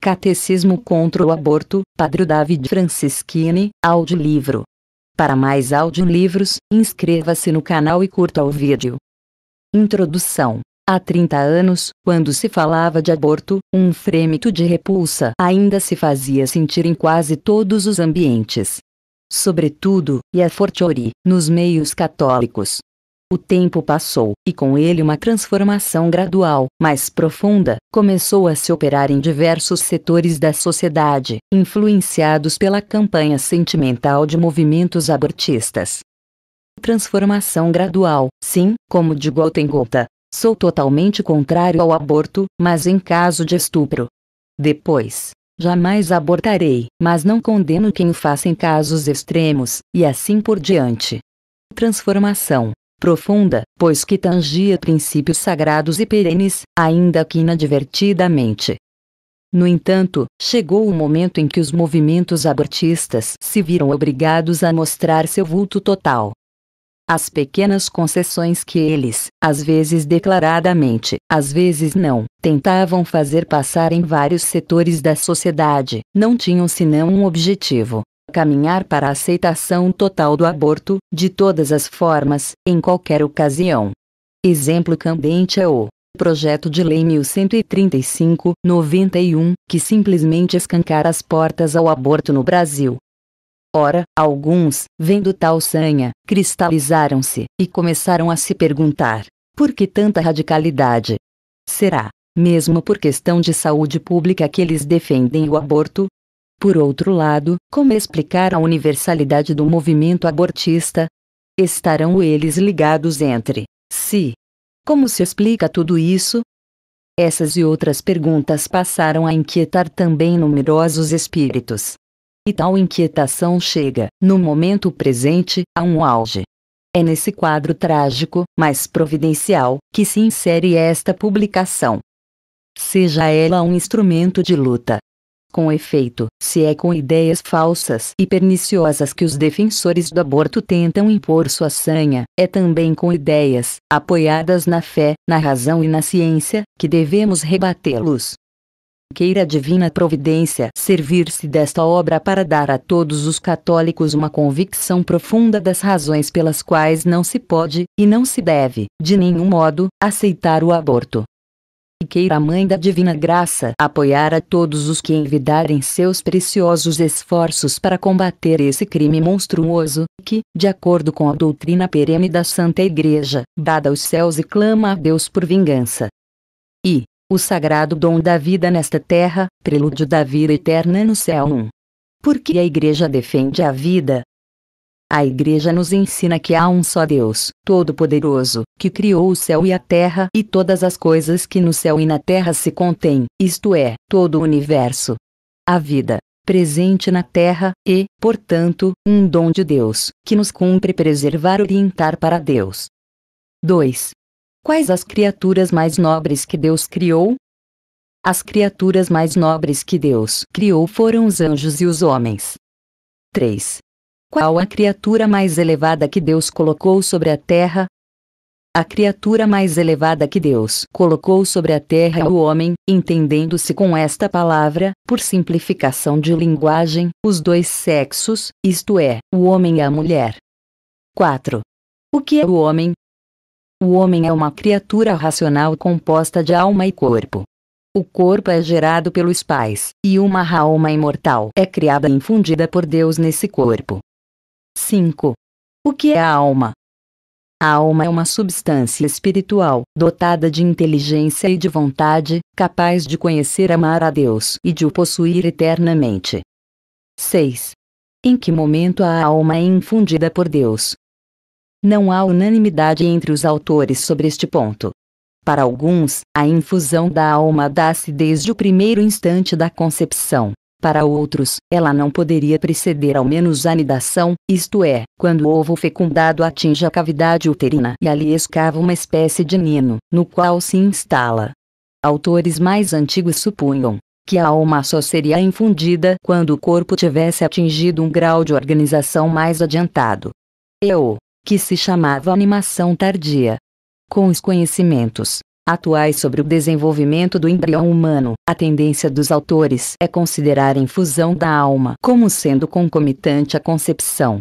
Catecismo contra o Aborto, Padre David Franciscini, audiolivro. Para mais audiolivros, inscreva-se no canal e curta o vídeo. Introdução. Há 30 anos, quando se falava de aborto, um frêmito de repulsa ainda se fazia sentir em quase todos os ambientes. Sobretudo, e a fortiori, nos meios católicos. O tempo passou, e com ele uma transformação gradual, mais profunda, começou a se operar em diversos setores da sociedade, influenciados pela campanha sentimental de movimentos abortistas. Transformação gradual, sim, como de gota em gota. Sou totalmente contrário ao aborto, mas em caso de estupro. Depois, jamais abortarei, mas não condeno quem o faça em casos extremos, e assim por diante transformação, profunda, pois que tangia princípios sagrados e perenes, ainda que inadvertidamente. No entanto, chegou o momento em que os movimentos abortistas se viram obrigados a mostrar seu vulto total. As pequenas concessões que eles, às vezes declaradamente, às vezes não, tentavam fazer passar em vários setores da sociedade, não tinham senão um objetivo: caminhar para a aceitação total do aborto, de todas as formas, em qualquer ocasião. Exemplo candente é o Projeto de Lei 1135-91, que simplesmente escancara as portas ao aborto no Brasil. Ora, alguns, vendo tal sanha, cristalizaram-se e começaram a se perguntar: por que tanta radicalidade? Será, mesmo por questão de saúde pública, que eles defendem o aborto? Por outro lado, como explicar a universalidade do movimento abortista? Estarão eles ligados entre si? Como se explica tudo isso? Essas e outras perguntas passaram a inquietar também numerosos espíritos. E tal inquietação chega, no momento presente, a um auge. É nesse quadro trágico, mas providencial, que se insere esta publicação. Seja ela um instrumento de luta, com efeito, se é com ideias falsas e perniciosas que os defensores do aborto tentam impor sua sanha, é também com ideias, apoiadas na fé, na razão e na ciência, que devemos rebatê-los. Queira a divina providência servir-se desta obra para dar a todos os católicos uma convicção profunda das razões pelas quais não se pode, e não se deve, de nenhum modo, aceitar o aborto, e queira a Mãe da Divina Graça apoiar a todos os que envidarem seus preciosos esforços para combater esse crime monstruoso, que, de acordo com a doutrina perene da Santa Igreja, dada aos céus e clama a Deus por vingança. E, o sagrado dom da vida nesta terra, prelúdio da vida eterna no céu. 1. Porque a Igreja defende a vida, a Igreja nos ensina que há um só Deus, Todo-Poderoso, que criou o céu e a terra e todas as coisas que no céu e na terra se contêm, isto é, todo o universo. A vida, presente na terra, e, portanto, um dom de Deus, que nos cumpre preservar e orientar para Deus. 2. Quais as criaturas mais nobres que Deus criou? As criaturas mais nobres que Deus criou foram os anjos e os homens. 3. Qual a criatura mais elevada que Deus colocou sobre a terra? A criatura mais elevada que Deus colocou sobre a terra é o homem, entendendo-se com esta palavra, por simplificação de linguagem, os dois sexos, isto é, o homem e a mulher. 4. O que é o homem? O homem é uma criatura racional composta de alma e corpo. O corpo é gerado pelos pais, e uma alma imortal é criada e infundida por Deus nesse corpo. 5. O que é a alma? A alma é uma substância espiritual, dotada de inteligência e de vontade, capaz de conhecer amar a Deus e de o possuir eternamente. 6. Em que momento a alma é infundida por Deus? Não há unanimidade entre os autores sobre este ponto. Para alguns, a infusão da alma dá-se desde o primeiro instante da concepção, para outros, ela não poderia preceder ao menos a nidação, isto é, quando o ovo fecundado atinge a cavidade uterina e ali escava uma espécie de nino, no qual se instala. Autores mais antigos supunham que a alma só seria infundida quando o corpo tivesse atingido um grau de organização mais adiantado. Eu, é que se chamava animação tardia. Com os conhecimentos atuais sobre o desenvolvimento do embrião humano. A tendência dos autores é considerar a infusão da alma como sendo concomitante à concepção.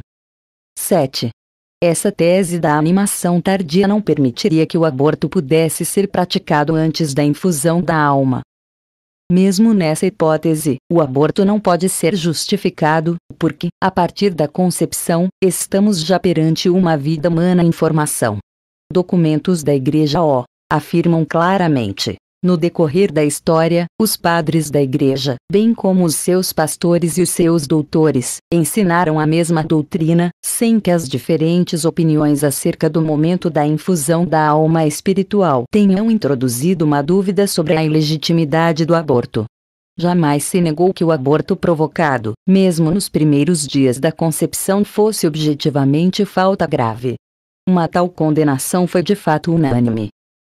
7. Essa tese da animação tardia não permitiria que o aborto pudesse ser praticado antes da infusão da alma. Mesmo nessa hipótese, o aborto não pode ser justificado, porque, a partir da concepção, estamos já perante uma vida humana em formação. Documentos da Igreja O afirmam claramente. No decorrer da história, os padres da Igreja, bem como os seus pastores e os seus doutores, ensinaram a mesma doutrina, sem que as diferentes opiniões acerca do momento da infusão da alma espiritual tenham introduzido uma dúvida sobre a ilegitimidade do aborto. Jamais se negou que o aborto provocado, mesmo nos primeiros dias da concepção, fosse objetivamente falta grave. Uma tal condenação foi de fato unânime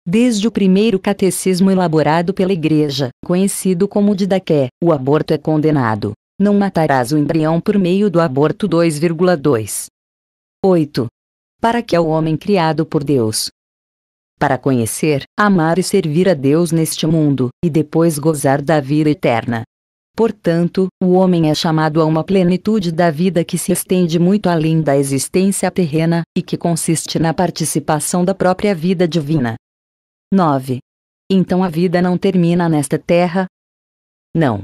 Desde o primeiro catecismo elaborado pela Igreja, conhecido como Didaqué, o aborto é condenado. Não matarás o embrião por meio do aborto 2,2. 8. Para que é o homem criado por Deus? Para conhecer, amar e servir a Deus neste mundo, e depois gozar da vida eterna. Portanto, o homem é chamado a uma plenitude da vida que se estende muito além da existência terrena, e que consiste na participação da própria vida divina. 9. Então a vida não termina nesta terra? Não.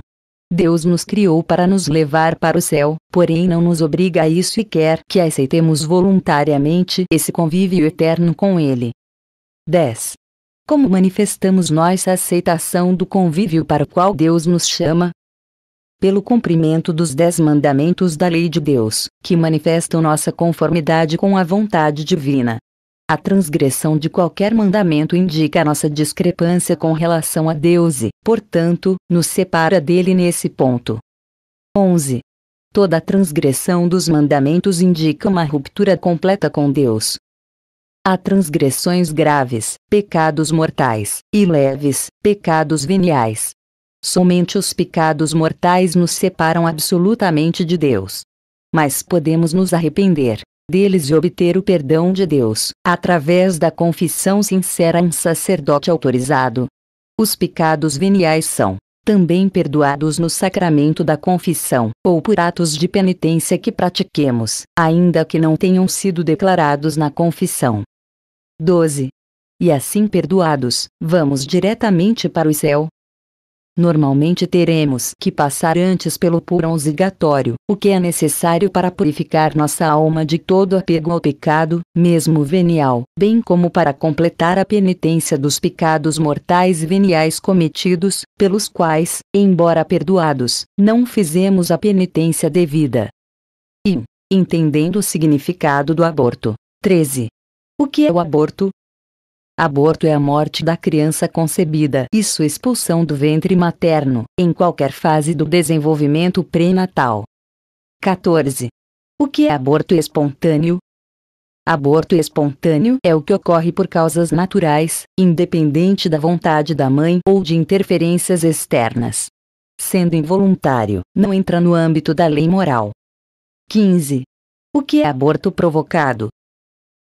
Deus nos criou para nos levar para o céu, porém não nos obriga a isso e quer que aceitemos voluntariamente esse convívio eterno com Ele. 10. Como manifestamos nossa aceitação do convívio para o qual Deus nos chama? Pelo cumprimento dos dez mandamentos da lei de Deus, que manifestam nossa conformidade com a vontade divina. A transgressão de qualquer mandamento indica nossa discrepância com relação a Deus e, portanto, nos separa dele nesse ponto. 11. Toda transgressão dos mandamentos indica uma ruptura completa com Deus. Há transgressões graves, pecados mortais, e leves, pecados veniais. Somente os pecados mortais nos separam absolutamente de Deus. Mas podemos nos arrepender, deles de obter o perdão de Deus, através da confissão sincera a um sacerdote autorizado. Os pecados veniais são também perdoados no sacramento da confissão, ou por atos de penitência que pratiquemos, ainda que não tenham sido declarados na confissão. 12. E assim perdoados, vamos diretamente para o céu, Normalmente teremos que passar antes pelo purãozigatório, o que é necessário para purificar nossa alma de todo apego ao pecado, mesmo venial, bem como para completar a penitência dos pecados mortais e veniais cometidos, pelos quais, embora perdoados, não fizemos a penitência devida. E, entendendo o significado do aborto. 13. O que é o aborto? Aborto é a morte da criança concebida e sua expulsão do ventre materno, em qualquer fase do desenvolvimento pré-natal. 14. O que é aborto espontâneo? Aborto espontâneo é o que ocorre por causas naturais, independente da vontade da mãe ou de interferências externas. Sendo involuntário, não entra no âmbito da lei moral. 15. O que é aborto provocado?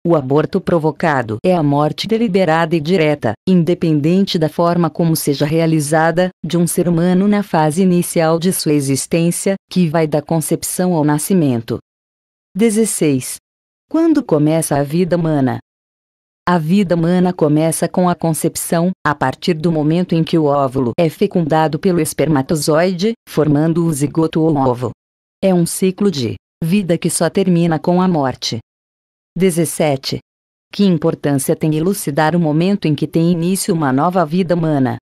O aborto provocado é a morte deliberada e direta, independente da forma como seja realizada, de um ser humano na fase inicial de sua existência, que vai da concepção ao nascimento. 16. Quando começa a vida humana? A vida humana começa com a concepção, a partir do momento em que o óvulo é fecundado pelo espermatozoide, formando o zigoto ou óvulo. É um ciclo de vida que só termina com a morte. 17. Que importância tem elucidar o momento em que tem início uma nova vida humana?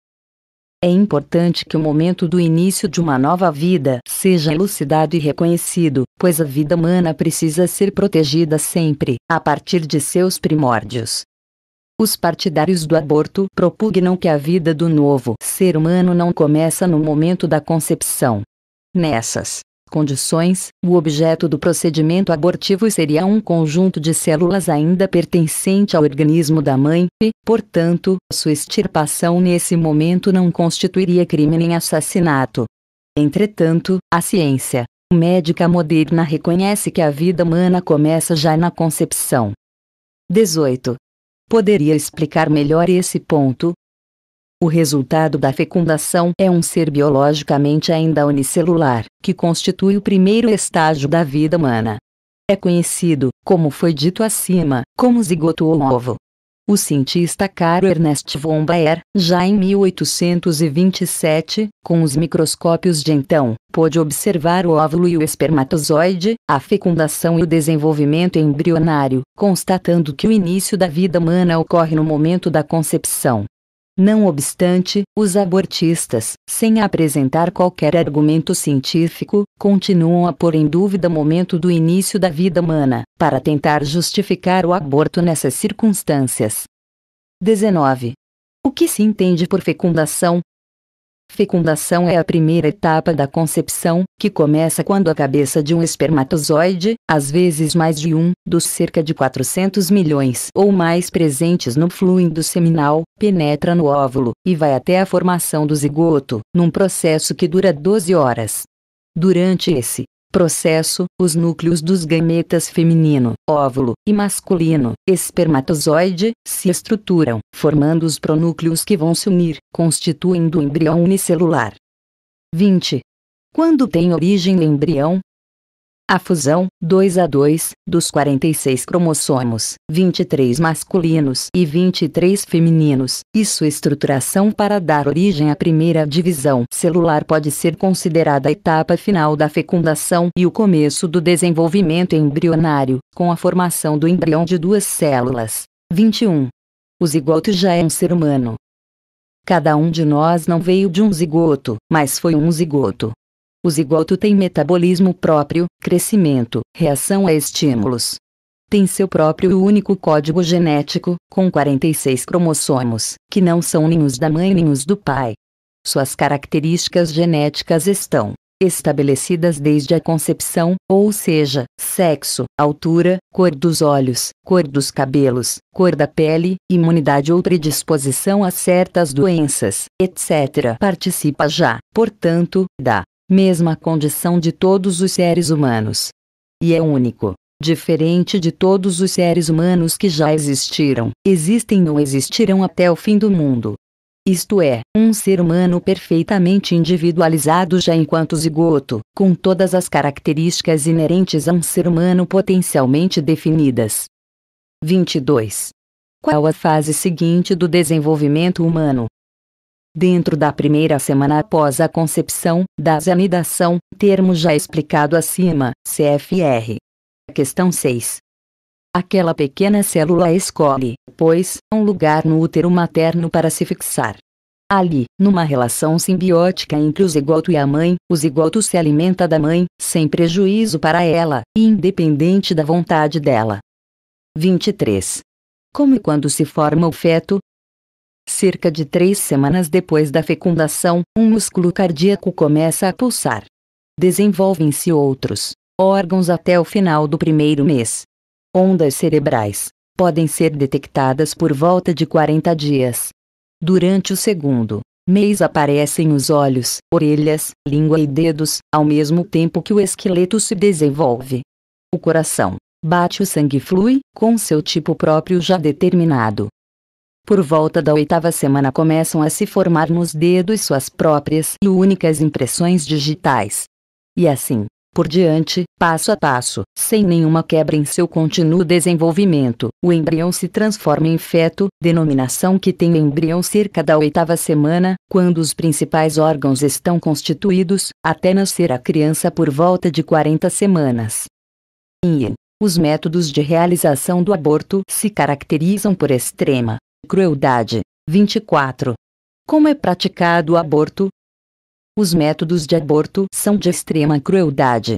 É importante que o momento do início de uma nova vida seja elucidado e reconhecido, pois a vida humana precisa ser protegida sempre, a partir de seus primórdios. Os partidários do aborto propugnam que a vida do novo ser humano não começa no momento da concepção. Nessas condições, o objeto do procedimento abortivo seria um conjunto de células ainda pertencente ao organismo da mãe, e, portanto, sua extirpação nesse momento não constituiria crime nem assassinato. Entretanto, a ciência médica moderna reconhece que a vida humana começa já na concepção. 18. Poderia explicar melhor esse ponto, o resultado da fecundação é um ser biologicamente ainda unicelular, que constitui o primeiro estágio da vida humana. É conhecido, como foi dito acima, como zigoto ou ovo. O cientista caro Ernest von Baer, já em 1827, com os microscópios de então, pôde observar o óvulo e o espermatozoide, a fecundação e o desenvolvimento embrionário, constatando que o início da vida humana ocorre no momento da concepção. Não obstante, os abortistas, sem apresentar qualquer argumento científico, continuam a pôr em dúvida o momento do início da vida humana, para tentar justificar o aborto nessas circunstâncias. 19. O que se entende por fecundação, Fecundação é a primeira etapa da concepção, que começa quando a cabeça de um espermatozoide, às vezes mais de um, dos cerca de 400 milhões ou mais presentes no fluindo seminal, penetra no óvulo e vai até a formação do zigoto, num processo que dura 12 horas. Durante esse processo, os núcleos dos gametas feminino, óvulo e masculino, espermatozoide, se estruturam, formando os pronúcleos que vão se unir, constituindo o embrião unicelular. 20. Quando tem origem o embrião, a fusão, 2 a 2, dos 46 cromossomos, 23 masculinos e 23 femininos, e sua é estruturação para dar origem à primeira divisão celular pode ser considerada a etapa final da fecundação e o começo do desenvolvimento embrionário, com a formação do embrião de duas células. 21. O zigoto já é um ser humano. Cada um de nós não veio de um zigoto, mas foi um zigoto, o zigoto tem metabolismo próprio, crescimento, reação a estímulos. Tem seu próprio único código genético, com 46 cromossomos, que não são nem os da mãe nem os do pai. Suas características genéticas estão estabelecidas desde a concepção, ou seja, sexo, altura, cor dos olhos, cor dos cabelos, cor da pele, imunidade ou predisposição a certas doenças, etc. Participa já, portanto, da mesma condição de todos os seres humanos. E é único, diferente de todos os seres humanos que já existiram, existem ou existirão até o fim do mundo. Isto é, um ser humano perfeitamente individualizado já enquanto zigoto, com todas as características inerentes a um ser humano potencialmente definidas. 22. Qual a fase seguinte do desenvolvimento humano? dentro da primeira semana após a concepção, das anidação, termo já explicado acima, CFR. Questão 6. Aquela pequena célula escolhe, pois, um lugar no útero materno para se fixar. Ali, numa relação simbiótica entre o zigoto e a mãe, o zigoto se alimenta da mãe, sem prejuízo para ela, e independente da vontade dela. 23. Como e quando se forma o feto, Cerca de três semanas depois da fecundação, um músculo cardíaco começa a pulsar. Desenvolvem-se outros órgãos até o final do primeiro mês. Ondas cerebrais podem ser detectadas por volta de 40 dias. Durante o segundo mês aparecem os olhos, orelhas, língua e dedos, ao mesmo tempo que o esqueleto se desenvolve. O coração bate o sangue flui, com seu tipo próprio já determinado, por volta da oitava semana começam a se formar nos dedos suas próprias e únicas impressões digitais. E assim, por diante, passo a passo, sem nenhuma quebra em seu contínuo desenvolvimento, o embrião se transforma em feto, denominação que tem o embrião cerca da oitava semana, quando os principais órgãos estão constituídos, até nascer a criança por volta de 40 semanas. Os métodos de realização do aborto se caracterizam por extrema Crueldade. 24. Como é praticado o aborto? Os métodos de aborto são de extrema crueldade.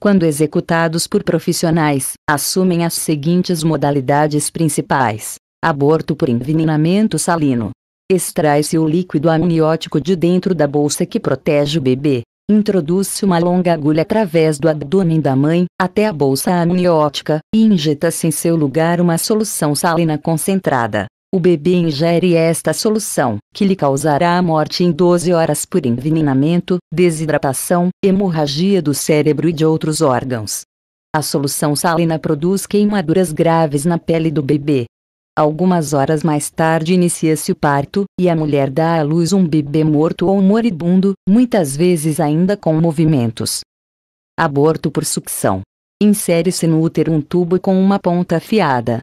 Quando executados por profissionais, assumem as seguintes modalidades principais: aborto por envenenamento salino. Extrai-se o líquido amniótico de dentro da bolsa que protege o bebê. Introduz-se uma longa agulha através do abdômen da mãe, até a bolsa amniótica, e injeta-se em seu lugar uma solução salina concentrada. O bebê ingere esta solução, que lhe causará a morte em 12 horas por envenenamento, desidratação, hemorragia do cérebro e de outros órgãos. A solução salina produz queimaduras graves na pele do bebê. Algumas horas mais tarde inicia-se o parto, e a mulher dá à luz um bebê morto ou moribundo, muitas vezes ainda com movimentos. Aborto por sucção. Insere-se no útero um tubo com uma ponta afiada,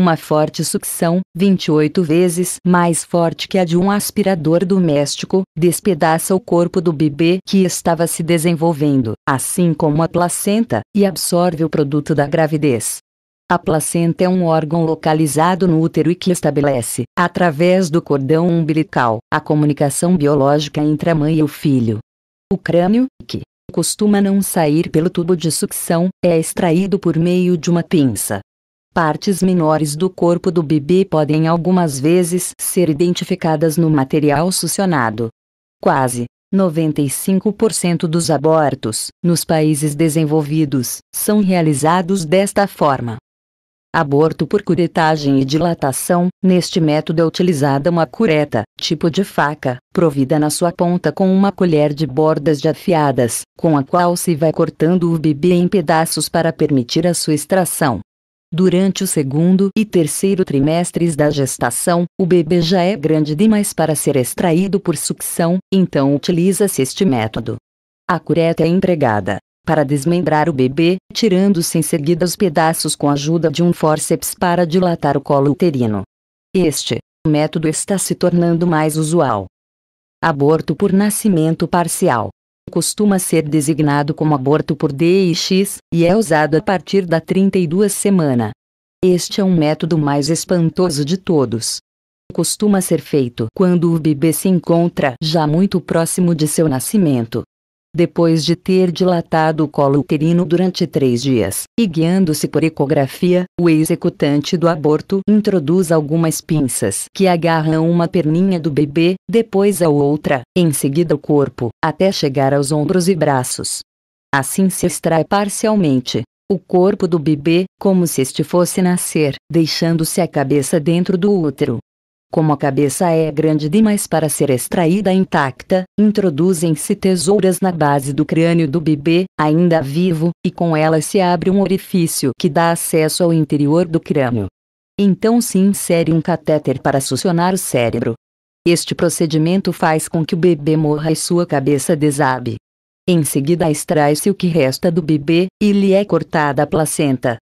uma forte sucção, 28 vezes mais forte que a de um aspirador doméstico, despedaça o corpo do bebê que estava se desenvolvendo, assim como a placenta, e absorve o produto da gravidez. A placenta é um órgão localizado no útero e que estabelece, através do cordão umbilical, a comunicação biológica entre a mãe e o filho. O crânio, que costuma não sair pelo tubo de sucção, é extraído por meio de uma pinça partes menores do corpo do bebê podem algumas vezes ser identificadas no material sucionado. Quase 95% dos abortos, nos países desenvolvidos, são realizados desta forma. Aborto por curetagem e dilatação, neste método é utilizada uma cureta, tipo de faca, provida na sua ponta com uma colher de bordas de afiadas, com a qual se vai cortando o bebê em pedaços para permitir a sua extração. Durante o segundo e terceiro trimestres da gestação, o bebê já é grande demais para ser extraído por sucção, então utiliza-se este método. A cureta é empregada para desmembrar o bebê, tirando-se em seguida os pedaços com a ajuda de um forceps para dilatar o colo uterino. Este método está se tornando mais usual. Aborto por nascimento parcial costuma ser designado como aborto por DIX e é usado a partir da 32 semana. Este é um método mais espantoso de todos. Costuma ser feito quando o bebê se encontra já muito próximo de seu nascimento depois de ter dilatado o colo uterino durante três dias, e guiando-se por ecografia, o executante do aborto introduz algumas pinças que agarram uma perninha do bebê, depois a outra, em seguida o corpo, até chegar aos ombros e braços. Assim se extrai parcialmente o corpo do bebê, como se este fosse nascer, deixando-se a cabeça dentro do útero. Como a cabeça é grande demais para ser extraída intacta, introduzem-se tesouras na base do crânio do bebê, ainda vivo, e com elas se abre um orifício que dá acesso ao interior do crânio. Então se insere um catéter para sucionar o cérebro. Este procedimento faz com que o bebê morra e sua cabeça desabe. Em seguida extrai-se o que resta do bebê, e lhe é cortada a placenta,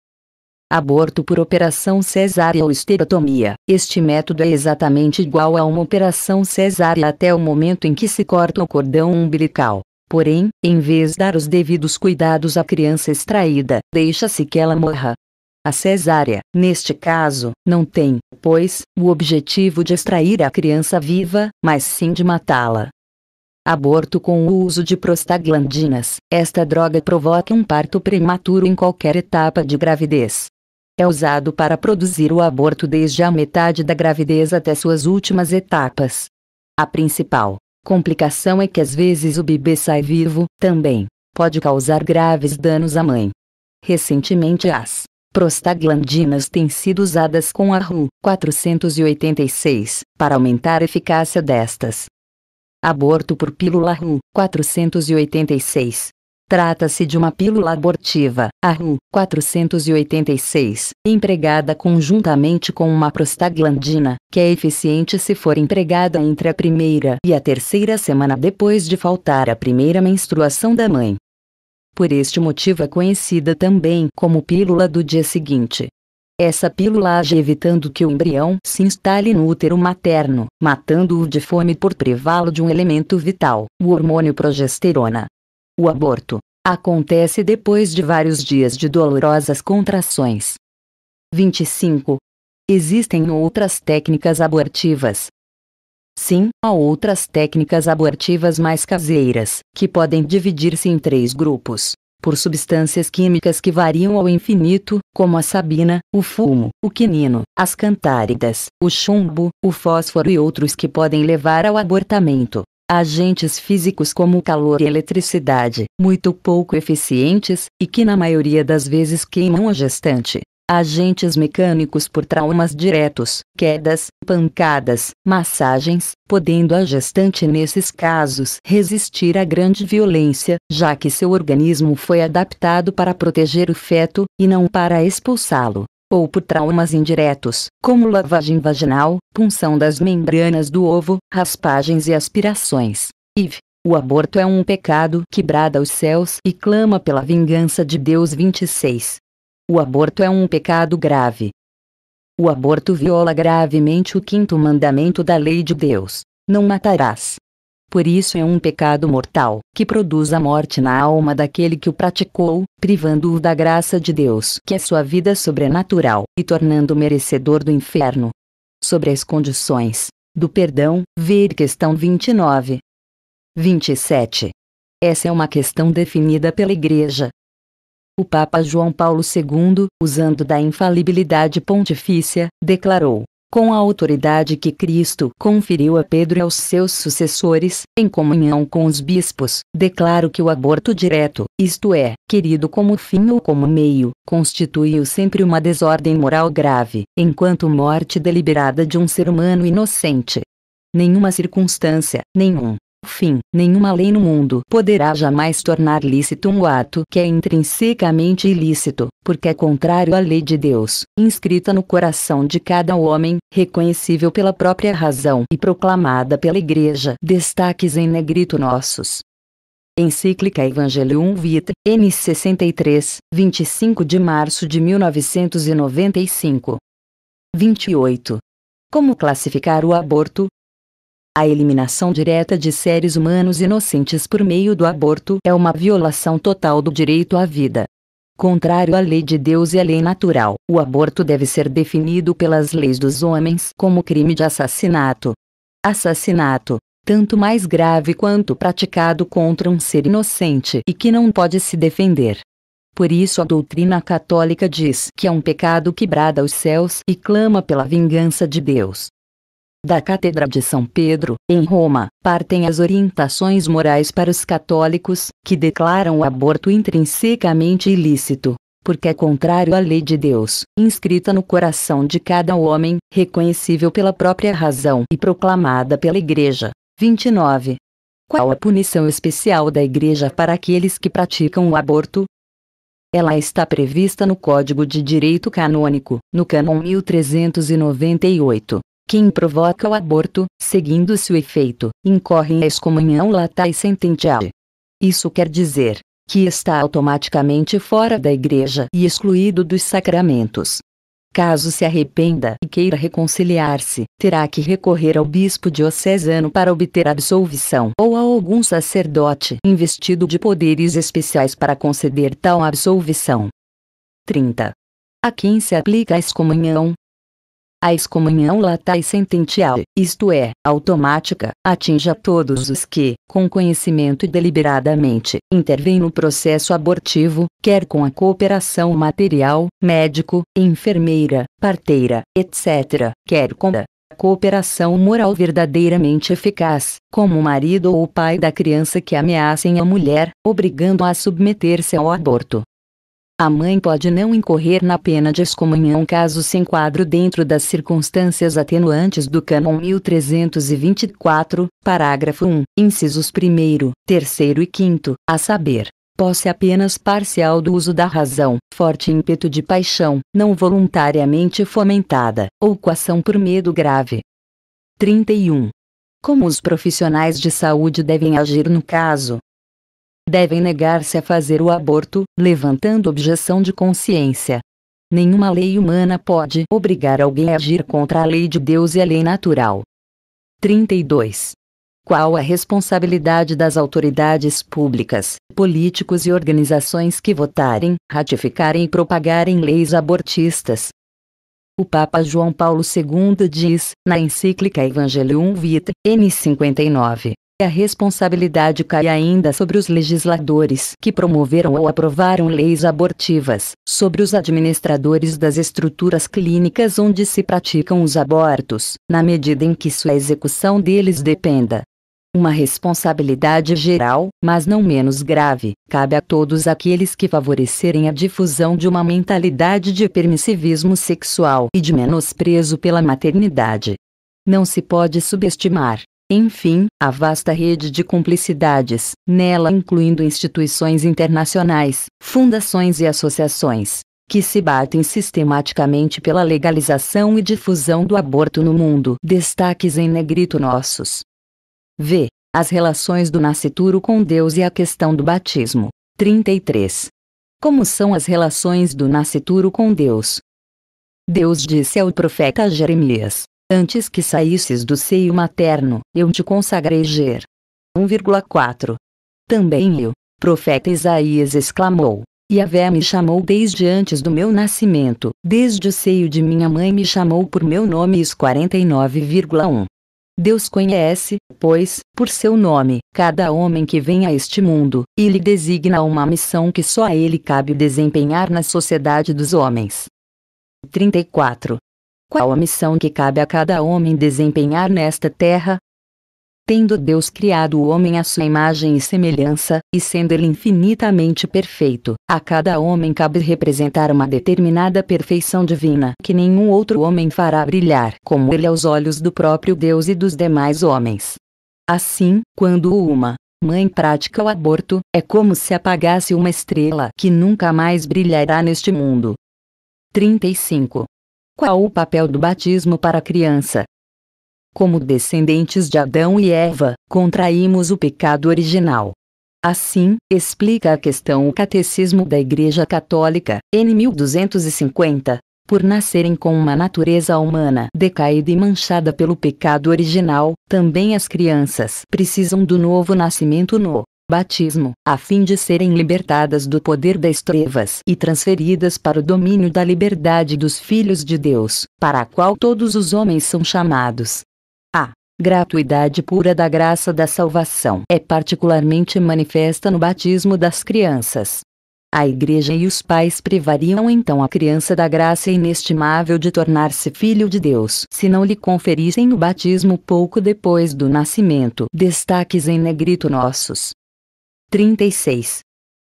aborto por operação cesárea ou esterotomia. Este método é exatamente igual a uma operação cesárea até o momento em que se corta o cordão umbilical. Porém, em vez de dar os devidos cuidados à criança extraída, deixa-se que ela morra. A cesárea, neste caso, não tem, pois, o objetivo de extrair a criança viva, mas sim de matá-la. Aborto com o uso de prostaglandinas. Esta droga provoca um parto prematuro em qualquer etapa de gravidez é usado para produzir o aborto desde a metade da gravidez até suas últimas etapas. A principal complicação é que às vezes o bebê sai vivo, também pode causar graves danos à mãe. Recentemente as prostaglandinas têm sido usadas com a RU 486 para aumentar a eficácia destas. Aborto por pílula RU 486 Trata-se de uma pílula abortiva, a RU-486, empregada conjuntamente com uma prostaglandina, que é eficiente se for empregada entre a primeira e a terceira semana depois de faltar a primeira menstruação da mãe. Por este motivo é conhecida também como pílula do dia seguinte. Essa pílula age evitando que o embrião se instale no útero materno, matando-o de fome por privá-lo de um elemento vital, o hormônio progesterona. O aborto acontece depois de vários dias de dolorosas contrações. 25. Existem outras técnicas abortivas. Sim, há outras técnicas abortivas mais caseiras, que podem dividir-se em três grupos: por substâncias químicas que variam ao infinito, como a sabina, o fumo, o quinino, as cantáridas, o chumbo, o fósforo e outros que podem levar ao abortamento agentes físicos como calor e eletricidade, muito pouco eficientes, e que na maioria das vezes queimam a gestante. Agentes mecânicos por traumas diretos, quedas, pancadas, massagens, podendo a gestante nesses casos resistir à grande violência, já que seu organismo foi adaptado para proteger o feto, e não para expulsá-lo ou por traumas indiretos, como lavagem vaginal, punção das membranas do ovo, raspagens e aspirações. IV. O aborto é um pecado que brada os céus e clama pela vingança de Deus. 26. O aborto é um pecado grave. O aborto viola gravemente o quinto mandamento da lei de Deus: Não matarás. Por isso é um pecado mortal, que produz a morte na alma daquele que o praticou, privando-o da graça de Deus, que é sua vida sobrenatural, e tornando o merecedor do inferno. Sobre as condições do perdão, ver questão 29. 27. Essa é uma questão definida pela Igreja. O Papa João Paulo II, usando da infalibilidade pontifícia, declarou: com a autoridade que Cristo conferiu a Pedro e aos seus sucessores, em comunhão com os bispos, declaro que o aborto direto, isto é, querido como fim ou como meio, constituiu sempre uma desordem moral grave, enquanto morte deliberada de um ser humano inocente. Nenhuma circunstância, nenhum Fim, nenhuma lei no mundo poderá jamais tornar lícito um ato que é intrinsecamente ilícito, porque é contrário à lei de Deus, inscrita no coração de cada homem, reconhecível pela própria razão e proclamada pela Igreja. Destaques em negrito nossos. Encíclica Evangelium Vitae, N63, 25 de março de 1995. 28. Como classificar o aborto? A eliminação direta de seres humanos inocentes por meio do aborto é uma violação total do direito à vida. Contrário à lei de Deus e à lei natural, o aborto deve ser definido pelas leis dos homens como crime de assassinato. Assassinato, tanto mais grave quanto praticado contra um ser inocente e que não pode se defender. Por isso a doutrina católica diz que é um pecado que brada os céus e clama pela vingança de Deus da Cátedra de São Pedro, em Roma, partem as orientações morais para os católicos, que declaram o aborto intrinsecamente ilícito, porque é contrário à lei de Deus, inscrita no coração de cada homem, reconhecível pela própria razão e proclamada pela Igreja. 29. Qual a punição especial da Igreja para aqueles que praticam o aborto? Ela está prevista no Código de Direito Canônico, no Cânon 1398. Quem provoca o aborto, seguindo-se o efeito, incorre em excomunhão lata e sententiae. Isso quer dizer que está automaticamente fora da igreja e excluído dos sacramentos. Caso se arrependa e queira reconciliar-se, terá que recorrer ao bispo diocesano para obter absolvição ou a algum sacerdote investido de poderes especiais para conceder tal absolvição. 30. A quem se aplica a excomunhão, a excomunhão lata tá e sentencial, isto é, automática, atinge a todos os que, com conhecimento e deliberadamente, intervêm no processo abortivo, quer com a cooperação material, médico, enfermeira, parteira, etc., quer com a cooperação moral verdadeiramente eficaz, como o marido ou o pai da criança que ameacem a mulher, obrigando-a a submeter-se ao aborto, a mãe pode não incorrer na pena de excomunhão caso se enquadre dentro das circunstâncias atenuantes do Cânon 1324, parágrafo 1, incisos 1, 3 e 5, a saber, posse apenas parcial do uso da razão, forte ímpeto de paixão, não voluntariamente fomentada, ou coação por medo grave. 31. Como os profissionais de saúde devem agir no caso? devem negar-se a fazer o aborto, levantando objeção de consciência. Nenhuma lei humana pode obrigar alguém a agir contra a lei de Deus e a lei natural. 32. Qual a responsabilidade das autoridades públicas, políticos e organizações que votarem, ratificarem e propagarem leis abortistas? O Papa João Paulo II diz, na encíclica Evangelium Vitae, N59, a responsabilidade cai ainda sobre os legisladores que promoveram ou aprovaram leis abortivas, sobre os administradores das estruturas clínicas onde se praticam os abortos, na medida em que sua execução deles dependa. Uma responsabilidade geral, mas não menos grave, cabe a todos aqueles que favorecerem a difusão de uma mentalidade de permissivismo sexual e de menosprezo pela maternidade. Não se pode subestimar enfim, a vasta rede de cumplicidades, nela incluindo instituições internacionais, fundações e associações, que se batem sistematicamente pela legalização e difusão do aborto no mundo. Destaques em negrito nossos. V. As relações do nascituro com Deus e a questão do batismo. 33. Como são as relações do nascituro com Deus? Deus disse ao profeta Jeremias: Antes que saísses do seio materno, eu te consagrei Ger. 1,4. Também eu, profeta Isaías exclamou, E Vé me chamou desde antes do meu nascimento, desde o seio de minha mãe me chamou por meu nome. 49,1. Deus conhece, pois, por seu nome, cada homem que vem a este mundo, e lhe designa uma missão que só a ele cabe desempenhar na sociedade dos homens. 34. Qual a missão que cabe a cada homem desempenhar nesta terra? Tendo Deus criado o homem à sua imagem e semelhança, e sendo ele infinitamente perfeito, a cada homem cabe representar uma determinada perfeição divina que nenhum outro homem fará brilhar como ele aos olhos do próprio Deus e dos demais homens. Assim, quando uma mãe pratica o aborto, é como se apagasse uma estrela que nunca mais brilhará neste mundo. 35. Qual o papel do batismo para a criança? Como descendentes de Adão e Eva, contraímos o pecado original. Assim, explica a questão o Catecismo da Igreja Católica, N 1250, por nascerem com uma natureza humana decaída e manchada pelo pecado original, também as crianças precisam do novo nascimento no batismo, a fim de serem libertadas do poder das trevas e transferidas para o domínio da liberdade dos filhos de Deus, para a qual todos os homens são chamados. A gratuidade pura da graça da salvação é particularmente manifesta no batismo das crianças. A igreja e os pais privariam então a criança da graça inestimável de tornar-se filho de Deus se não lhe conferissem o batismo pouco depois do nascimento. Destaques em negrito nossos. 36.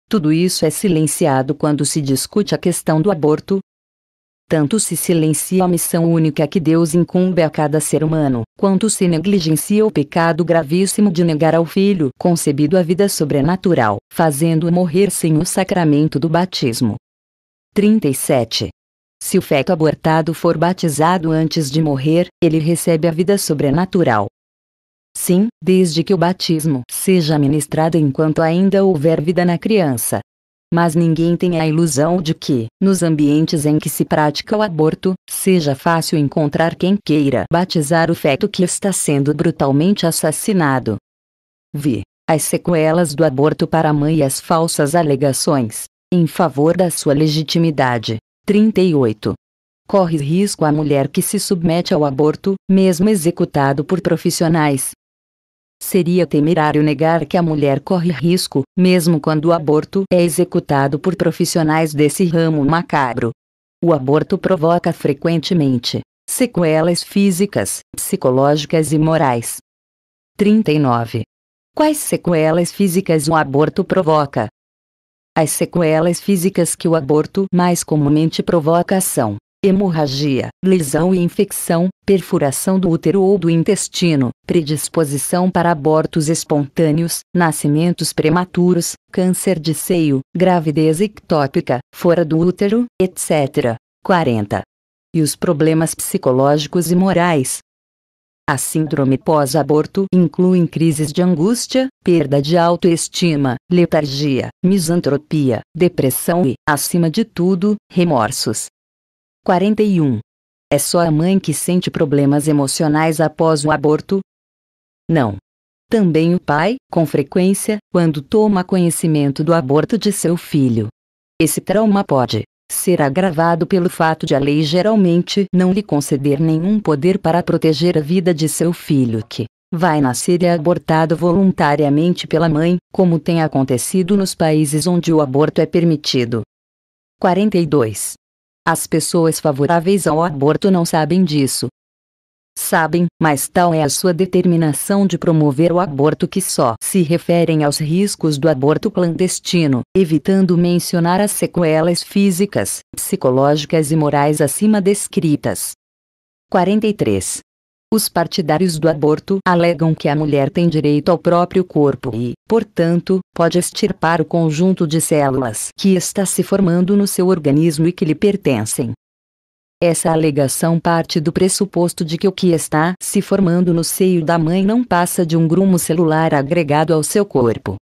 Tudo isso é silenciado quando se discute a questão do aborto. Tanto se silencia a missão única que Deus incumbe a cada ser humano, quanto se negligencia o pecado gravíssimo de negar ao filho concebido a vida sobrenatural, fazendo-o morrer sem o sacramento do batismo. 37. Se o feto abortado for batizado antes de morrer, ele recebe a vida sobrenatural, Sim, desde que o batismo seja ministrado enquanto ainda houver vida na criança. Mas ninguém tem a ilusão de que, nos ambientes em que se pratica o aborto, seja fácil encontrar quem queira batizar o feto que está sendo brutalmente assassinado. Vi as sequelas do aborto para a mãe e as falsas alegações, em favor da sua legitimidade. 38 corre risco a mulher que se submete ao aborto, mesmo executado por profissionais, Seria temerário negar que a mulher corre risco, mesmo quando o aborto é executado por profissionais desse ramo macabro. O aborto provoca frequentemente sequelas físicas, psicológicas e morais. 39. Quais sequelas físicas o aborto provoca? As sequelas físicas que o aborto mais comumente provoca são hemorragia, lesão e infecção, perfuração do útero ou do intestino, predisposição para abortos espontâneos, nascimentos prematuros, câncer de seio, gravidez ectópica, fora do útero, etc. 40. E os problemas psicológicos e morais, a síndrome pós-aborto inclui crises de angústia, perda de autoestima, letargia, misantropia, depressão e, acima de tudo, remorsos, 41. É só a mãe que sente problemas emocionais após o aborto? Não. Também o pai, com frequência, quando toma conhecimento do aborto de seu filho. Esse trauma pode ser agravado pelo fato de a lei geralmente não lhe conceder nenhum poder para proteger a vida de seu filho que vai nascer e é abortado voluntariamente pela mãe, como tem acontecido nos países onde o aborto é permitido. 42. As pessoas favoráveis ao aborto não sabem disso. Sabem, mas tal é a sua determinação de promover o aborto que só se referem aos riscos do aborto clandestino, evitando mencionar as sequelas físicas, psicológicas e morais acima descritas. 43. Os partidários do aborto alegam que a mulher tem direito ao próprio corpo e, portanto, pode extirpar o conjunto de células que está se formando no seu organismo e que lhe pertencem. Essa alegação parte do pressuposto de que o que está se formando no seio da mãe não passa de um grumo celular agregado ao seu corpo.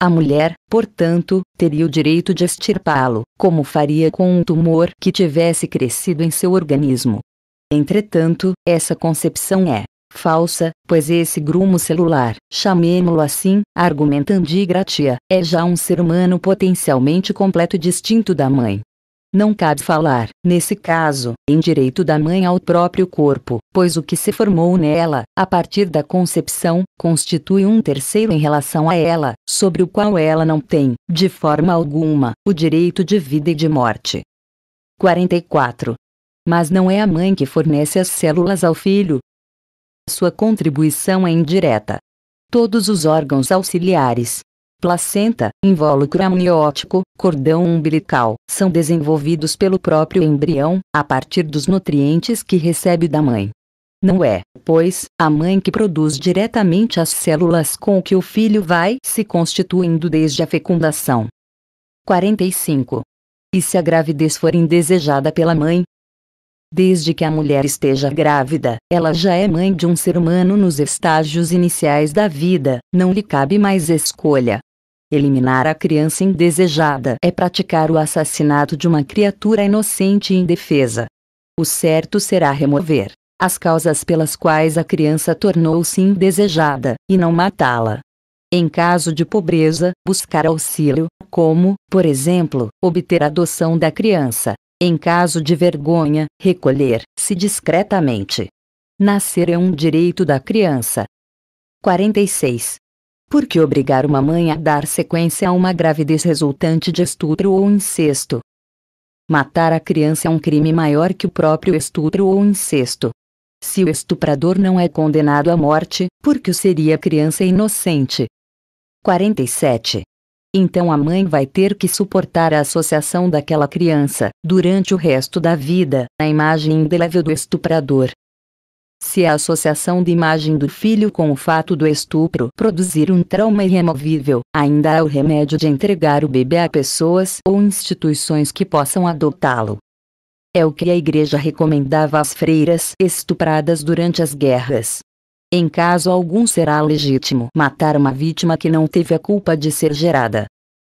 A mulher, portanto, teria o direito de extirpá-lo, como faria com um tumor que tivesse crescido em seu organismo, Entretanto, essa concepção é falsa, pois esse grumo celular, chamemo-lo assim, argumentando de gratia, é já um ser humano potencialmente completo e distinto da mãe. Não cabe falar, nesse caso, em direito da mãe ao próprio corpo, pois o que se formou nela, a partir da concepção, constitui um terceiro em relação a ela, sobre o qual ela não tem, de forma alguma, o direito de vida e de morte. 44 mas não é a mãe que fornece as células ao filho. Sua contribuição é indireta. Todos os órgãos auxiliares, placenta, invólucro amniótico, cordão umbilical, são desenvolvidos pelo próprio embrião, a partir dos nutrientes que recebe da mãe. Não é, pois, a mãe que produz diretamente as células com que o filho vai se constituindo desde a fecundação. 45. E se a gravidez for indesejada pela mãe, Desde que a mulher esteja grávida, ela já é mãe de um ser humano nos estágios iniciais da vida, não lhe cabe mais escolha. Eliminar a criança indesejada é praticar o assassinato de uma criatura inocente e indefesa. O certo será remover as causas pelas quais a criança tornou-se indesejada, e não matá-la. Em caso de pobreza, buscar auxílio, como, por exemplo, obter a adoção da criança, em caso de vergonha, recolher-se discretamente. Nascer é um direito da criança. 46. Por que obrigar uma mãe a dar sequência a uma gravidez resultante de estupro ou incesto? Matar a criança é um crime maior que o próprio estupro ou incesto. Se o estuprador não é condenado à morte, por que seria criança inocente? 47. Então a mãe vai ter que suportar a associação daquela criança, durante o resto da vida, na imagem indelével do estuprador. Se a associação da imagem do filho com o fato do estupro produzir um trauma irremovível, ainda há o remédio de entregar o bebê a pessoas ou instituições que possam adotá-lo. É o que a igreja recomendava às freiras estupradas durante as guerras, em caso algum será legítimo matar uma vítima que não teve a culpa de ser gerada.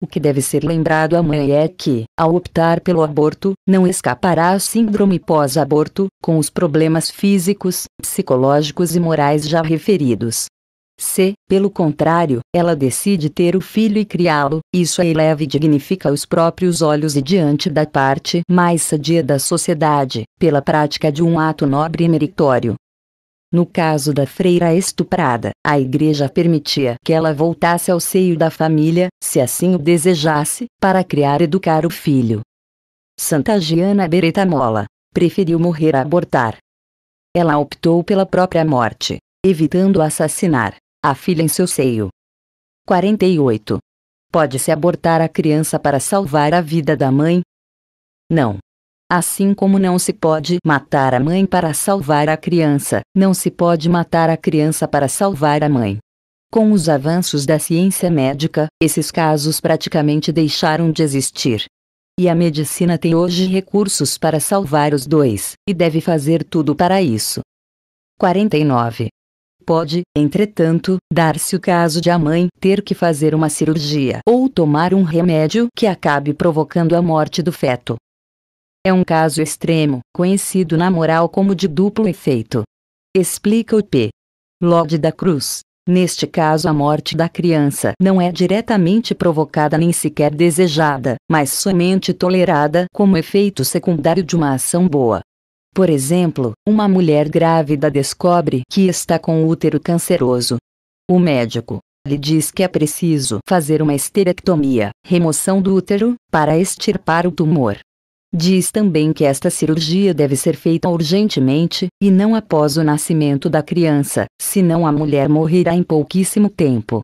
O que deve ser lembrado à mãe é que, ao optar pelo aborto, não escapará a síndrome pós-aborto, com os problemas físicos, psicológicos e morais já referidos. Se, pelo contrário, ela decide ter o filho e criá-lo, isso a eleva e dignifica os próprios olhos e diante da parte mais sadia da sociedade, pela prática de um ato nobre e meritório, no caso da freira estuprada, a igreja permitia que ela voltasse ao seio da família, se assim o desejasse, para criar e educar o filho. Santa Giana Beretta Mola preferiu morrer a abortar. Ela optou pela própria morte, evitando assassinar a filha em seu seio. 48. Pode-se abortar a criança para salvar a vida da mãe? Não. Assim como não se pode matar a mãe para salvar a criança, não se pode matar a criança para salvar a mãe. Com os avanços da ciência médica, esses casos praticamente deixaram de existir. E a medicina tem hoje recursos para salvar os dois, e deve fazer tudo para isso. 49. Pode, entretanto, dar-se o caso de a mãe ter que fazer uma cirurgia ou tomar um remédio que acabe provocando a morte do feto. É um caso extremo, conhecido na moral como de duplo efeito. Explica o P. Lorde da Cruz. Neste caso, a morte da criança não é diretamente provocada nem sequer desejada, mas somente tolerada como efeito secundário de uma ação boa. Por exemplo, uma mulher grávida descobre que está com útero canceroso. O médico lhe diz que é preciso fazer uma esterectomia, remoção do útero, para extirpar o tumor. Diz também que esta cirurgia deve ser feita urgentemente, e não após o nascimento da criança, senão a mulher morrerá em pouquíssimo tempo.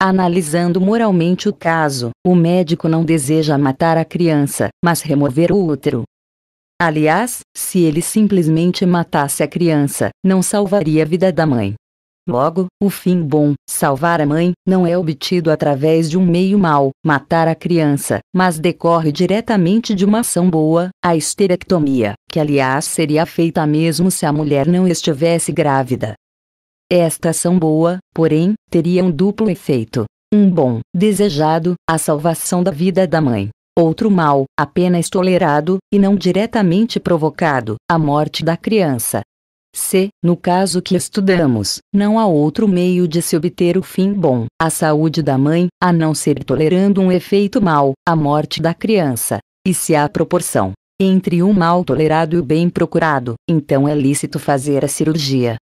Analisando moralmente o caso, o médico não deseja matar a criança, mas remover o útero. Aliás, se ele simplesmente matasse a criança, não salvaria a vida da mãe, Logo, o fim bom, salvar a mãe, não é obtido através de um meio mau, matar a criança, mas decorre diretamente de uma ação boa, a esterectomia, que aliás seria feita mesmo se a mulher não estivesse grávida. Esta ação boa, porém, teria um duplo efeito. Um bom, desejado, a salvação da vida da mãe. Outro mal, apenas tolerado, e não diretamente provocado, a morte da criança. Se, no caso que estudamos, não há outro meio de se obter o fim bom, a saúde da mãe, a não ser tolerando um efeito mal, a morte da criança. E se há proporção entre o mal tolerado e o bem procurado, então é lícito fazer a cirurgia.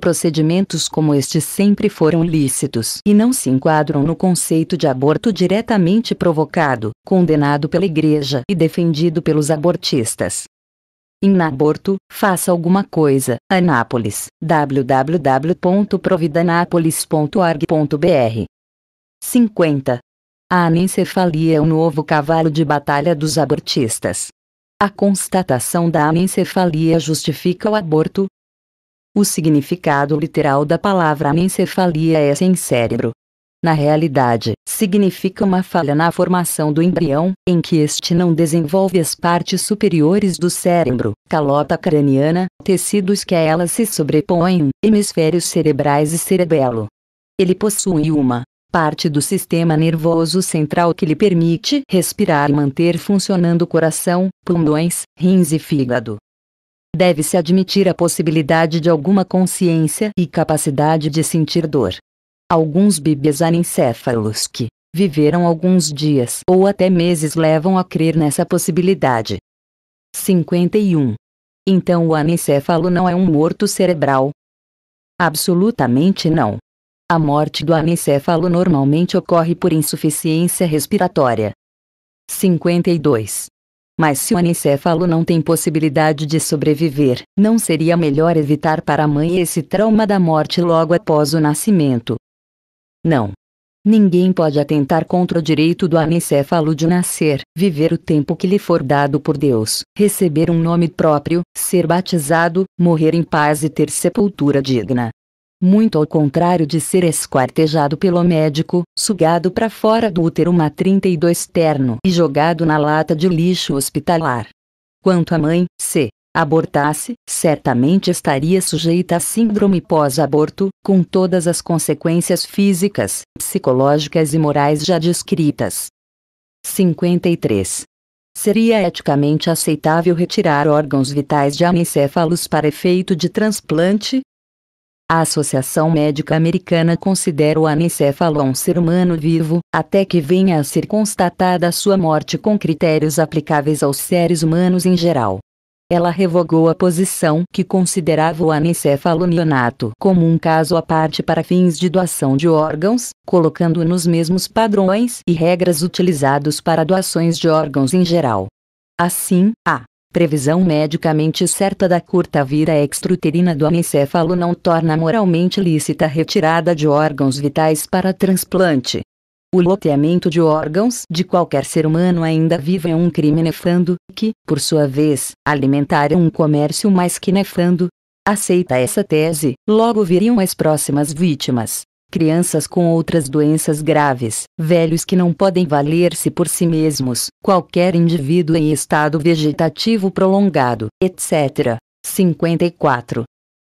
Procedimentos como este sempre foram lícitos e não se enquadram no conceito de aborto diretamente provocado, condenado pela Igreja e defendido pelos abortistas em aborto, faça alguma coisa. Anápolis, www.providanapolis.org.br 50. A anencefalia é o novo cavalo de batalha dos abortistas. A constatação da anencefalia justifica o aborto? O significado literal da palavra anencefalia é sem cérebro, na realidade, significa uma falha na formação do embrião, em que este não desenvolve as partes superiores do cérebro, calota craniana, tecidos que a ela se sobrepõem, hemisférios cerebrais e cerebelo. Ele possui uma parte do sistema nervoso central que lhe permite respirar e manter funcionando o coração, pulmões, rins e fígado. Deve-se admitir a possibilidade de alguma consciência e capacidade de sentir dor. Alguns bíblias anencéfalos que viveram alguns dias ou até meses levam a crer nessa possibilidade. 51. Então o anencéfalo não é um morto cerebral? Absolutamente não. A morte do anencéfalo normalmente ocorre por insuficiência respiratória. 52. Mas se o anencéfalo não tem possibilidade de sobreviver, não seria melhor evitar para a mãe esse trauma da morte logo após o nascimento? Não. Ninguém pode atentar contra o direito do anencéfalo de nascer, viver o tempo que lhe for dado por Deus, receber um nome próprio, ser batizado, morrer em paz e ter sepultura digna. Muito ao contrário de ser esquartejado pelo médico, sugado para fora do útero uma 32 terno e jogado na lata de lixo hospitalar. Quanto à mãe, se abortasse, certamente estaria sujeita a síndrome pós-aborto, com todas as consequências físicas, psicológicas e morais já descritas. 53. Seria eticamente aceitável retirar órgãos vitais de anencéfalos para efeito de transplante? A Associação Médica Americana considera o anencefalo um ser humano vivo, até que venha a ser constatada a sua morte com critérios aplicáveis aos seres humanos em geral. Ela revogou a posição que considerava o neonato como um caso à parte para fins de doação de órgãos, colocando nos mesmos padrões e regras utilizados para doações de órgãos em geral. Assim, a previsão medicamente certa da curta vida extruterina do anencefalo não torna moralmente lícita a retirada de órgãos vitais para transplante, o loteamento de órgãos de qualquer ser humano ainda vivo é um crime nefando, que, por sua vez, alimentar é um comércio mais que nefando. Aceita essa tese, logo viriam as próximas vítimas. Crianças com outras doenças graves, velhos que não podem valer-se por si mesmos, qualquer indivíduo em estado vegetativo prolongado, etc. 54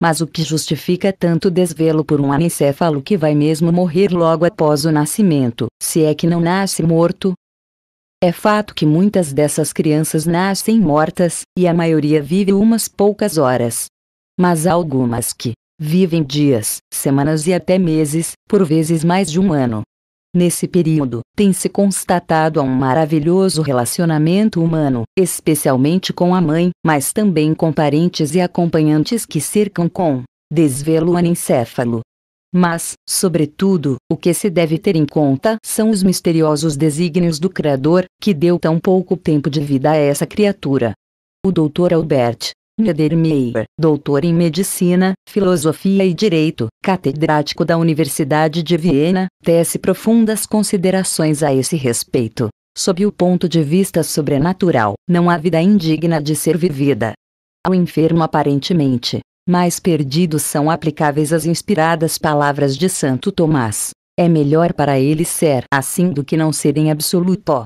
mas o que justifica tanto desvelo por um anencefalo que vai mesmo morrer logo após o nascimento, se é que não nasce morto? É fato que muitas dessas crianças nascem mortas, e a maioria vive umas poucas horas. Mas há algumas que vivem dias, semanas e até meses, por vezes mais de um ano. Nesse período, tem-se constatado um maravilhoso relacionamento humano, especialmente com a mãe, mas também com parentes e acompanhantes que cercam com desvelo o anencéfalo. Mas, sobretudo, o que se deve ter em conta são os misteriosos desígnios do Criador, que deu tão pouco tempo de vida a essa criatura. O Dr. Albert Niedermeyer, doutor em medicina, filosofia e direito, catedrático da Universidade de Viena, tece profundas considerações a esse respeito. Sob o ponto de vista sobrenatural, não há vida indigna de ser vivida. Ao enfermo aparentemente, mais perdidos são aplicáveis as inspiradas palavras de Santo Tomás. É melhor para ele ser assim do que não ser em absoluto.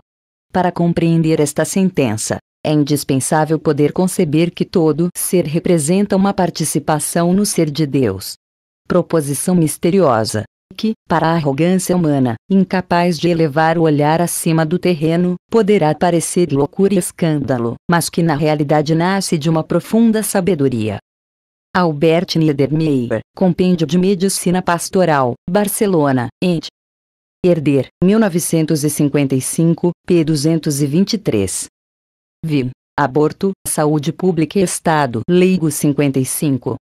Para compreender esta sentença, é indispensável poder conceber que todo ser representa uma participação no ser de Deus. Proposição misteriosa, que, para a arrogância humana, incapaz de elevar o olhar acima do terreno, poderá parecer loucura e escândalo, mas que na realidade nasce de uma profunda sabedoria. Albert Niedermeyer, Compêndio de Medicina Pastoral, Barcelona, ent. Herder, 1955, p. 223. Vi. Aborto, saúde pública e Estado. Leigo 55.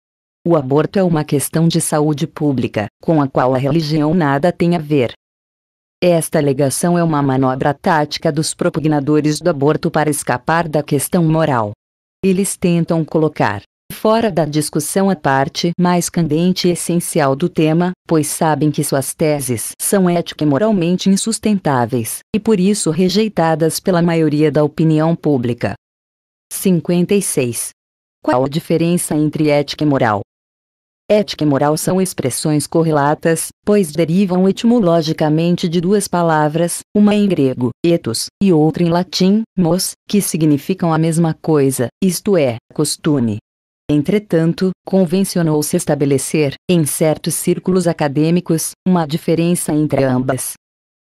O aborto é uma questão de saúde pública, com a qual a religião nada tem a ver. Esta alegação é uma manobra tática dos propugnadores do aborto para escapar da questão moral. Eles tentam colocar fora da discussão a parte mais candente e essencial do tema, pois sabem que suas teses são ética e moralmente insustentáveis, e por isso rejeitadas pela maioria da opinião pública. 56. Qual a diferença entre ética e moral? Ética e moral são expressões correlatas, pois derivam etimologicamente de duas palavras, uma em grego, ethos, e outra em latim, mos, que significam a mesma coisa, isto é, costume. Entretanto, convencionou-se estabelecer, em certos círculos acadêmicos, uma diferença entre ambas.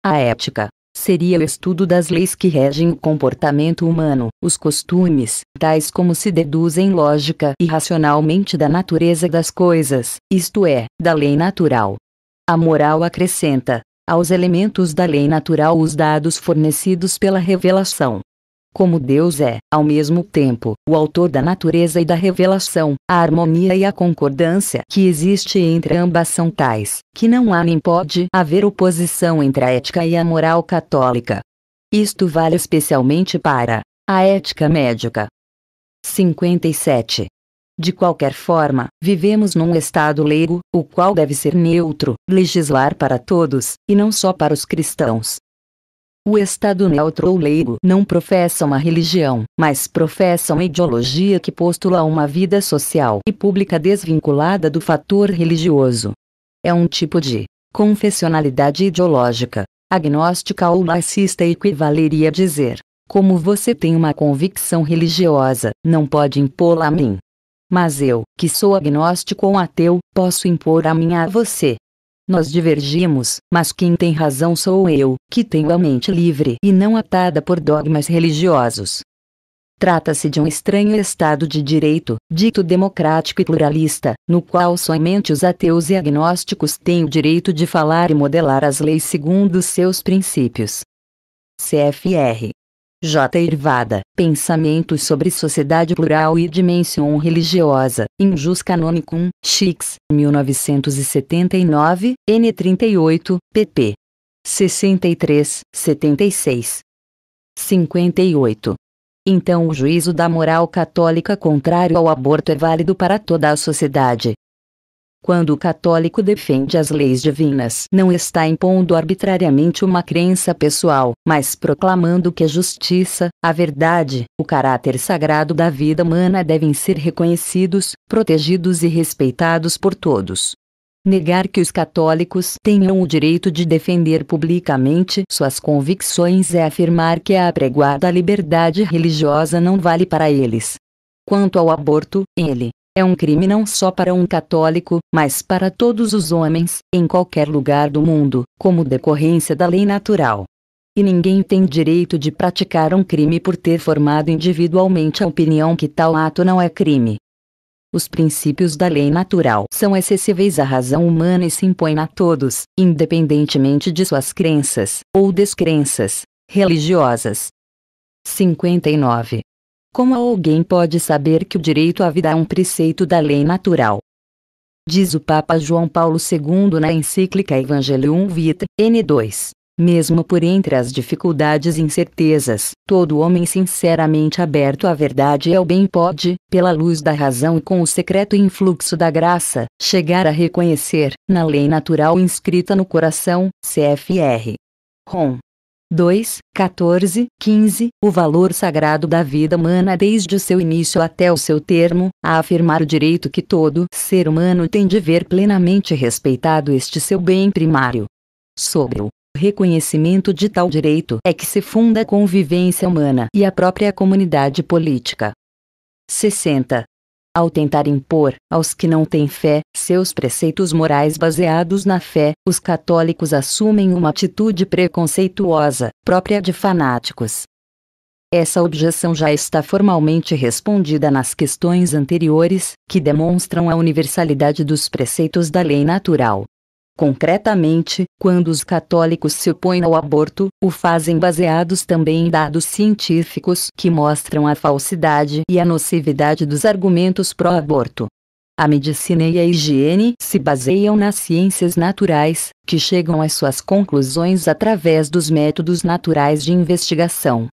A ética seria o estudo das leis que regem o comportamento humano, os costumes, tais como se deduzem lógica e racionalmente da natureza das coisas, isto é, da lei natural. A moral acrescenta, aos elementos da lei natural os dados fornecidos pela revelação, como Deus é, ao mesmo tempo, o autor da natureza e da revelação, a harmonia e a concordância que existe entre ambas são tais, que não há nem pode haver oposição entre a ética e a moral católica. Isto vale especialmente para a ética médica. 57. De qualquer forma, vivemos num Estado leigo, o qual deve ser neutro, legislar para todos, e não só para os cristãos, o Estado neutro ou leigo não professa uma religião, mas professa uma ideologia que postula uma vida social e pública desvinculada do fator religioso. É um tipo de confessionalidade ideológica, agnóstica ou laicista equivaleria a dizer: como você tem uma convicção religiosa, não pode impô-la a mim. Mas eu, que sou agnóstico ou ateu, posso impor a minha a você. Nós divergimos, mas quem tem razão sou eu, que tenho a mente livre e não atada por dogmas religiosos. Trata-se de um estranho Estado de direito, dito democrático e pluralista, no qual somente os ateus e agnósticos têm o direito de falar e modelar as leis segundo seus princípios. CFR J. Irvada, Pensamentos sobre Sociedade Plural e Dimensão Religiosa, Injus Canonicum, Chix, 1979, N38, pp. 63, 76. 58. Então o juízo da moral católica contrário ao aborto é válido para toda a sociedade, quando o católico defende as leis divinas, não está impondo arbitrariamente uma crença pessoal, mas proclamando que a justiça, a verdade, o caráter sagrado da vida humana devem ser reconhecidos, protegidos e respeitados por todos. Negar que os católicos tenham o direito de defender publicamente suas convicções é afirmar que a apregoada liberdade religiosa não vale para eles. Quanto ao aborto, ele, é um crime não só para um católico, mas para todos os homens, em qualquer lugar do mundo, como decorrência da lei natural. E ninguém tem direito de praticar um crime por ter formado individualmente a opinião que tal ato não é crime. Os princípios da lei natural são acessíveis à razão humana e se impõem a todos, independentemente de suas crenças ou descrenças religiosas. 59. Como alguém pode saber que o direito à vida é um preceito da lei natural? Diz o Papa João Paulo II na encíclica Evangelium Vitae, N2. Mesmo por entre as dificuldades e incertezas, todo homem sinceramente aberto à verdade e é ao bem pode, pela luz da razão e com o secreto influxo da graça, chegar a reconhecer, na lei natural inscrita no coração, CFR. Rom. 2, 14, 15, o valor sagrado da vida humana desde o seu início até o seu termo, a afirmar o direito que todo ser humano tem de ver plenamente respeitado este seu bem primário. Sobre o reconhecimento de tal direito é que se funda a convivência humana e a própria comunidade política. 60 ao tentar impor aos que não têm fé seus preceitos morais baseados na fé, os católicos assumem uma atitude preconceituosa, própria de fanáticos. Essa objeção já está formalmente respondida nas questões anteriores, que demonstram a universalidade dos preceitos da lei natural. Concretamente, quando os católicos se opõem ao aborto, o fazem baseados também em dados científicos que mostram a falsidade e a nocividade dos argumentos pró-aborto. A medicina e a higiene se baseiam nas ciências naturais, que chegam às suas conclusões através dos métodos naturais de investigação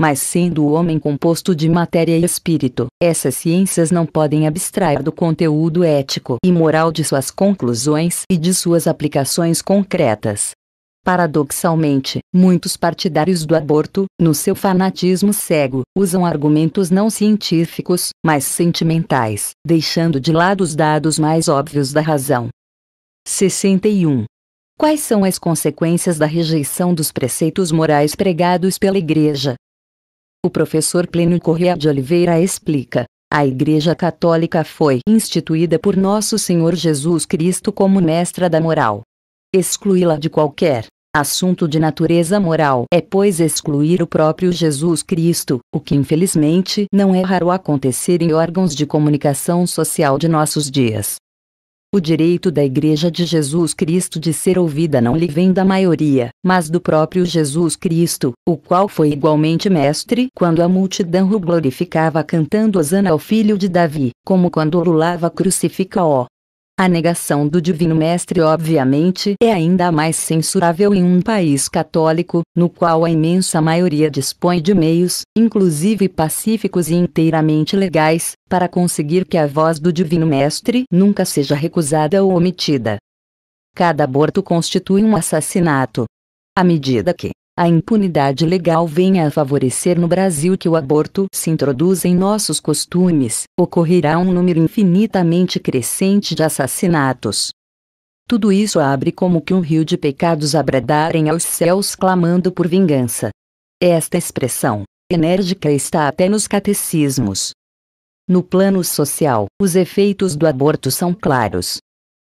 mas sendo o homem composto de matéria e espírito. Essas ciências não podem abstrair do conteúdo ético e moral de suas conclusões e de suas aplicações concretas. Paradoxalmente, muitos partidários do aborto, no seu fanatismo cego, usam argumentos não científicos, mas sentimentais, deixando de lado os dados mais óbvios da razão. 61. Quais são as consequências da rejeição dos preceitos morais pregados pela Igreja? O professor Plínio Correa de Oliveira explica: a Igreja Católica foi instituída por Nosso Senhor Jesus Cristo como mestra da moral. Excluí-la de qualquer assunto de natureza moral é, pois, excluir o próprio Jesus Cristo, o que infelizmente não é raro acontecer em órgãos de comunicação social de nossos dias. O direito da Igreja de Jesus Cristo de ser ouvida não lhe vem da maioria, mas do próprio Jesus Cristo, o qual foi igualmente mestre quando a multidão o glorificava cantando Osana ao filho de Davi, como quando ululava crucifica-o. A negação do Divino Mestre obviamente é ainda mais censurável em um país católico, no qual a imensa maioria dispõe de meios, inclusive pacíficos e inteiramente legais, para conseguir que a voz do Divino Mestre nunca seja recusada ou omitida. Cada aborto constitui um assassinato. À medida que a impunidade legal venha a favorecer no Brasil que o aborto se introduz em nossos costumes, ocorrerá um número infinitamente crescente de assassinatos. Tudo isso abre como que um rio de pecados a bradarem aos céus clamando por vingança. Esta expressão, enérgica está até nos catecismos. No plano social, os efeitos do aborto são claros.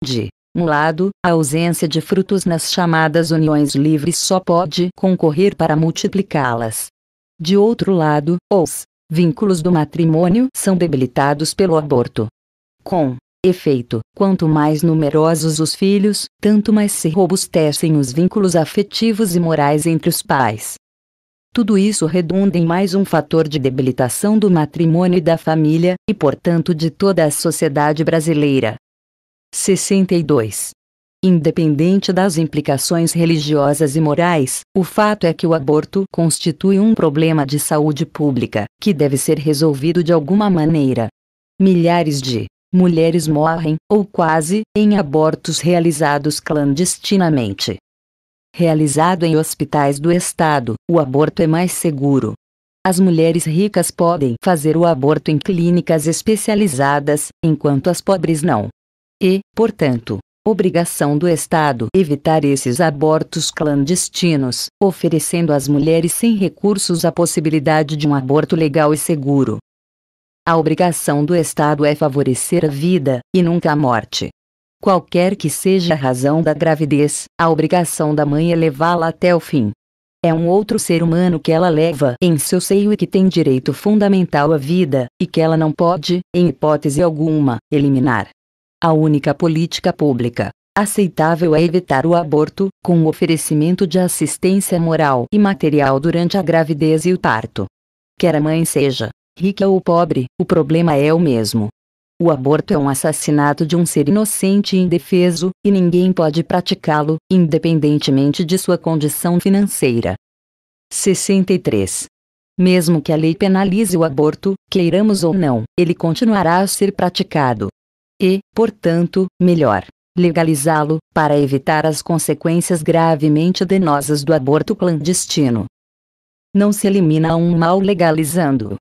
De um lado, a ausência de frutos nas chamadas uniões livres só pode concorrer para multiplicá-las. De outro lado, os vínculos do matrimônio são debilitados pelo aborto. Com efeito, quanto mais numerosos os filhos, tanto mais se robustecem os vínculos afetivos e morais entre os pais. Tudo isso redunda em mais um fator de debilitação do matrimônio e da família, e portanto de toda a sociedade brasileira. 62. Independente das implicações religiosas e morais, o fato é que o aborto constitui um problema de saúde pública, que deve ser resolvido de alguma maneira. Milhares de mulheres morrem, ou quase, em abortos realizados clandestinamente. Realizado em hospitais do Estado, o aborto é mais seguro, as mulheres ricas podem fazer o aborto em clínicas especializadas, enquanto as pobres não e, portanto, obrigação do Estado evitar esses abortos clandestinos, oferecendo às mulheres sem recursos a possibilidade de um aborto legal e seguro. A obrigação do Estado é favorecer a vida, e nunca a morte. Qualquer que seja a razão da gravidez, a obrigação da mãe é levá-la até o fim. É um outro ser humano que ela leva em seu seio e que tem direito fundamental à vida, e que ela não pode, em hipótese alguma, eliminar. A única política pública aceitável é evitar o aborto, com o oferecimento de assistência moral e material durante a gravidez e o parto. Quer a mãe seja rica ou pobre, o problema é o mesmo. O aborto é um assassinato de um ser inocente e indefeso, e ninguém pode praticá-lo, independentemente de sua condição financeira. 63. Mesmo que a lei penalize o aborto, queiramos ou não, ele continuará a ser praticado, e, portanto, melhor legalizá-lo para evitar as consequências gravemente danosas do aborto clandestino. Não se elimina um mal legalizando.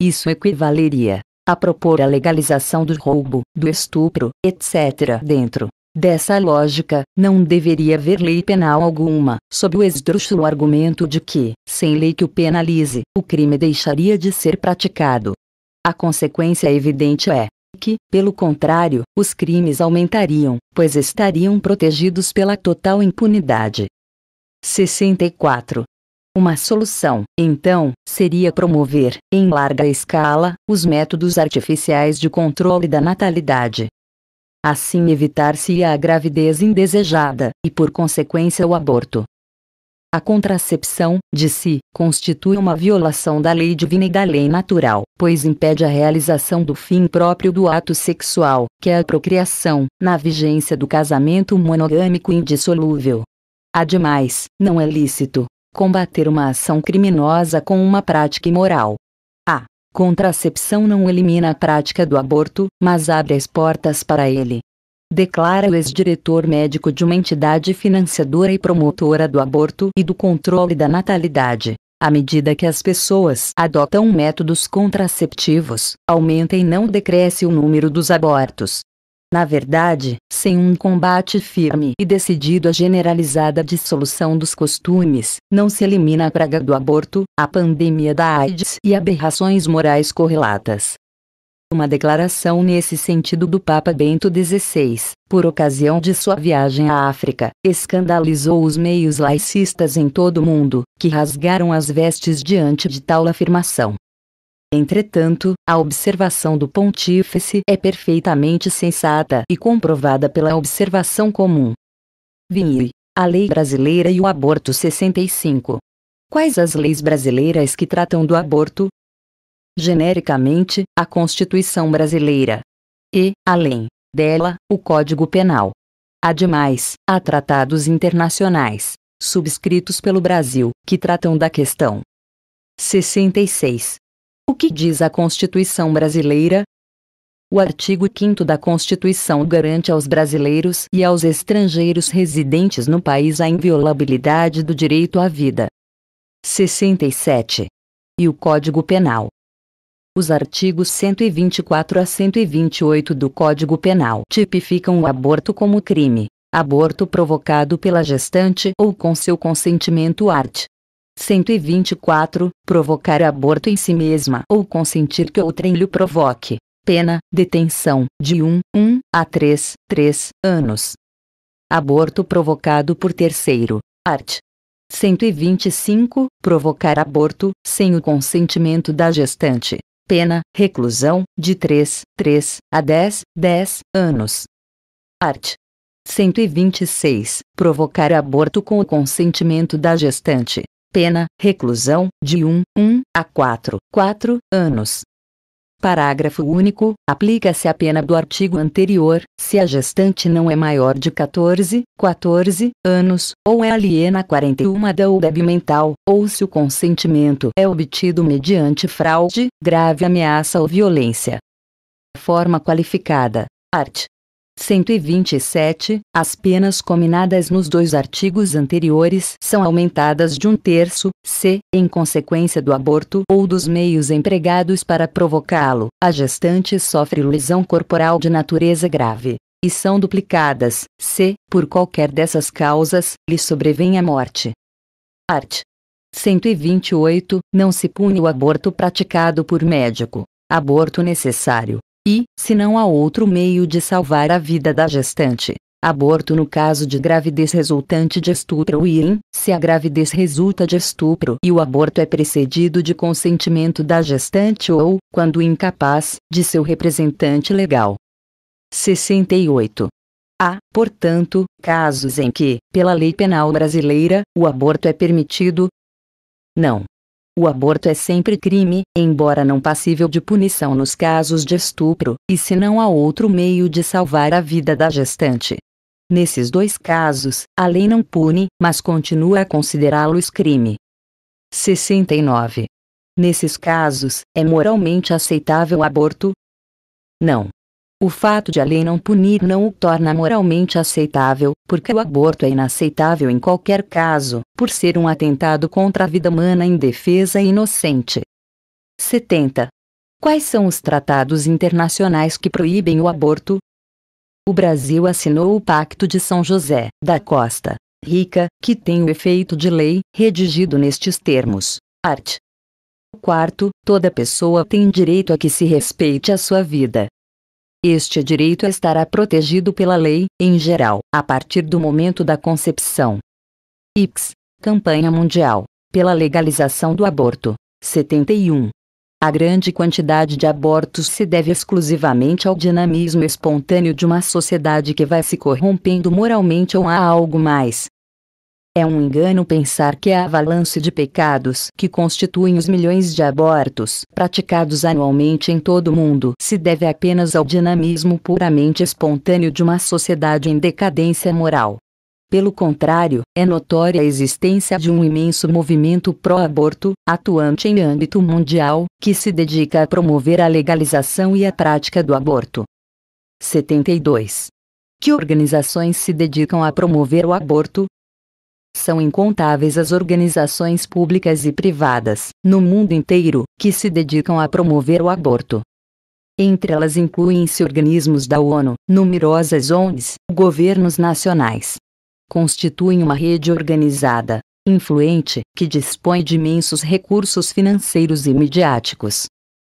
Isso equivaleria a propor a legalização do roubo, do estupro, etc. Dentro dessa lógica, não deveria haver lei penal alguma, sob o esdrúxulo argumento de que, sem lei que o penalize, o crime deixaria de ser praticado. A consequência evidente é que, pelo contrário, os crimes aumentariam, pois estariam protegidos pela total impunidade. 64. Uma solução, então, seria promover, em larga escala, os métodos artificiais de controle da natalidade. Assim evitar-se a gravidez indesejada, e por consequência o aborto. A contracepção, de si, constitui uma violação da lei divina e da lei natural, pois impede a realização do fim próprio do ato sexual, que é a procriação, na vigência do casamento monogâmico indissolúvel. Ademais, não é lícito combater uma ação criminosa com uma prática imoral. A contracepção não elimina a prática do aborto, mas abre as portas para ele declara o ex-diretor médico de uma entidade financiadora e promotora do aborto e do controle da natalidade. À medida que as pessoas adotam métodos contraceptivos, aumenta e não decresce o número dos abortos. Na verdade, sem um combate firme e decidido à generalizada dissolução dos costumes, não se elimina a praga do aborto, a pandemia da AIDS e aberrações morais correlatas uma declaração nesse sentido do Papa Bento XVI, por ocasião de sua viagem à África, escandalizou os meios laicistas em todo o mundo, que rasgaram as vestes diante de tal afirmação. Entretanto, a observação do pontífice é perfeitamente sensata e comprovada pela observação comum. Vinhe, a lei brasileira e o aborto 65. Quais as leis brasileiras que tratam do aborto? genericamente, a Constituição brasileira. E, além dela, o Código Penal. Ademais, há tratados internacionais, subscritos pelo Brasil, que tratam da questão. 66. O que diz a Constituição brasileira? O artigo 5 da Constituição garante aos brasileiros e aos estrangeiros residentes no país a inviolabilidade do direito à vida. 67. E o Código Penal os artigos 124 a 128 do Código Penal tipificam o aborto como crime, aborto provocado pela gestante ou com seu consentimento art. 124, provocar aborto em si mesma ou consentir que outrem lhe provoque. Pena, detenção, de 1, 1 a 3, 3 anos. Aborto provocado por terceiro. Art. 125, provocar aborto, sem o consentimento da gestante. Pena, reclusão, de 3, 3 a 10, 10 anos. Art. 126. Provocar aborto com o consentimento da gestante. Pena, reclusão, de 1, 1 a 4, 4 anos. Parágrafo único. Aplica-se a pena do artigo anterior, se a gestante não é maior de 14, 14 anos, ou é aliena 41 da UDEB mental, ou se o consentimento é obtido mediante fraude, grave ameaça ou violência. Forma qualificada. Art. 127. As penas combinadas nos dois artigos anteriores são aumentadas de um terço, se, em consequência do aborto ou dos meios empregados para provocá-lo, a gestante sofre lesão corporal de natureza grave. E são duplicadas, se, por qualquer dessas causas, lhe sobrevém a morte. Art. 128. Não se pune o aborto praticado por médico. Aborto necessário e, se não há outro meio de salvar a vida da gestante, aborto no caso de gravidez resultante de estupro e se a gravidez resulta de estupro e o aborto é precedido de consentimento da gestante ou, quando incapaz, de seu representante legal. 68. Há, portanto, casos em que, pela lei penal brasileira, o aborto é permitido? Não. O aborto é sempre crime, embora não passível de punição nos casos de estupro, e se não há outro meio de salvar a vida da gestante. Nesses dois casos, a lei não pune, mas continua a considerá-los crime. 69. Nesses casos, é moralmente aceitável o aborto? Não. O fato de a lei não punir não o torna moralmente aceitável, porque o aborto é inaceitável em qualquer caso, por ser um atentado contra a vida humana indefesa e inocente. 70. Quais são os tratados internacionais que proíbem o aborto? O Brasil assinou o Pacto de São José da Costa Rica, que tem o efeito de lei, redigido nestes termos: art. 4. Toda pessoa tem direito a que se respeite a sua vida, este direito estará protegido pela lei, em geral, a partir do momento da concepção. X. Campanha Mundial pela Legalização do Aborto. 71. A grande quantidade de abortos se deve exclusivamente ao dinamismo espontâneo de uma sociedade que vai se corrompendo moralmente ou a algo mais, é um engano pensar que a avalanche de pecados que constituem os milhões de abortos praticados anualmente em todo o mundo se deve apenas ao dinamismo puramente espontâneo de uma sociedade em decadência moral. Pelo contrário, é notória a existência de um imenso movimento pró-aborto, atuante em âmbito mundial, que se dedica a promover a legalização e a prática do aborto. 72. Que organizações se dedicam a promover o aborto, são incontáveis as organizações públicas e privadas, no mundo inteiro, que se dedicam a promover o aborto. Entre elas incluem-se organismos da ONU, numerosas ONGs, governos nacionais. Constituem uma rede organizada, influente, que dispõe de imensos recursos financeiros e midiáticos,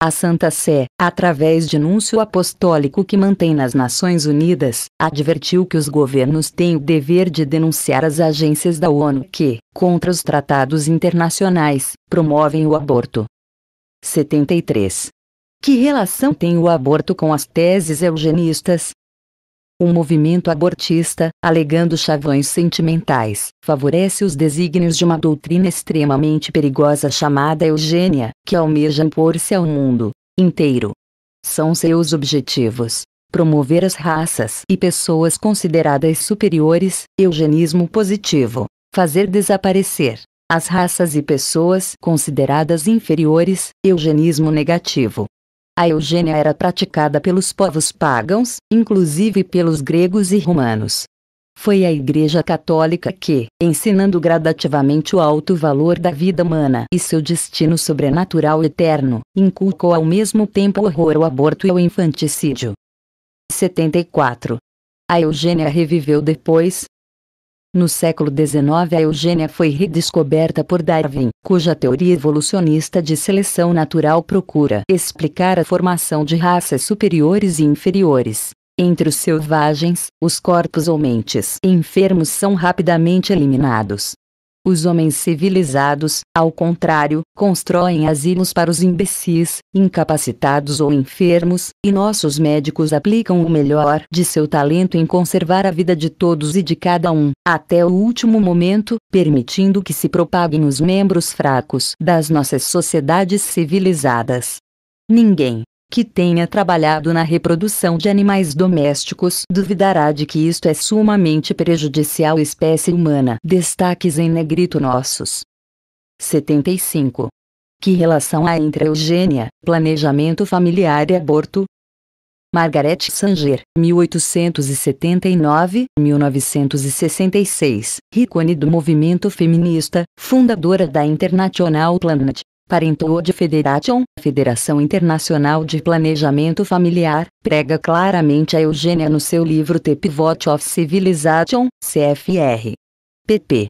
a Santa Sé, através de anúncio apostólico que mantém nas Nações Unidas, advertiu que os governos têm o dever de denunciar as agências da ONU que, contra os tratados internacionais, promovem o aborto. 73. Que relação tem o aborto com as teses eugenistas? Um movimento abortista, alegando chavões sentimentais, favorece os desígnios de uma doutrina extremamente perigosa chamada eugênia, que almeja impor-se ao mundo inteiro. São seus objetivos, promover as raças e pessoas consideradas superiores, eugenismo positivo, fazer desaparecer as raças e pessoas consideradas inferiores, eugenismo negativo, a eugênia era praticada pelos povos pagãos, inclusive pelos gregos e romanos. Foi a Igreja Católica que, ensinando gradativamente o alto valor da vida humana e seu destino sobrenatural eterno, inculcou ao mesmo tempo o horror ao aborto e ao infanticídio. 74. A Eugênia reviveu depois, no século XIX a eugênia foi redescoberta por Darwin, cuja teoria evolucionista de seleção natural procura explicar a formação de raças superiores e inferiores. Entre os selvagens, os corpos ou mentes enfermos são rapidamente eliminados, os homens civilizados, ao contrário, constroem asilos para os imbecis, incapacitados ou enfermos, e nossos médicos aplicam o melhor de seu talento em conservar a vida de todos e de cada um, até o último momento, permitindo que se propaguem os membros fracos das nossas sociedades civilizadas. Ninguém, que tenha trabalhado na reprodução de animais domésticos duvidará de que isto é sumamente prejudicial à espécie humana. Destaques em negrito nossos. 75. Que relação há entre eugênia, planejamento familiar e aborto? Margaret Sanger, 1879-1966, ícone do movimento feminista, fundadora da International Planet, Parenthood Federation, Federação Internacional de Planejamento Familiar, prega claramente a eugênia no seu livro The Pivot of Civilization, CFR. pp.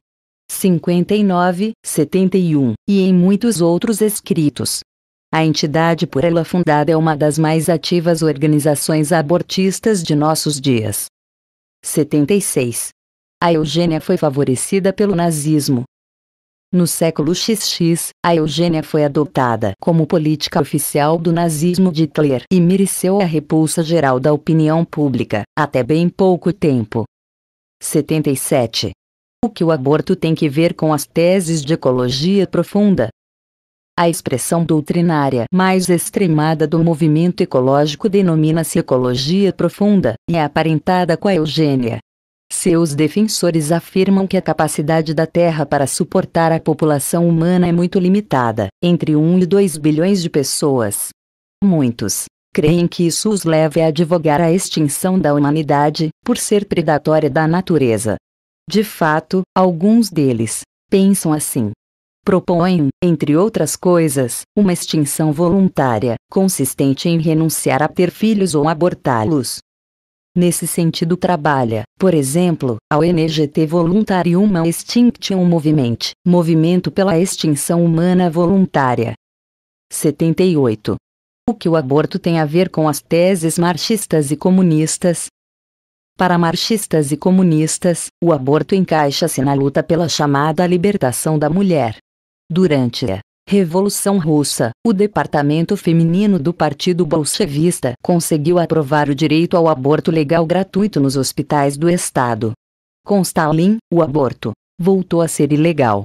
59, 71, e em muitos outros escritos. A entidade por ela fundada é uma das mais ativas organizações abortistas de nossos dias. 76. A eugênia foi favorecida pelo nazismo, no século XX, a eugênia foi adotada como política oficial do nazismo de Hitler e mereceu a repulsa geral da opinião pública, até bem pouco tempo. 77. O que o aborto tem que ver com as teses de ecologia profunda? A expressão doutrinária mais extremada do movimento ecológico denomina-se ecologia profunda e é aparentada com a eugênia. Seus defensores afirmam que a capacidade da Terra para suportar a população humana é muito limitada, entre 1 e 2 bilhões de pessoas. Muitos creem que isso os leve a advogar a extinção da humanidade, por ser predatória da natureza. De fato, alguns deles pensam assim. Propõem, entre outras coisas, uma extinção voluntária, consistente em renunciar a ter filhos ou abortá-los, Nesse sentido trabalha, por exemplo, a ONGT Voluntarium Extinction Movement, Movimento pela Extinção Humana Voluntária. 78. O que o aborto tem a ver com as teses marxistas e comunistas? Para marxistas e comunistas, o aborto encaixa-se na luta pela chamada libertação da mulher. Durante a Revolução Russa, o departamento feminino do Partido Bolchevista conseguiu aprovar o direito ao aborto legal gratuito nos hospitais do Estado. Com Stalin, o aborto voltou a ser ilegal.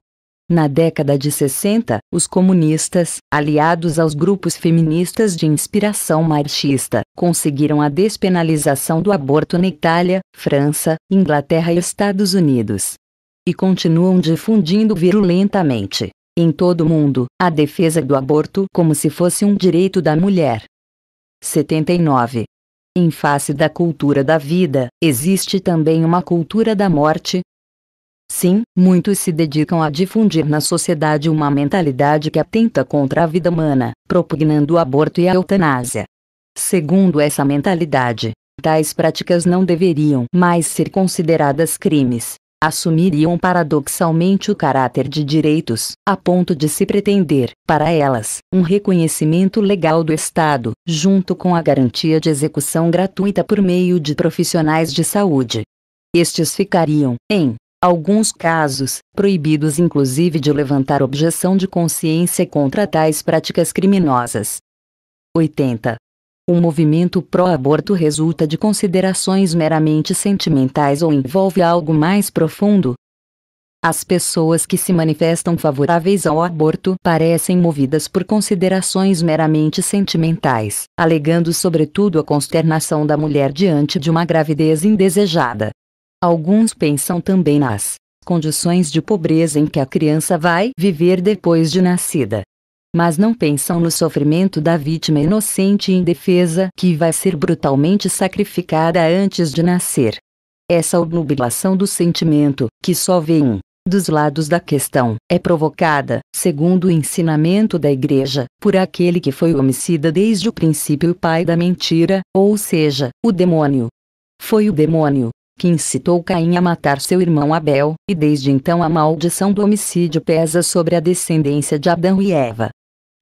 Na década de 60, os comunistas, aliados aos grupos feministas de inspiração marxista, conseguiram a despenalização do aborto na Itália, França, Inglaterra e Estados Unidos. E continuam difundindo virulentamente em todo o mundo, a defesa do aborto como se fosse um direito da mulher. 79. Em face da cultura da vida, existe também uma cultura da morte. Sim, muitos se dedicam a difundir na sociedade uma mentalidade que atenta contra a vida humana, propugnando o aborto e a eutanásia. Segundo essa mentalidade, tais práticas não deveriam mais ser consideradas crimes, assumiriam paradoxalmente o caráter de direitos, a ponto de se pretender, para elas, um reconhecimento legal do Estado, junto com a garantia de execução gratuita por meio de profissionais de saúde. Estes ficariam, em alguns casos, proibidos inclusive de levantar objeção de consciência contra tais práticas criminosas. 80. O movimento pró-aborto resulta de considerações meramente sentimentais ou envolve algo mais profundo? As pessoas que se manifestam favoráveis ao aborto parecem movidas por considerações meramente sentimentais, alegando sobretudo a consternação da mulher diante de uma gravidez indesejada. Alguns pensam também nas condições de pobreza em que a criança vai viver depois de nascida, mas não pensam no sofrimento da vítima inocente e indefesa que vai ser brutalmente sacrificada antes de nascer. Essa obnubilação do sentimento, que só vem um dos lados da questão, é provocada, segundo o ensinamento da Igreja, por aquele que foi homicida desde o princípio o pai da mentira, ou seja, o demônio. Foi o demônio que incitou Caim a matar seu irmão Abel, e desde então a maldição do homicídio pesa sobre a descendência de Adão e Eva.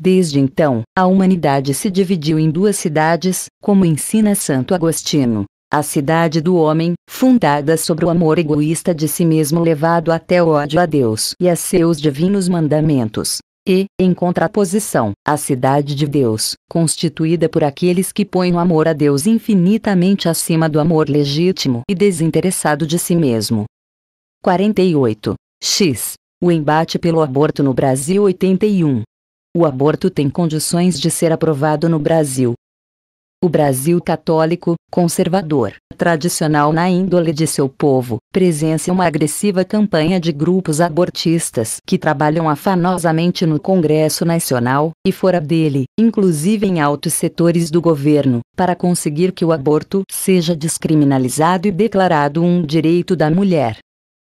Desde então, a humanidade se dividiu em duas cidades, como ensina Santo Agostinho. A cidade do homem, fundada sobre o amor egoísta de si mesmo levado até o ódio a Deus e a seus divinos mandamentos. E, em contraposição, a cidade de Deus, constituída por aqueles que põem o amor a Deus infinitamente acima do amor legítimo e desinteressado de si mesmo. 48. X. O embate pelo aborto no Brasil 81 o aborto tem condições de ser aprovado no Brasil. O Brasil católico, conservador, tradicional na índole de seu povo, presencia uma agressiva campanha de grupos abortistas que trabalham afanosamente no Congresso Nacional e fora dele, inclusive em altos setores do governo, para conseguir que o aborto seja descriminalizado e declarado um direito da mulher.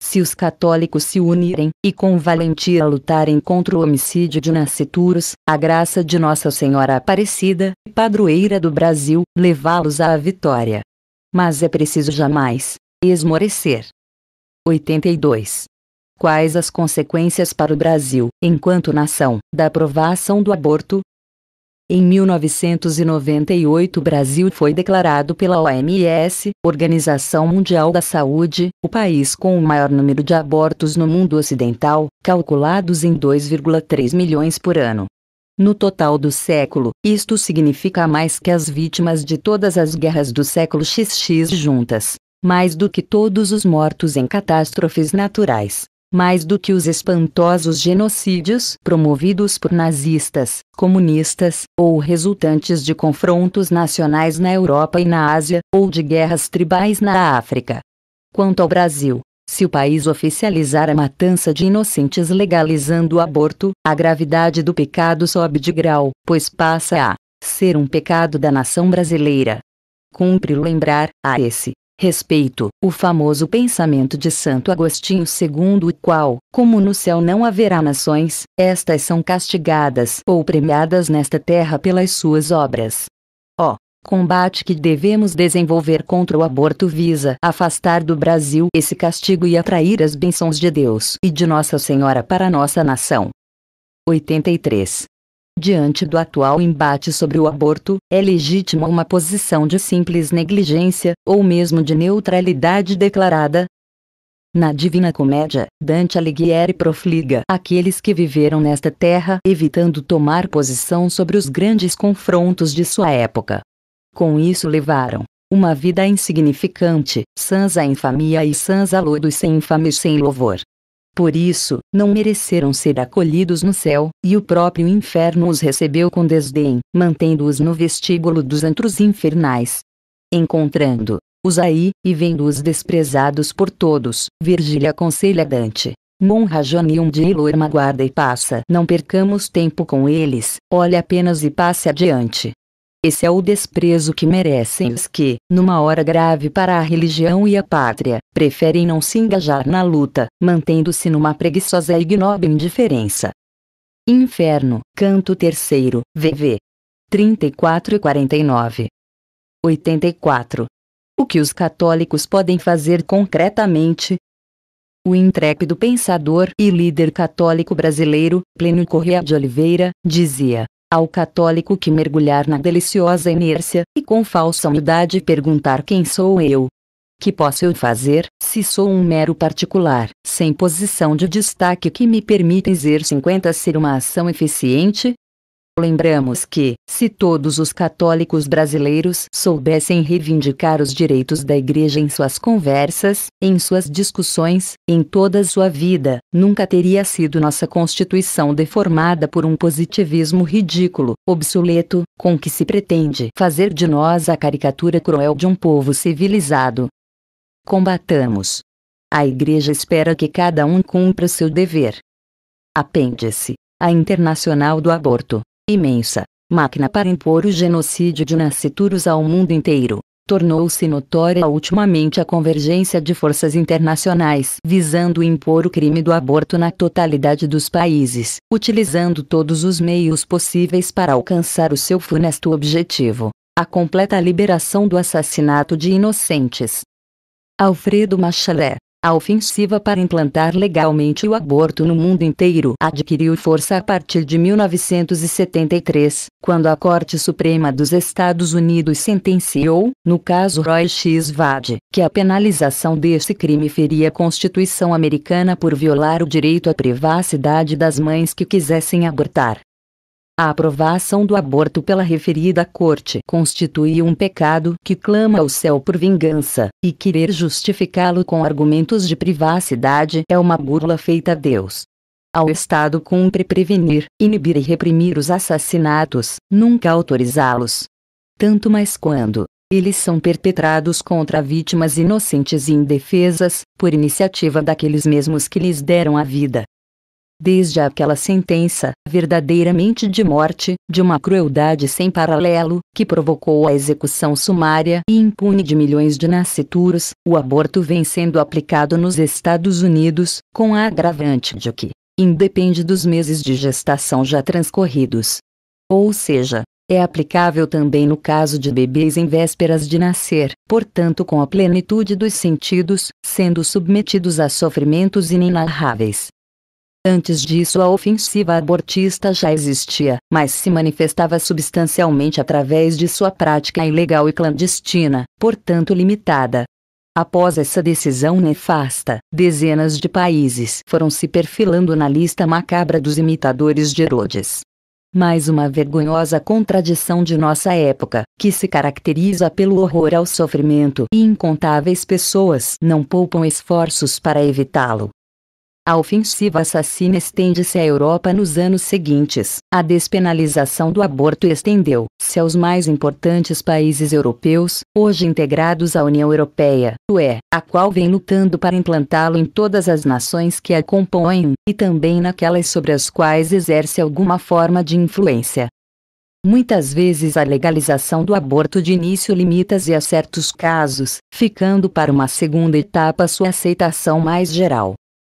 Se os católicos se unirem e com valentia lutarem contra o homicídio de nascituros, a graça de Nossa Senhora Aparecida, padroeira do Brasil, levá-los à vitória. Mas é preciso jamais esmorecer. 82. Quais as consequências para o Brasil, enquanto nação, da aprovação do aborto, em 1998, o Brasil foi declarado pela OMS, Organização Mundial da Saúde, o país com o maior número de abortos no mundo ocidental, calculados em 2,3 milhões por ano. No total do século, isto significa mais que as vítimas de todas as guerras do século XX juntas, mais do que todos os mortos em catástrofes naturais mais do que os espantosos genocídios promovidos por nazistas, comunistas, ou resultantes de confrontos nacionais na Europa e na Ásia, ou de guerras tribais na África. Quanto ao Brasil, se o país oficializar a matança de inocentes legalizando o aborto, a gravidade do pecado sobe de grau, pois passa a ser um pecado da nação brasileira. Cumpre lembrar, a esse Respeito, o famoso pensamento de Santo Agostinho, segundo o qual, como no céu não haverá nações, estas são castigadas ou premiadas nesta terra pelas suas obras. Ó, combate que devemos desenvolver contra o aborto visa afastar do Brasil esse castigo e atrair as bênçãos de Deus e de Nossa Senhora para nossa nação. 83. Diante do atual embate sobre o aborto, é legítima uma posição de simples negligência, ou mesmo de neutralidade declarada, na Divina Comédia, Dante Alighieri profliga aqueles que viveram nesta terra evitando tomar posição sobre os grandes confrontos de sua época. Com isso levaram uma vida insignificante, sans a infamia e sans a lodo e sem infame e sem louvor. Por isso, não mereceram ser acolhidos no céu, e o próprio inferno os recebeu com desdém, mantendo-os no vestíbulo dos antros infernais. Encontrando os aí, e vendo-os desprezados por todos, Virgílio aconselha Dante. Monrajanium de Ilorma guarda e passa. Não percamos tempo com eles, olhe apenas e passe adiante. Esse é o desprezo que merecem os que, numa hora grave para a religião e a pátria, preferem não se engajar na luta, mantendo-se numa preguiçosa e ignóbil indiferença. Inferno, canto terceiro, VV. 34 e 49. 84. O que os católicos podem fazer concretamente? O intrépido pensador e líder católico brasileiro, Plínio Correa de Oliveira, dizia: ao católico que mergulhar na deliciosa inércia, e com falsa humildade perguntar quem sou eu. Que posso eu fazer, se sou um mero particular, sem posição de destaque que me permita exercer 50 ser uma ação eficiente? Lembramos que, se todos os católicos brasileiros soubessem reivindicar os direitos da Igreja em suas conversas, em suas discussões, em toda sua vida, nunca teria sido nossa Constituição deformada por um positivismo ridículo, obsoleto, com que se pretende fazer de nós a caricatura cruel de um povo civilizado. Combatamos. A Igreja espera que cada um cumpra seu dever. Apêndice. A Internacional do Aborto imensa, máquina para impor o genocídio de nascituros ao mundo inteiro. Tornou-se notória ultimamente a convergência de forças internacionais visando impor o crime do aborto na totalidade dos países, utilizando todos os meios possíveis para alcançar o seu funesto objetivo a completa liberação do assassinato de inocentes. Alfredo Machalé a ofensiva para implantar legalmente o aborto no mundo inteiro adquiriu força a partir de 1973, quando a Corte Suprema dos Estados Unidos sentenciou, no caso Roy X. Wade, que a penalização desse crime feria a Constituição americana por violar o direito à privacidade das mães que quisessem abortar. A aprovação do aborto pela referida corte constitui um pecado que clama ao céu por vingança, e querer justificá-lo com argumentos de privacidade é uma burla feita a Deus. Ao Estado cumpre prevenir, inibir e reprimir os assassinatos, nunca autorizá-los. Tanto mais quando, eles são perpetrados contra vítimas inocentes e indefesas, por iniciativa daqueles mesmos que lhes deram a vida desde aquela sentença, verdadeiramente de morte, de uma crueldade sem paralelo, que provocou a execução sumária e impune de milhões de nascituros, o aborto vem sendo aplicado nos Estados Unidos, com a agravante de que independe dos meses de gestação já transcorridos. Ou seja, é aplicável também no caso de bebês em vésperas de nascer, portanto, com a plenitude dos sentidos, sendo submetidos a sofrimentos inenarráveis. Antes disso a ofensiva abortista já existia, mas se manifestava substancialmente através de sua prática ilegal e clandestina, portanto limitada. Após essa decisão nefasta, dezenas de países foram se perfilando na lista macabra dos imitadores de Herodes. Mais uma vergonhosa contradição de nossa época, que se caracteriza pelo horror ao sofrimento e incontáveis pessoas não poupam esforços para evitá-lo. A ofensiva assassina estende-se à Europa nos anos seguintes. A despenalização do aborto estendeu-se aos mais importantes países europeus, hoje integrados à União Europeia, UE, é, a qual vem lutando para implantá-lo em todas as nações que a compõem, e também naquelas sobre as quais exerce alguma forma de influência. Muitas vezes a legalização do aborto de início limita-se a certos casos, ficando para uma segunda etapa sua aceitação mais geral.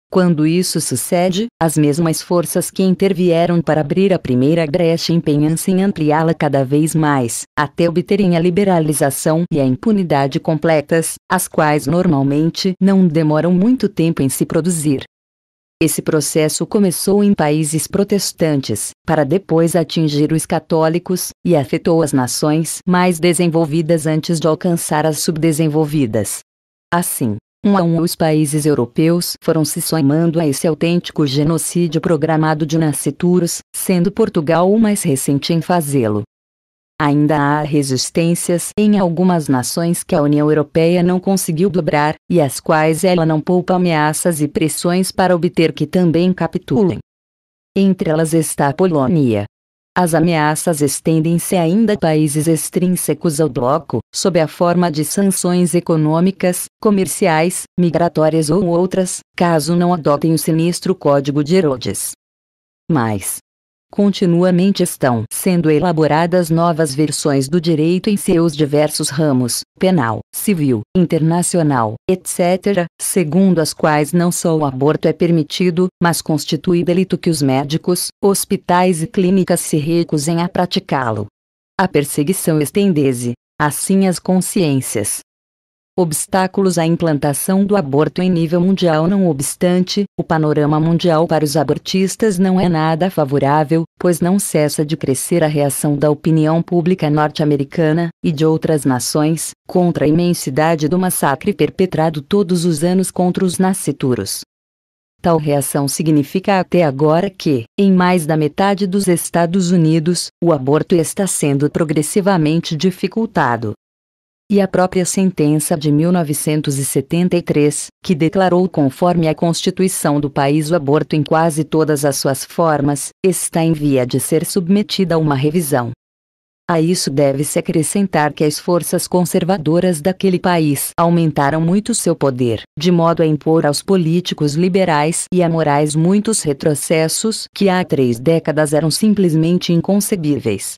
Quando isso sucede, as mesmas forças que intervieram para abrir a primeira brecha empenham-se em ampliá-la cada vez mais, até obterem a liberalização e a impunidade completas, as quais normalmente não demoram muito tempo em se produzir. Esse processo começou em países protestantes, para depois atingir os católicos, e afetou as nações mais desenvolvidas antes de alcançar as subdesenvolvidas. Assim, um a um os países europeus foram se somando a esse autêntico genocídio programado de nascituros, sendo Portugal o mais recente em fazê-lo. Ainda há resistências em algumas nações que a União Europeia não conseguiu dobrar, e às quais ela não poupa ameaças e pressões para obter que também capitulem. Entre elas está a Polônia. As ameaças estendem-se ainda a países extrínsecos ao bloco, sob a forma de sanções econômicas, comerciais, migratórias ou outras, caso não adotem o sinistro Código de Herodes. Mas, Continuamente estão sendo elaboradas novas versões do direito em seus diversos ramos, penal, civil, internacional, etc., segundo as quais não só o aborto é permitido, mas constitui delito que os médicos, hospitais e clínicas se recusem a praticá-lo. A perseguição estende-se, assim as consciências, Obstáculos à implantação do aborto em nível mundial Não obstante, o panorama mundial para os abortistas não é nada favorável, pois não cessa de crescer a reação da opinião pública norte-americana, e de outras nações, contra a imensidade do massacre perpetrado todos os anos contra os nascituros. Tal reação significa até agora que, em mais da metade dos Estados Unidos, o aborto está sendo progressivamente dificultado, e a própria sentença de 1973, que declarou conforme a Constituição do país o aborto em quase todas as suas formas, está em via de ser submetida a uma revisão. A isso deve-se acrescentar que as forças conservadoras daquele país aumentaram muito seu poder, de modo a impor aos políticos liberais e a morais muitos retrocessos que há três décadas eram simplesmente inconcebíveis.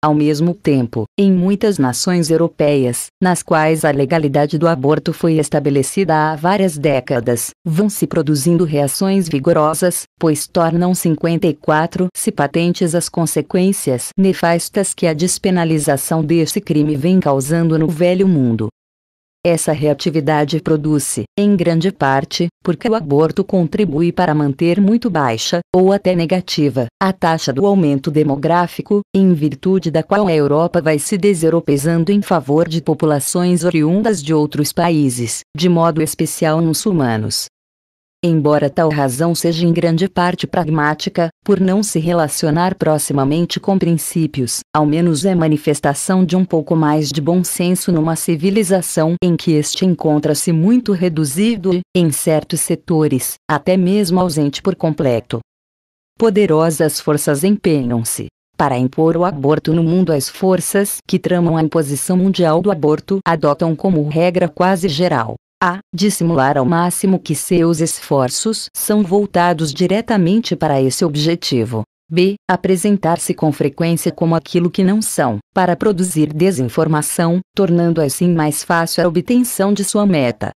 Ao mesmo tempo, em muitas nações europeias, nas quais a legalidade do aborto foi estabelecida há várias décadas, vão se produzindo reações vigorosas, pois tornam 54-se patentes as consequências nefastas que a despenalização desse crime vem causando no velho mundo. Essa reatividade produz-se, em grande parte, porque o aborto contribui para manter muito baixa, ou até negativa, a taxa do aumento demográfico, em virtude da qual a Europa vai se deseuropezando em favor de populações oriundas de outros países, de modo especial muçulmanos. Embora tal razão seja em grande parte pragmática, por não se relacionar proximamente com princípios, ao menos é manifestação de um pouco mais de bom senso numa civilização em que este encontra-se muito reduzido e, em certos setores, até mesmo ausente por completo. Poderosas forças empenham-se para impor o aborto no mundo, as forças que tramam a imposição mundial do aborto adotam como regra quase geral a dissimular ao máximo que seus esforços são voltados diretamente para esse objetivo. B. Apresentar-se com frequência como aquilo que não são, para produzir desinformação, tornando assim mais fácil a obtenção de sua meta.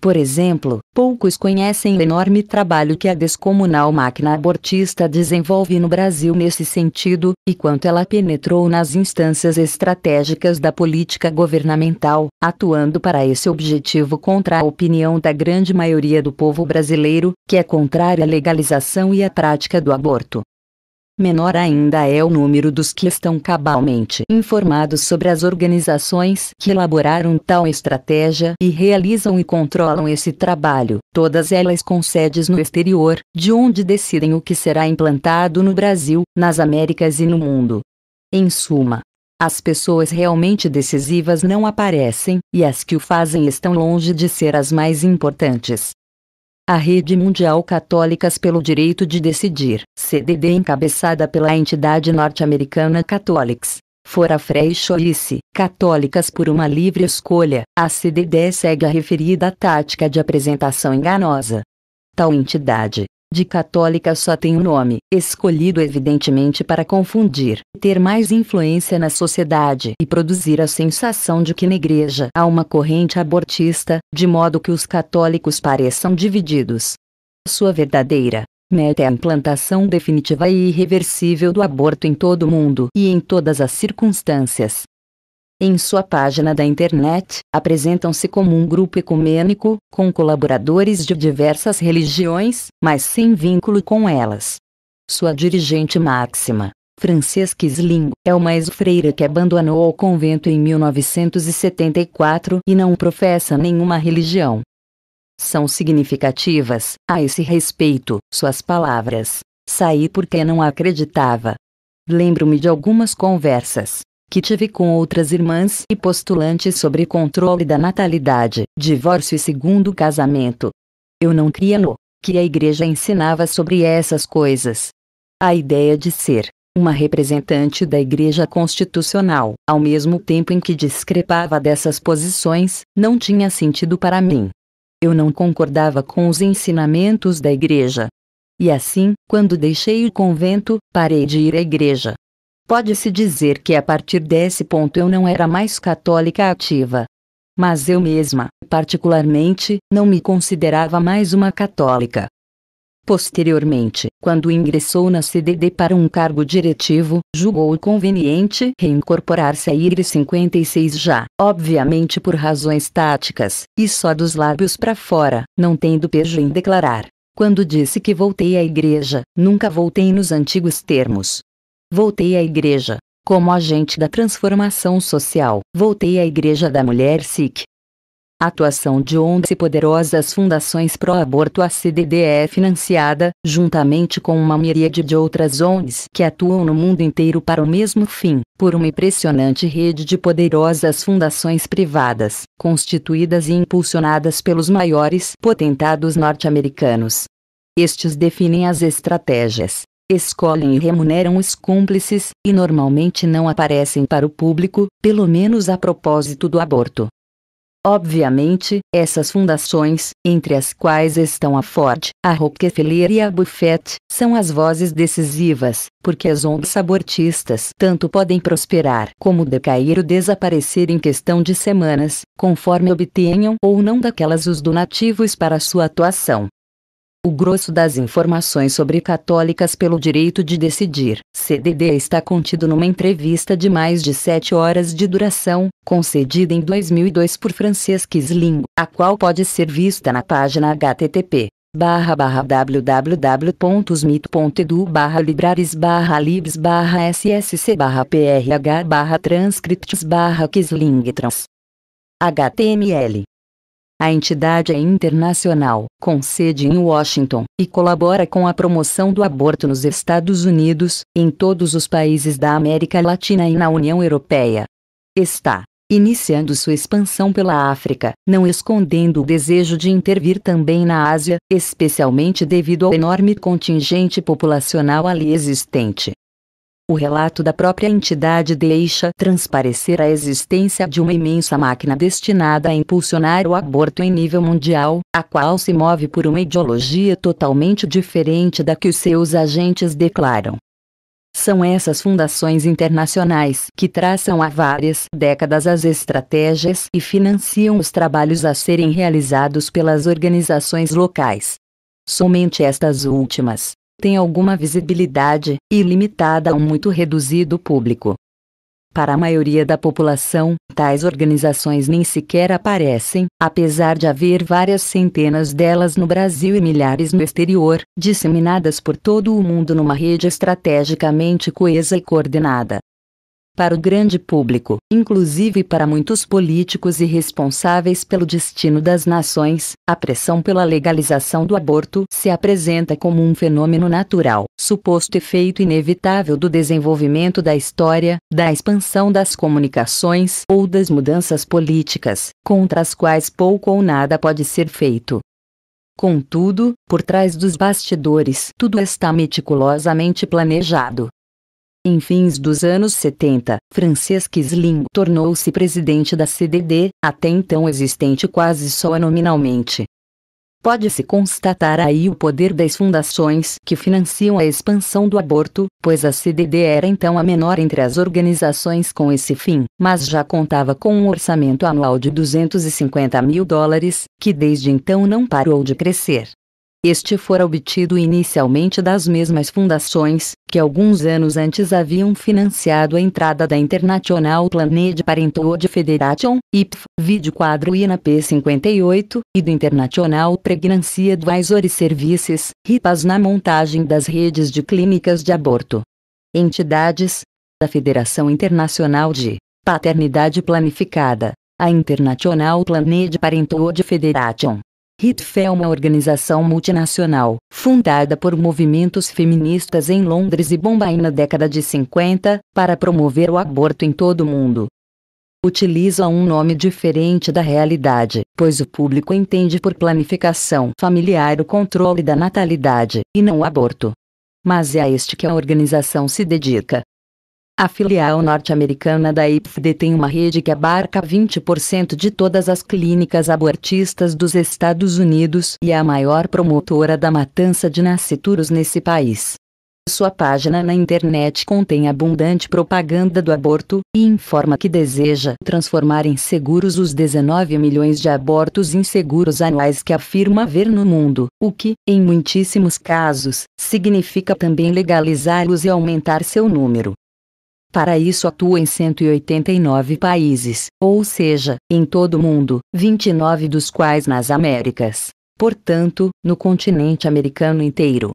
Por exemplo, poucos conhecem o enorme trabalho que a descomunal máquina abortista desenvolve no Brasil nesse sentido, e quanto ela penetrou nas instâncias estratégicas da política governamental, atuando para esse objetivo contra a opinião da grande maioria do povo brasileiro, que é contrária à legalização e à prática do aborto menor ainda é o número dos que estão cabalmente informados sobre as organizações que elaboraram tal estratégia e realizam e controlam esse trabalho, todas elas com sedes no exterior, de onde decidem o que será implantado no Brasil, nas Américas e no mundo. Em suma, as pessoas realmente decisivas não aparecem, e as que o fazem estão longe de ser as mais importantes a Rede Mundial Católicas pelo Direito de Decidir, CDD encabeçada pela entidade norte-americana Catholics. Fora Frey Free Choice, Católicas por uma Livre Escolha, a CDD segue a referida tática de apresentação enganosa. Tal entidade, de católica só tem um nome, escolhido evidentemente para confundir, ter mais influência na sociedade e produzir a sensação de que na igreja há uma corrente abortista, de modo que os católicos pareçam divididos. Sua verdadeira meta é a implantação definitiva e irreversível do aborto em todo o mundo e em todas as circunstâncias em sua página da internet, apresentam-se como um grupo ecumênico, com colaboradores de diversas religiões, mas sem vínculo com elas. Sua dirigente máxima, Francesca Slim, é uma ex-freira que abandonou o convento em 1974 e não professa nenhuma religião. São significativas, a esse respeito, suas palavras. Saí porque não acreditava. Lembro-me de algumas conversas, que tive com outras irmãs e postulantes sobre controle da natalidade, divórcio e segundo casamento. Eu não cria no que a igreja ensinava sobre essas coisas. A ideia de ser uma representante da Igreja Constitucional, ao mesmo tempo em que discrepava dessas posições, não tinha sentido para mim. Eu não concordava com os ensinamentos da Igreja. E assim, quando deixei o convento, parei de ir à igreja. Pode-se dizer que a partir desse ponto eu não era mais católica ativa. Mas eu mesma, particularmente, não me considerava mais uma católica. Posteriormente, quando ingressou na CDD para um cargo diretivo, julgou conveniente reincorporar-se à IRE 56 já, obviamente por razões táticas, e só dos lábios para fora, não tendo pejo em declarar. Quando disse que voltei à igreja, nunca voltei nos antigos termos, Voltei à igreja, como agente da transformação social. Voltei à igreja da mulher SIC. Atuação de e poderosas fundações pró-aborto a CDD é financiada, juntamente com uma miríade de outras ONGs que atuam no mundo inteiro para o mesmo fim, por uma impressionante rede de poderosas fundações privadas, constituídas e impulsionadas pelos maiores potentados norte-americanos. Estes definem as estratégias, escolhem e remuneram os cúmplices, e normalmente não aparecem para o público, pelo menos a propósito do aborto. Obviamente, essas fundações, entre as quais estão a Ford, a Rockefeller e a Buffett, são as vozes decisivas, porque as ondas abortistas tanto podem prosperar como decair ou desaparecer em questão de semanas, conforme obtenham ou não daquelas os donativos para sua atuação. O grosso das informações sobre católicas pelo direito de decidir. CDD está contido numa entrevista de mais de sete horas de duração, concedida em 2002 por Francesca Slim, a qual pode ser vista na página http barra barra www.smit.edu barra librares barra libs barra ssc barra prh barra transcripts barra kislingetrans html a entidade é internacional, com sede em Washington, e colabora com a promoção do aborto nos Estados Unidos, em todos os países da América Latina e na União Europeia. Está iniciando sua expansão pela África, não escondendo o desejo de intervir também na Ásia, especialmente devido ao enorme contingente populacional ali existente. O relato da própria entidade deixa transparecer a existência de uma imensa máquina destinada a impulsionar o aborto em nível mundial, a qual se move por uma ideologia totalmente diferente da que os seus agentes declaram. São essas fundações internacionais que traçam há várias décadas as estratégias e financiam os trabalhos a serem realizados pelas organizações locais. Somente estas últimas tem alguma visibilidade, e limitada a um muito reduzido público. Para a maioria da população, tais organizações nem sequer aparecem, apesar de haver várias centenas delas no Brasil e milhares no exterior, disseminadas por todo o mundo numa rede estrategicamente coesa e coordenada para o grande público, inclusive para muitos políticos e responsáveis pelo destino das nações, a pressão pela legalização do aborto se apresenta como um fenômeno natural, suposto efeito inevitável do desenvolvimento da história, da expansão das comunicações ou das mudanças políticas, contra as quais pouco ou nada pode ser feito. Contudo, por trás dos bastidores, tudo está meticulosamente planejado, em fins dos anos 70, Francesc Slim tornou-se presidente da CDD, até então existente quase só nominalmente. Pode-se constatar aí o poder das fundações que financiam a expansão do aborto, pois a CDD era então a menor entre as organizações com esse fim, mas já contava com um orçamento anual de 250 mil dólares, que desde então não parou de crescer. Este fora obtido inicialmente das mesmas fundações, que alguns anos antes haviam financiado a entrada da International Planned Parenthood Federation, IPF, vídeo quadro INAP 58, e do International Pregnancy Advisory Services, RIPAS na montagem das redes de clínicas de aborto. Entidades da Federação Internacional de Paternidade Planificada, a International Planned Parenthood Federation HITF é uma organização multinacional, fundada por movimentos feministas em Londres e Bombay na década de 50, para promover o aborto em todo o mundo. Utiliza um nome diferente da realidade, pois o público entende por planificação familiar o controle da natalidade, e não o aborto. Mas é a este que a organização se dedica, a filial norte-americana da IPFD tem uma rede que abarca 20% de todas as clínicas abortistas dos Estados Unidos e é a maior promotora da matança de nascituros nesse país. Sua página na internet contém abundante propaganda do aborto e informa que deseja transformar em seguros os 19 milhões de abortos inseguros anuais que afirma haver no mundo, o que, em muitíssimos casos, significa também legalizá-los e aumentar seu número. Para isso atua em 189 países, ou seja, em todo o mundo, 29 dos quais nas Américas. Portanto, no continente americano inteiro.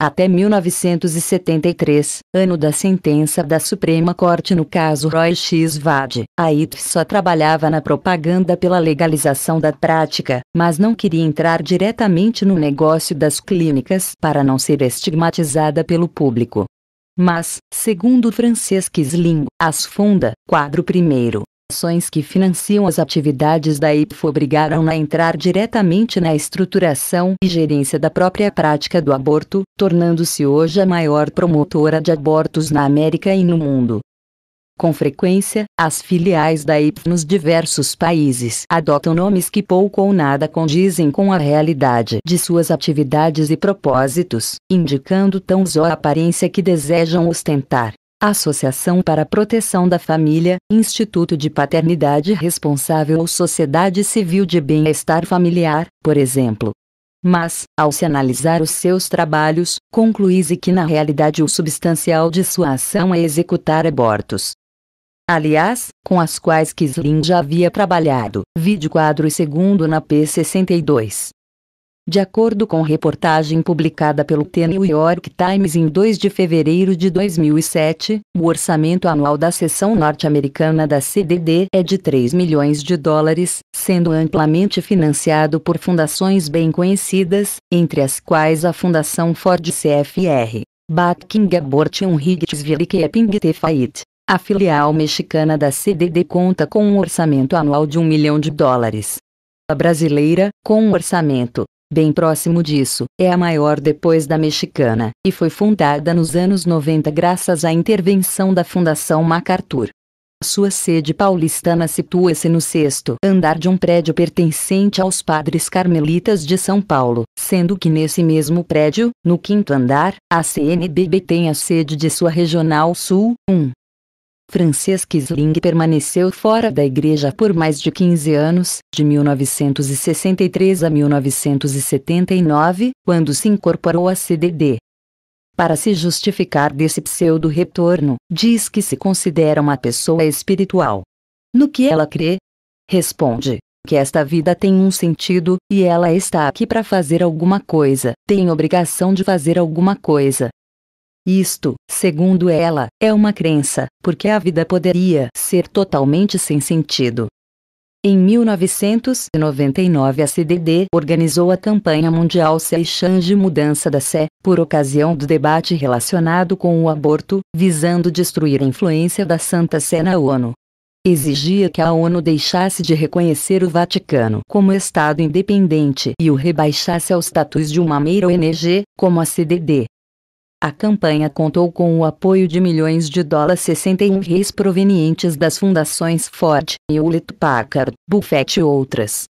Até 1973, ano da sentença da Suprema Corte no caso Roy X. Wade, a IT só trabalhava na propaganda pela legalização da prática, mas não queria entrar diretamente no negócio das clínicas para não ser estigmatizada pelo público. Mas, segundo Francesc Sling, as Funda, quadro primeiro, ações que financiam as atividades da IPF obrigaram-na a entrar diretamente na estruturação e gerência da própria prática do aborto, tornando-se hoje a maior promotora de abortos na América e no mundo. Com frequência, as filiais da IP nos diversos países adotam nomes que pouco ou nada condizem com a realidade de suas atividades e propósitos, indicando tão só a aparência que desejam ostentar. Associação para a Proteção da Família, Instituto de Paternidade Responsável ou Sociedade Civil de Bem-Estar Familiar, por exemplo. Mas, ao se analisar os seus trabalhos, conclui-se que na realidade o substancial de sua ação é executar abortos, aliás, com as quais Kisling já havia trabalhado, vídeo quadro segundo na P62. De acordo com reportagem publicada pelo The New York Times em 2 de fevereiro de 2007, o orçamento anual da seção norte-americana da CDD é de 3 milhões de dólares, sendo amplamente financiado por fundações bem conhecidas, entre as quais a Fundação Ford CFR. Batking Abortion Higgsville Keeping Tefait, a filial mexicana da CDD conta com um orçamento anual de um milhão de dólares. A brasileira, com um orçamento bem próximo disso, é a maior depois da mexicana, e foi fundada nos anos 90 graças à intervenção da Fundação MacArthur. Sua sede paulistana situa-se no sexto andar de um prédio pertencente aos Padres Carmelitas de São Paulo, sendo que nesse mesmo prédio, no quinto andar, a CNBB tem a sede de sua Regional Sul 1, Frances Kisling permaneceu fora da igreja por mais de 15 anos, de 1963 a 1979, quando se incorporou à CDD. Para se justificar desse pseudo-retorno, diz que se considera uma pessoa espiritual. No que ela crê? Responde que esta vida tem um sentido, e ela está aqui para fazer alguma coisa, tem obrigação de fazer alguma coisa, isto, segundo ela, é uma crença, porque a vida poderia ser totalmente sem sentido. Em 1999 a CDD organizou a campanha mundial Seixange Mudança da Sé, por ocasião do debate relacionado com o aborto, visando destruir a influência da Santa Sé na ONU. Exigia que a ONU deixasse de reconhecer o Vaticano como Estado independente e o rebaixasse ao status de uma mera ONG, como a CDD. A campanha contou com o apoio de milhões de dólares 61 reis provenientes das fundações Ford, Hewlett Packard, Buffett e outras.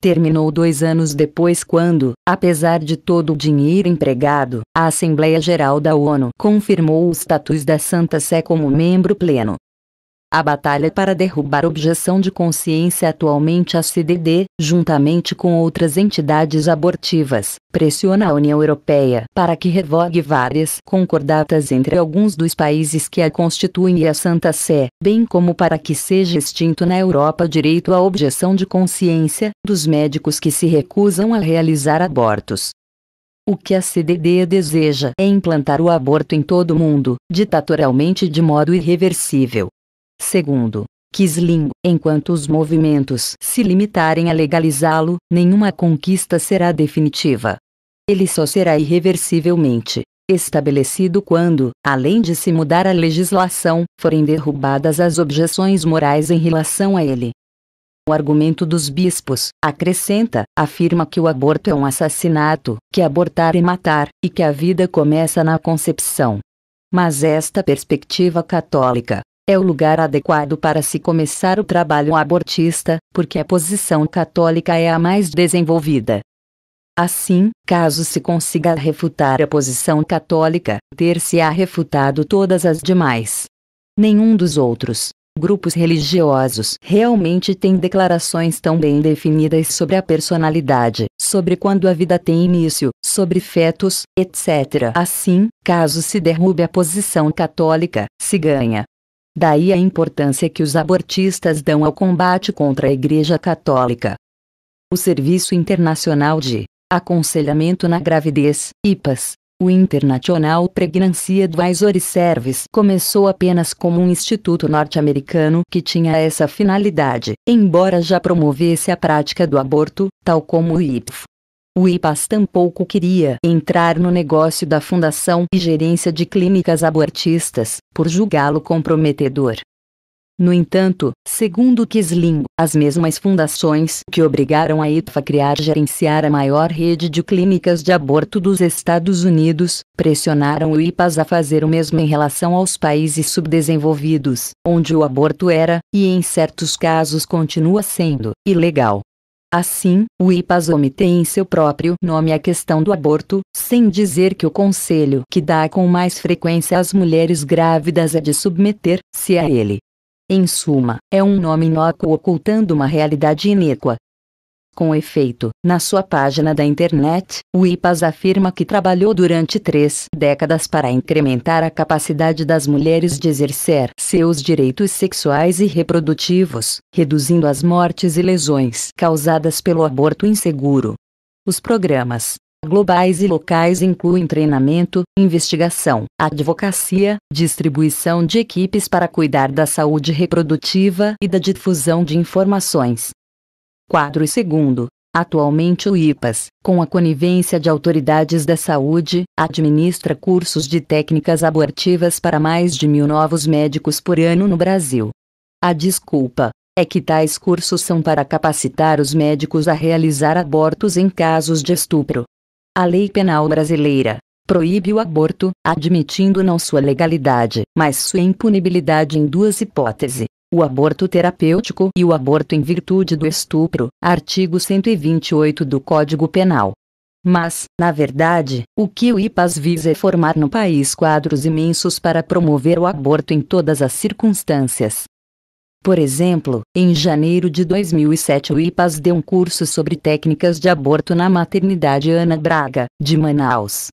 Terminou dois anos depois quando, apesar de todo o dinheiro empregado, a Assembleia Geral da ONU confirmou o status da Santa Sé como membro pleno. A batalha para derrubar objeção de consciência atualmente a CDD, juntamente com outras entidades abortivas, pressiona a União Europeia para que revogue várias concordatas entre alguns dos países que a constituem e a Santa Sé, bem como para que seja extinto na Europa o direito à objeção de consciência dos médicos que se recusam a realizar abortos. O que a CDD deseja é implantar o aborto em todo o mundo, ditatorialmente de modo irreversível. Segundo, Kisling, enquanto os movimentos se limitarem a legalizá-lo, nenhuma conquista será definitiva. Ele só será irreversivelmente estabelecido quando, além de se mudar a legislação, forem derrubadas as objeções morais em relação a ele. O argumento dos bispos, acrescenta, afirma que o aborto é um assassinato, que abortar é matar, e que a vida começa na concepção. Mas esta perspectiva católica, é o lugar adequado para se começar o trabalho abortista, porque a posição católica é a mais desenvolvida. Assim, caso se consiga refutar a posição católica, ter-se-á refutado todas as demais. Nenhum dos outros grupos religiosos realmente tem declarações tão bem definidas sobre a personalidade, sobre quando a vida tem início, sobre fetos, etc. Assim, caso se derrube a posição católica, se ganha, Daí a importância que os abortistas dão ao combate contra a Igreja Católica. O Serviço Internacional de Aconselhamento na Gravidez, IPAS, o International Pregnancy Advisory Service começou apenas como um instituto norte-americano que tinha essa finalidade, embora já promovesse a prática do aborto, tal como o IPF. O IPAS tampouco queria entrar no negócio da fundação e gerência de clínicas abortistas, por julgá-lo comprometedor. No entanto, segundo Kisling, as mesmas fundações que obrigaram a ITFA a criar gerenciar a maior rede de clínicas de aborto dos Estados Unidos, pressionaram o IPAS a fazer o mesmo em relação aos países subdesenvolvidos, onde o aborto era, e em certos casos continua sendo, ilegal. Assim, o IPASOME tem em seu próprio nome a questão do aborto, sem dizer que o conselho que dá com mais frequência às mulheres grávidas é de submeter-se a ele. Em suma, é um nome inócuo ocultando uma realidade iníqua, com efeito, na sua página da internet, o IPAS afirma que trabalhou durante três décadas para incrementar a capacidade das mulheres de exercer seus direitos sexuais e reprodutivos, reduzindo as mortes e lesões causadas pelo aborto inseguro. Os programas globais e locais incluem treinamento, investigação, advocacia, distribuição de equipes para cuidar da saúde reprodutiva e da difusão de informações Quadro segundo. Atualmente o IPAS, com a conivência de autoridades da saúde, administra cursos de técnicas abortivas para mais de mil novos médicos por ano no Brasil. A desculpa é que tais cursos são para capacitar os médicos a realizar abortos em casos de estupro. A lei penal brasileira proíbe o aborto, admitindo não sua legalidade, mas sua impunibilidade em duas hipóteses o aborto terapêutico e o aborto em virtude do estupro, artigo 128 do Código Penal. Mas, na verdade, o que o IPAS visa é formar no país quadros imensos para promover o aborto em todas as circunstâncias. Por exemplo, em janeiro de 2007 o IPAS deu um curso sobre técnicas de aborto na maternidade Ana Braga, de Manaus.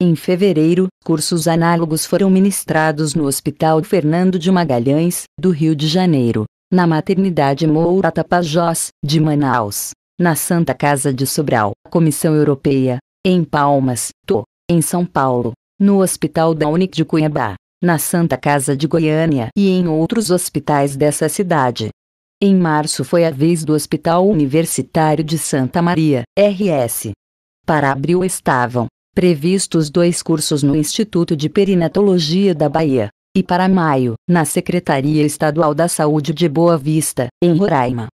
Em fevereiro, cursos análogos foram ministrados no Hospital Fernando de Magalhães, do Rio de Janeiro, na Maternidade Moura Tapajós, de Manaus, na Santa Casa de Sobral, Comissão Europeia, em Palmas, Tô, em São Paulo, no Hospital da Unic de Cuiabá, na Santa Casa de Goiânia e em outros hospitais dessa cidade. Em março foi a vez do Hospital Universitário de Santa Maria, RS. Para abril estavam previstos dois cursos no Instituto de Perinatologia da Bahia, e para maio, na Secretaria Estadual da Saúde de Boa Vista, em Roraima.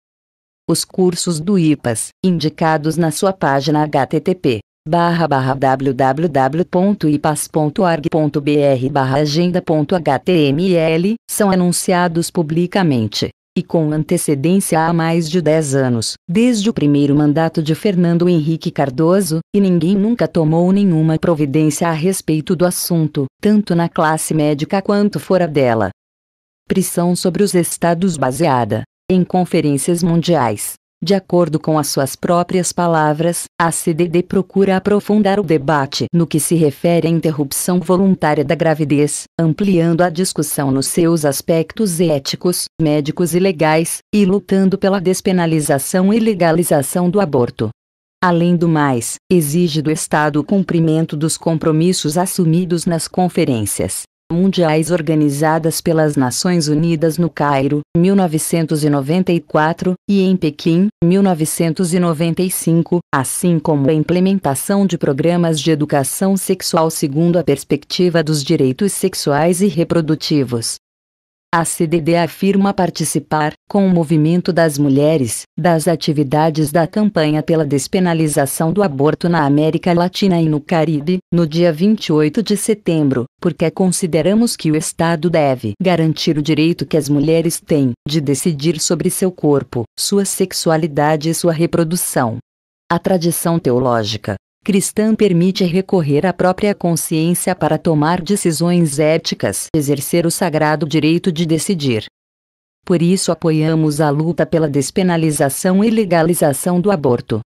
Os cursos do IPAS, indicados na sua página http www.ipas.org.br agenda.html, são anunciados publicamente e com antecedência há mais de 10 anos, desde o primeiro mandato de Fernando Henrique Cardoso, e ninguém nunca tomou nenhuma providência a respeito do assunto, tanto na classe médica quanto fora dela. Prisão sobre os estados baseada em conferências mundiais de acordo com as suas próprias palavras, a CDD procura aprofundar o debate no que se refere à interrupção voluntária da gravidez, ampliando a discussão nos seus aspectos éticos, médicos e legais, e lutando pela despenalização e legalização do aborto. Além do mais, exige do Estado o cumprimento dos compromissos assumidos nas conferências mundiais organizadas pelas Nações Unidas no Cairo, 1994, e em Pequim, 1995, assim como a implementação de programas de educação sexual segundo a perspectiva dos direitos sexuais e reprodutivos. A CDD afirma participar, com o movimento das mulheres, das atividades da campanha pela despenalização do aborto na América Latina e no Caribe, no dia 28 de setembro, porque consideramos que o Estado deve garantir o direito que as mulheres têm de decidir sobre seu corpo, sua sexualidade e sua reprodução. A tradição teológica, cristã permite recorrer à própria consciência para tomar decisões éticas, exercer o sagrado direito de decidir. Por isso apoiamos a luta pela despenalização e legalização do aborto.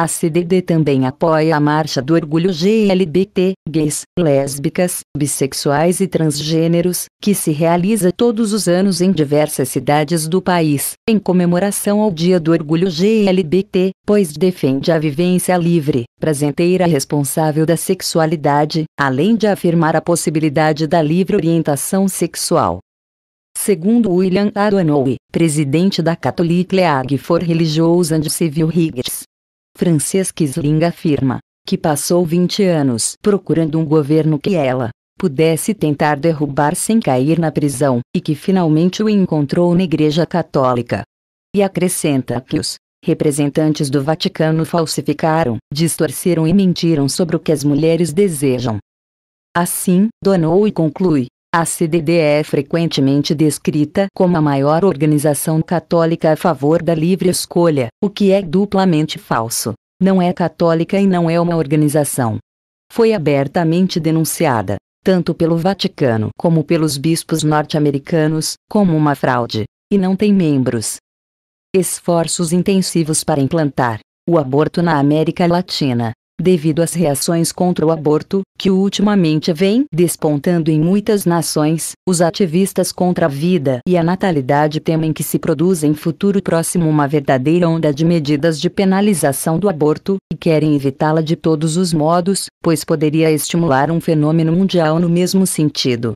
A CDD também apoia a Marcha do Orgulho GLBT, gays, lésbicas, bissexuais e transgêneros, que se realiza todos os anos em diversas cidades do país, em comemoração ao Dia do Orgulho GLBT, pois defende a vivência livre, presenteira responsável da sexualidade, além de afirmar a possibilidade da livre orientação sexual. Segundo William Adonoi, presidente da Catholic League for Religious and Civil Rights, Francesca Kisling afirma que passou 20 anos procurando um governo que ela pudesse tentar derrubar sem cair na prisão, e que finalmente o encontrou na Igreja Católica. E acrescenta que os representantes do Vaticano falsificaram, distorceram e mentiram sobre o que as mulheres desejam. Assim, donou e conclui a CDD é frequentemente descrita como a maior organização católica a favor da livre escolha, o que é duplamente falso. Não é católica e não é uma organização. Foi abertamente denunciada, tanto pelo Vaticano como pelos bispos norte-americanos, como uma fraude, e não tem membros. Esforços intensivos para implantar o aborto na América Latina devido às reações contra o aborto, que ultimamente vem despontando em muitas nações, os ativistas contra a vida e a natalidade temem que se produza em futuro próximo uma verdadeira onda de medidas de penalização do aborto, e querem evitá-la de todos os modos, pois poderia estimular um fenômeno mundial no mesmo sentido.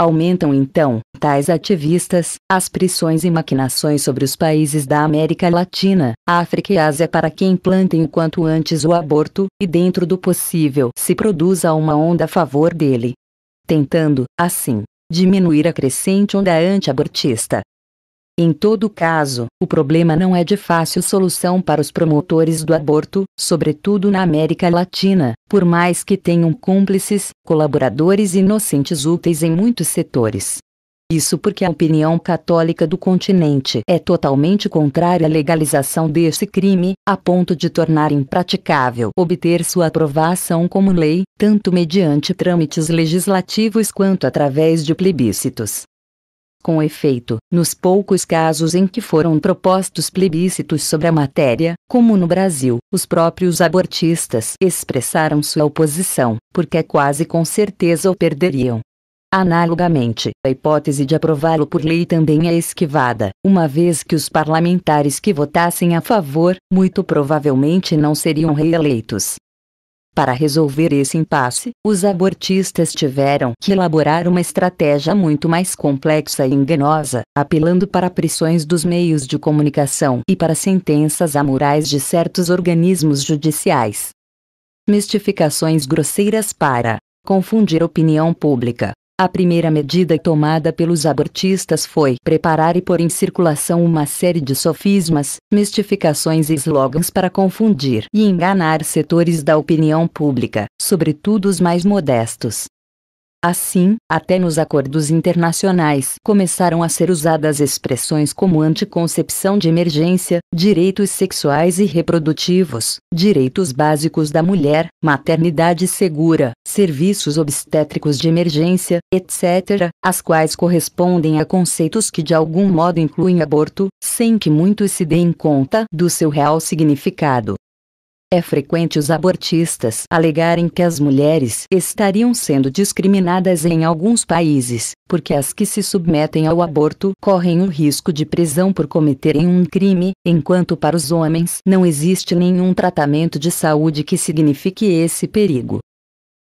Aumentam então, tais ativistas, as pressões e maquinações sobre os países da América Latina, África e Ásia para que implantem o quanto antes o aborto, e dentro do possível se produza uma onda a favor dele. Tentando, assim, diminuir a crescente onda anti-abortista. Em todo caso, o problema não é de fácil solução para os promotores do aborto, sobretudo na América Latina, por mais que tenham cúmplices, colaboradores e inocentes úteis em muitos setores. Isso porque a opinião católica do continente é totalmente contrária à legalização desse crime, a ponto de tornar impraticável obter sua aprovação como lei, tanto mediante trâmites legislativos quanto através de plebiscitos. Com efeito, nos poucos casos em que foram propostos plebiscitos sobre a matéria, como no Brasil, os próprios abortistas expressaram sua oposição, porque é quase com certeza o perderiam. Analogamente, a hipótese de aprová-lo por lei também é esquivada, uma vez que os parlamentares que votassem a favor, muito provavelmente não seriam reeleitos. Para resolver esse impasse, os abortistas tiveram que elaborar uma estratégia muito mais complexa e enganosa, apelando para pressões dos meios de comunicação e para sentenças amorais de certos organismos judiciais. Mistificações grosseiras para confundir opinião pública, a primeira medida tomada pelos abortistas foi preparar e pôr em circulação uma série de sofismas, mistificações e slogans para confundir e enganar setores da opinião pública, sobretudo os mais modestos. Assim, até nos acordos internacionais começaram a ser usadas expressões como anticoncepção de emergência, direitos sexuais e reprodutivos, direitos básicos da mulher, maternidade segura, serviços obstétricos de emergência, etc., as quais correspondem a conceitos que de algum modo incluem aborto, sem que muitos se deem conta do seu real significado. É frequente os abortistas alegarem que as mulheres estariam sendo discriminadas em alguns países, porque as que se submetem ao aborto correm o risco de prisão por cometerem um crime, enquanto para os homens não existe nenhum tratamento de saúde que signifique esse perigo.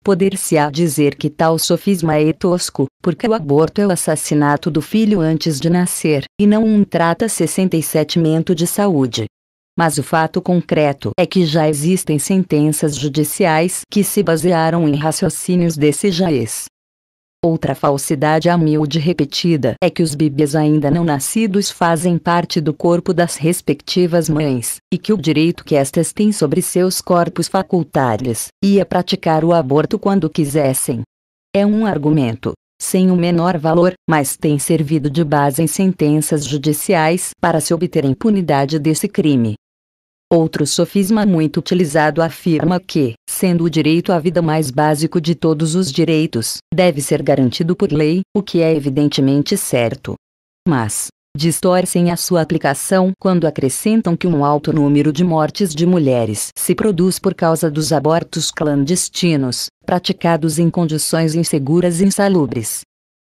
Poder-se-á dizer que tal sofisma é tosco, porque o aborto é o assassinato do filho antes de nascer, e não um trata 67 de saúde mas o fato concreto é que já existem sentenças judiciais que se basearam em raciocínios desse jaez. Outra falsidade a miúde repetida é que os bebês ainda não nascidos fazem parte do corpo das respectivas mães, e que o direito que estas têm sobre seus corpos facultários ia praticar o aborto quando quisessem. É um argumento, sem o menor valor, mas tem servido de base em sentenças judiciais para se obter impunidade desse crime. Outro sofisma muito utilizado afirma que, sendo o direito à vida mais básico de todos os direitos, deve ser garantido por lei, o que é evidentemente certo. Mas, distorcem a sua aplicação quando acrescentam que um alto número de mortes de mulheres se produz por causa dos abortos clandestinos, praticados em condições inseguras e insalubres,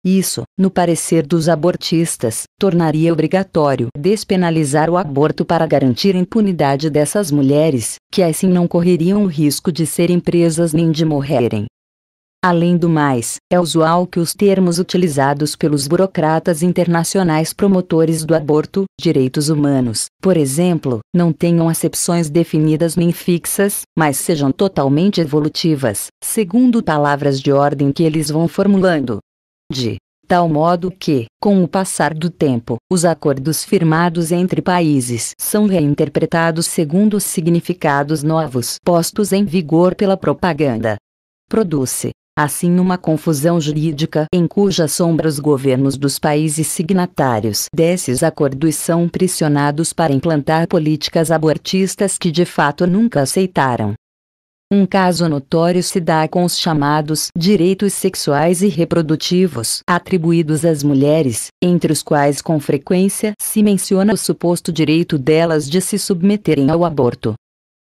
isso, no parecer dos abortistas, tornaria obrigatório despenalizar o aborto para garantir a impunidade dessas mulheres, que assim não correriam o risco de serem presas nem de morrerem. Além do mais, é usual que os termos utilizados pelos burocratas internacionais promotores do aborto, direitos humanos, por exemplo, não tenham acepções definidas nem fixas, mas sejam totalmente evolutivas, segundo palavras de ordem que eles vão formulando de tal modo que, com o passar do tempo, os acordos firmados entre países são reinterpretados segundo os significados novos postos em vigor pela propaganda. Produz-se, assim, uma confusão jurídica em cuja sombra os governos dos países signatários desses acordos são pressionados para implantar políticas abortistas que de fato nunca aceitaram. Um caso notório se dá com os chamados direitos sexuais e reprodutivos atribuídos às mulheres, entre os quais com frequência se menciona o suposto direito delas de se submeterem ao aborto.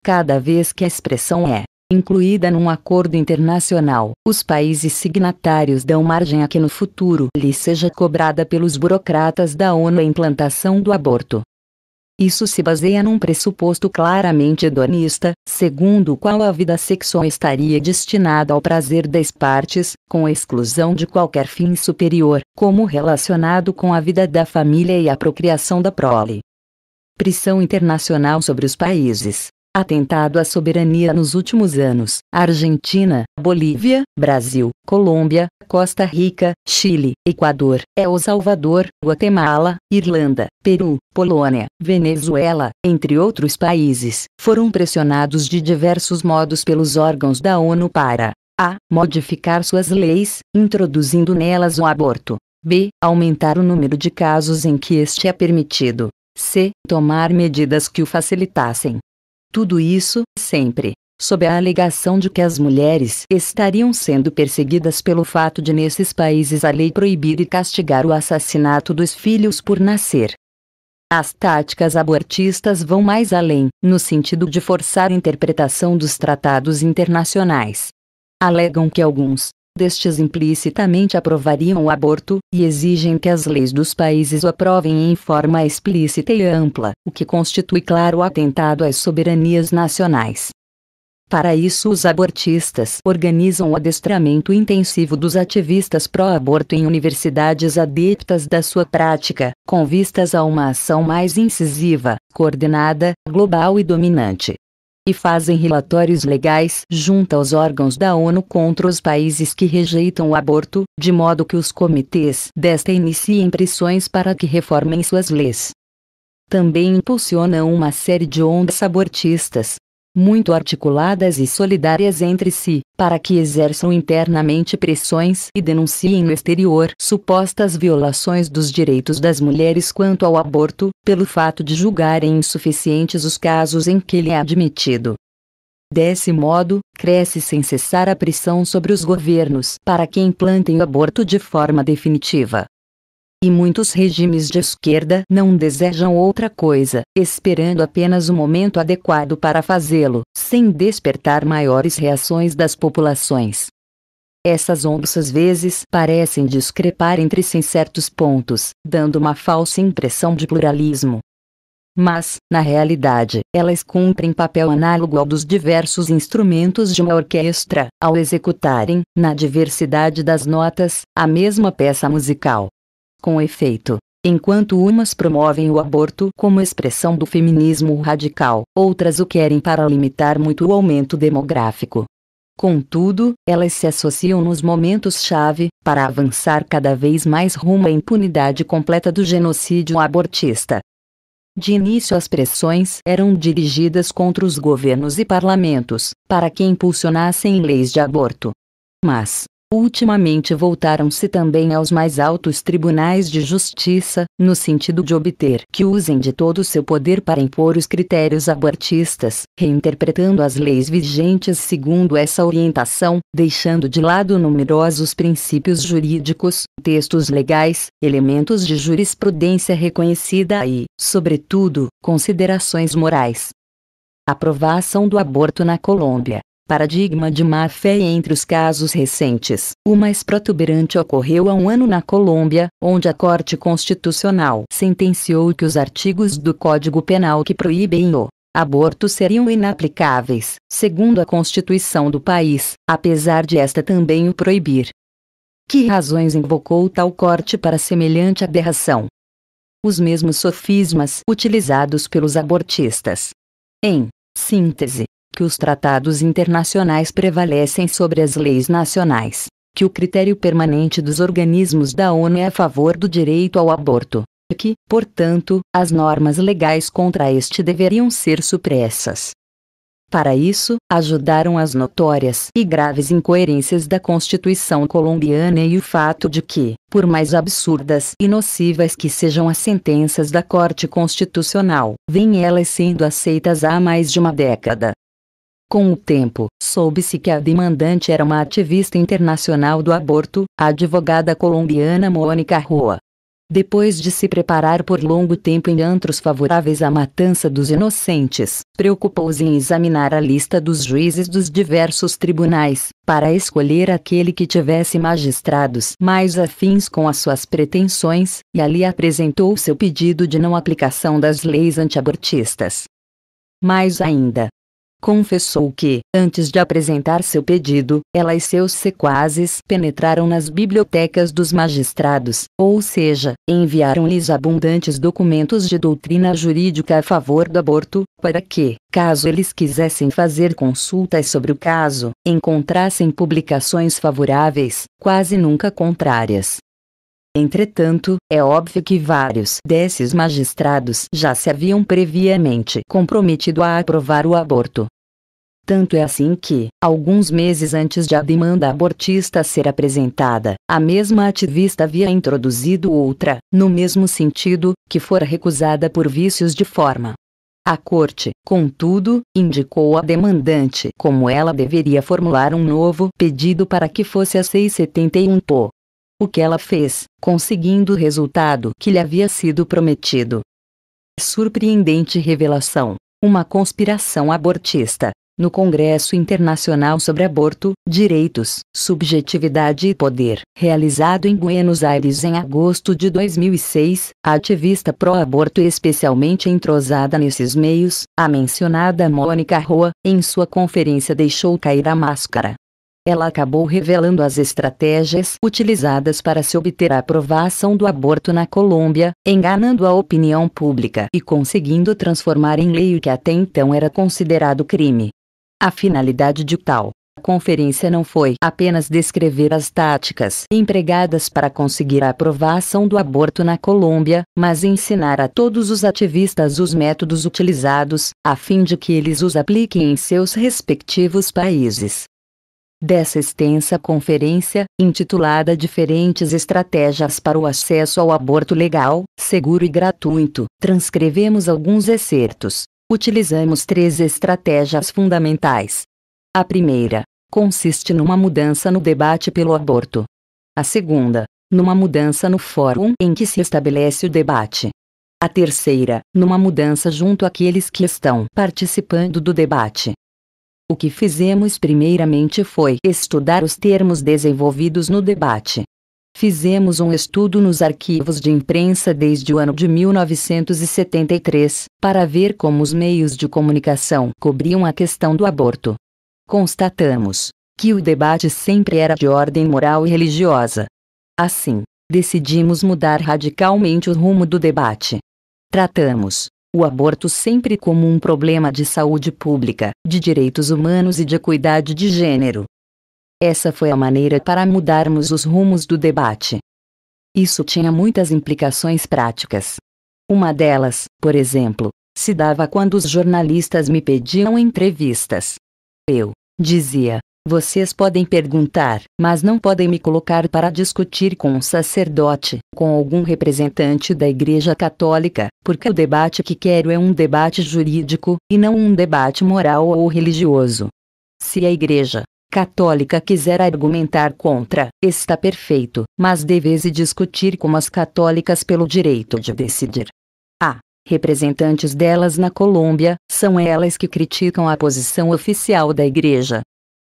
Cada vez que a expressão é incluída num acordo internacional, os países signatários dão margem a que no futuro lhe seja cobrada pelos burocratas da ONU a implantação do aborto. Isso se baseia num pressuposto claramente hedonista, segundo o qual a vida sexual estaria destinada ao prazer das partes, com exclusão de qualquer fim superior, como relacionado com a vida da família e a procriação da prole. Prisão Internacional sobre os Países atentado à soberania nos últimos anos. Argentina, Bolívia, Brasil, Colômbia, Costa Rica, Chile, Equador, El Salvador, Guatemala, Irlanda, Peru, Polônia, Venezuela, entre outros países, foram pressionados de diversos modos pelos órgãos da ONU para a. Modificar suas leis, introduzindo nelas o aborto. B. Aumentar o número de casos em que este é permitido. C. Tomar medidas que o facilitassem. Tudo isso, sempre, sob a alegação de que as mulheres estariam sendo perseguidas pelo fato de nesses países a lei proibir e castigar o assassinato dos filhos por nascer. As táticas abortistas vão mais além, no sentido de forçar a interpretação dos tratados internacionais. Alegam que alguns destes implicitamente aprovariam o aborto, e exigem que as leis dos países o aprovem em forma explícita e ampla, o que constitui claro atentado às soberanias nacionais. Para isso, os abortistas organizam o adestramento intensivo dos ativistas pró-aborto em universidades adeptas da sua prática, com vistas a uma ação mais incisiva, coordenada, global e dominante e fazem relatórios legais junto aos órgãos da ONU contra os países que rejeitam o aborto, de modo que os comitês desta iniciem pressões para que reformem suas leis. Também impulsionam uma série de ondas abortistas, muito articuladas e solidárias entre si, para que exerçam internamente pressões e denunciem no exterior supostas violações dos direitos das mulheres quanto ao aborto, pelo fato de julgarem insuficientes os casos em que ele é admitido. Desse modo, cresce sem cessar a pressão sobre os governos para que implantem o aborto de forma definitiva. E muitos regimes de esquerda não desejam outra coisa, esperando apenas o momento adequado para fazê-lo, sem despertar maiores reações das populações. Essas ondas às vezes parecem discrepar entre si em certos pontos, dando uma falsa impressão de pluralismo. Mas, na realidade, elas cumprem papel análogo ao dos diversos instrumentos de uma orquestra, ao executarem, na diversidade das notas, a mesma peça musical. Com efeito, enquanto umas promovem o aborto como expressão do feminismo radical, outras o querem para limitar muito o aumento demográfico. Contudo, elas se associam nos momentos-chave, para avançar cada vez mais rumo à impunidade completa do genocídio abortista. De início, as pressões eram dirigidas contra os governos e parlamentos, para que impulsionassem leis de aborto. Mas, Ultimamente voltaram-se também aos mais altos tribunais de justiça, no sentido de obter que usem de todo o seu poder para impor os critérios abortistas, reinterpretando as leis vigentes segundo essa orientação, deixando de lado numerosos princípios jurídicos, textos legais, elementos de jurisprudência reconhecida e, sobretudo, considerações morais. Aprovação do aborto na Colômbia paradigma de má-fé entre os casos recentes. O mais protuberante ocorreu há um ano na Colômbia, onde a Corte Constitucional sentenciou que os artigos do Código Penal que proíbem o aborto seriam inaplicáveis, segundo a Constituição do país, apesar de esta também o proibir. Que razões invocou tal corte para semelhante aberração? Os mesmos sofismas utilizados pelos abortistas. Em síntese, que os tratados internacionais prevalecem sobre as leis nacionais, que o critério permanente dos organismos da ONU é a favor do direito ao aborto, e que, portanto, as normas legais contra este deveriam ser supressas. Para isso, ajudaram as notórias e graves incoerências da Constituição colombiana e o fato de que, por mais absurdas e nocivas que sejam as sentenças da Corte Constitucional, vêm elas sendo aceitas há mais de uma década. Com o tempo, soube-se que a demandante era uma ativista internacional do aborto, a advogada colombiana Mônica Rua. Depois de se preparar por longo tempo em antros favoráveis à matança dos inocentes, preocupou-se em examinar a lista dos juízes dos diversos tribunais, para escolher aquele que tivesse magistrados mais afins com as suas pretensões, e ali apresentou seu pedido de não aplicação das leis antiabortistas. Mais ainda, confessou que, antes de apresentar seu pedido, ela e seus sequazes penetraram nas bibliotecas dos magistrados, ou seja, enviaram-lhes abundantes documentos de doutrina jurídica a favor do aborto, para que, caso eles quisessem fazer consultas sobre o caso, encontrassem publicações favoráveis, quase nunca contrárias, Entretanto, é óbvio que vários desses magistrados já se haviam previamente comprometido a aprovar o aborto. Tanto é assim que, alguns meses antes de a demanda abortista ser apresentada, a mesma ativista havia introduzido outra, no mesmo sentido, que fora recusada por vícios de forma. A corte, contudo, indicou a demandante como ela deveria formular um novo pedido para que fosse a 671 po o que ela fez, conseguindo o resultado que lhe havia sido prometido. Surpreendente revelação: uma conspiração abortista. No Congresso Internacional sobre Aborto, Direitos, Subjetividade e Poder, realizado em Buenos Aires em agosto de 2006, a ativista pró-aborto especialmente entrosada nesses meios, a mencionada Mônica Roa, em sua conferência deixou cair a máscara, ela acabou revelando as estratégias utilizadas para se obter a aprovação do aborto na Colômbia, enganando a opinião pública e conseguindo transformar em lei o que até então era considerado crime. A finalidade de tal conferência não foi apenas descrever as táticas empregadas para conseguir a aprovação do aborto na Colômbia, mas ensinar a todos os ativistas os métodos utilizados, a fim de que eles os apliquem em seus respectivos países. Dessa extensa conferência, intitulada Diferentes Estratégias para o Acesso ao Aborto Legal, Seguro e Gratuito, transcrevemos alguns excertos. Utilizamos três estratégias fundamentais. A primeira consiste numa mudança no debate pelo aborto. A segunda, numa mudança no fórum em que se estabelece o debate. A terceira, numa mudança junto àqueles que estão participando do debate. O que fizemos primeiramente foi estudar os termos desenvolvidos no debate. Fizemos um estudo nos arquivos de imprensa desde o ano de 1973, para ver como os meios de comunicação cobriam a questão do aborto. Constatamos que o debate sempre era de ordem moral e religiosa. Assim, decidimos mudar radicalmente o rumo do debate. Tratamos o aborto sempre como um problema de saúde pública, de direitos humanos e de equidade de gênero. Essa foi a maneira para mudarmos os rumos do debate. Isso tinha muitas implicações práticas. Uma delas, por exemplo, se dava quando os jornalistas me pediam entrevistas. Eu dizia: vocês podem perguntar, mas não podem me colocar para discutir com um sacerdote, com algum representante da Igreja Católica, porque o debate que quero é um debate jurídico, e não um debate moral ou religioso. Se a Igreja Católica quiser argumentar contra, está perfeito, mas deveis discutir com as católicas pelo direito de decidir. A. Ah, representantes delas na Colômbia, são elas que criticam a posição oficial da Igreja,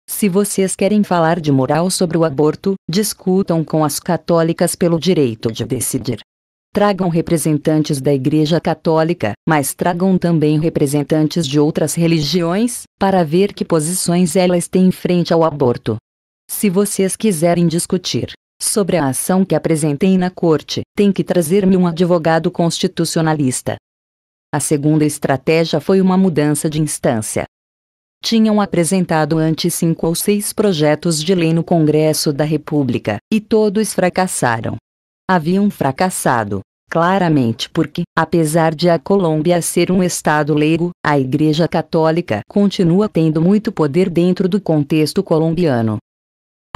se vocês querem falar de moral sobre o aborto, discutam com as católicas pelo direito de decidir. Tragam representantes da Igreja Católica, mas tragam também representantes de outras religiões, para ver que posições elas têm frente ao aborto. Se vocês quiserem discutir sobre a ação que apresentei na corte, tem que trazer-me um advogado constitucionalista. A segunda estratégia foi uma mudança de instância tinham apresentado antes cinco ou seis projetos de lei no Congresso da República, e todos fracassaram. Haviam fracassado, claramente porque, apesar de a Colômbia ser um Estado leigo, a Igreja Católica continua tendo muito poder dentro do contexto colombiano.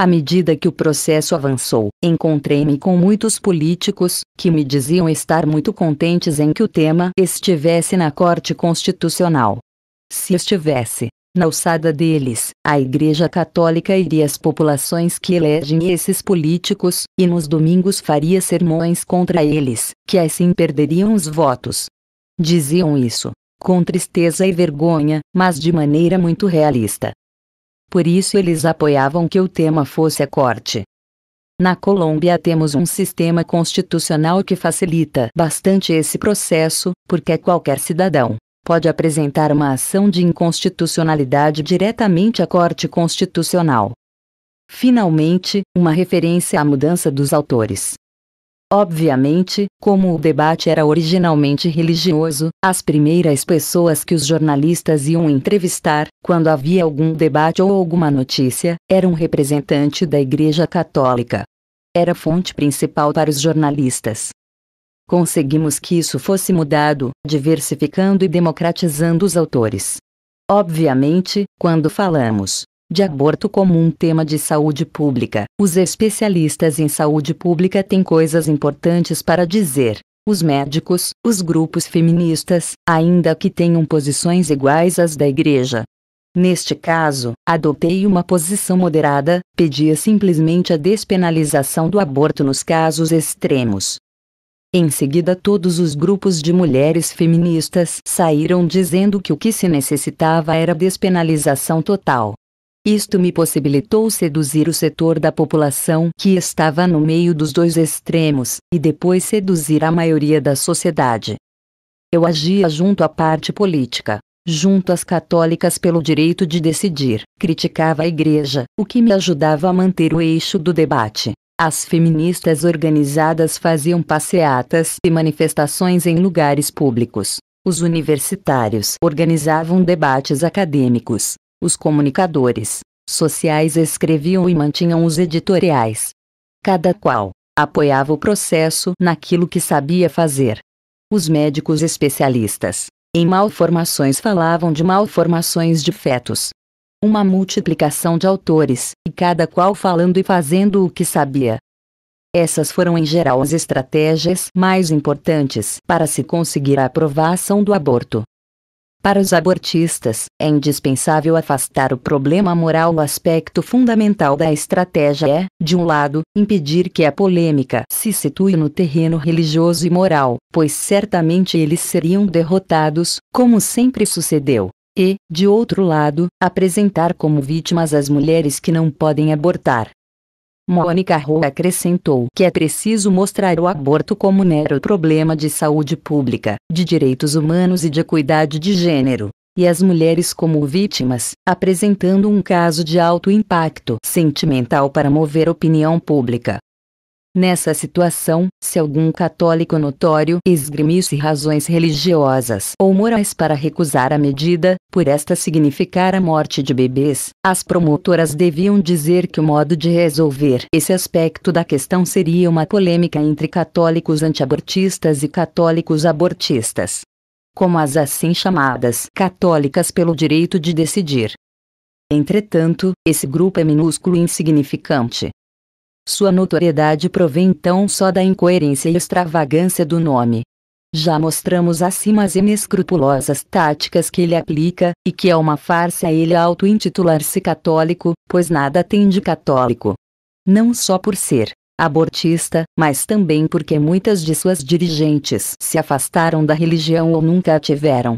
À medida que o processo avançou, encontrei-me com muitos políticos que me diziam estar muito contentes em que o tema estivesse na Corte Constitucional. Se estivesse, na alçada deles, a Igreja Católica iria às populações que elegem esses políticos, e nos domingos faria sermões contra eles, que assim perderiam os votos. Diziam isso, com tristeza e vergonha, mas de maneira muito realista. Por isso eles apoiavam que o tema fosse a corte. Na Colômbia temos um sistema constitucional que facilita bastante esse processo, porque qualquer cidadão pode apresentar uma ação de inconstitucionalidade diretamente à Corte Constitucional. Finalmente, uma referência à mudança dos autores. Obviamente, como o debate era originalmente religioso, as primeiras pessoas que os jornalistas iam entrevistar, quando havia algum debate ou alguma notícia, era um representante da Igreja Católica. Era fonte principal para os jornalistas. Conseguimos que isso fosse mudado, diversificando e democratizando os autores. Obviamente, quando falamos de aborto como um tema de saúde pública, os especialistas em saúde pública têm coisas importantes para dizer. Os médicos, os grupos feministas, ainda que tenham posições iguais às da igreja, Neste caso, adotei uma posição moderada, pedia simplesmente a despenalização do aborto nos casos extremos, em seguida, todos os grupos de mulheres feministas saíram dizendo que o que se necessitava era despenalização total. Isto me possibilitou seduzir o setor da população que estava no meio dos dois extremos, e depois seduzir a maioria da sociedade. Eu agia junto à parte política, junto às católicas pelo direito de decidir, criticava a igreja, o que me ajudava a manter o eixo do debate as feministas organizadas faziam passeatas e manifestações em lugares públicos. Os universitários organizavam debates acadêmicos. Os comunicadores sociais escreviam e mantinham os editoriais. Cada qual apoiava o processo naquilo que sabia fazer. Os médicos especialistas em malformações falavam de malformações de fetos uma multiplicação de autores, e cada qual falando e fazendo o que sabia. Essas foram em geral as estratégias mais importantes para se conseguir a aprovação do aborto. Para os abortistas, é indispensável afastar o problema moral. O aspecto fundamental da estratégia é, de um lado, impedir que a polêmica se situe no terreno religioso e moral, pois certamente eles seriam derrotados, como sempre sucedeu e, de outro lado, apresentar como vítimas as mulheres que não podem abortar. Mônica Roa acrescentou que é preciso mostrar o aborto como nero problema de saúde pública, de direitos humanos e de equidade de gênero, e as mulheres como vítimas, apresentando um caso de alto impacto sentimental para mover opinião pública. Nessa situação, se algum católico notório esgrimisse razões religiosas ou morais para recusar a medida, por esta significar a morte de bebês, as promotoras deviam dizer que o modo de resolver esse aspecto da questão seria uma polêmica entre católicos antiabortistas e católicos abortistas. Como as assim chamadas católicas pelo direito de decidir. Entretanto, esse grupo é minúsculo e insignificante. Sua notoriedade provém então só da incoerência e extravagância do nome. Já mostramos acima as inescrupulosas táticas que ele aplica, e que é uma farsa ele auto-intitular-se católico, pois nada tem de católico. Não só por ser abortista, mas também porque muitas de suas dirigentes se afastaram da religião ou nunca a tiveram.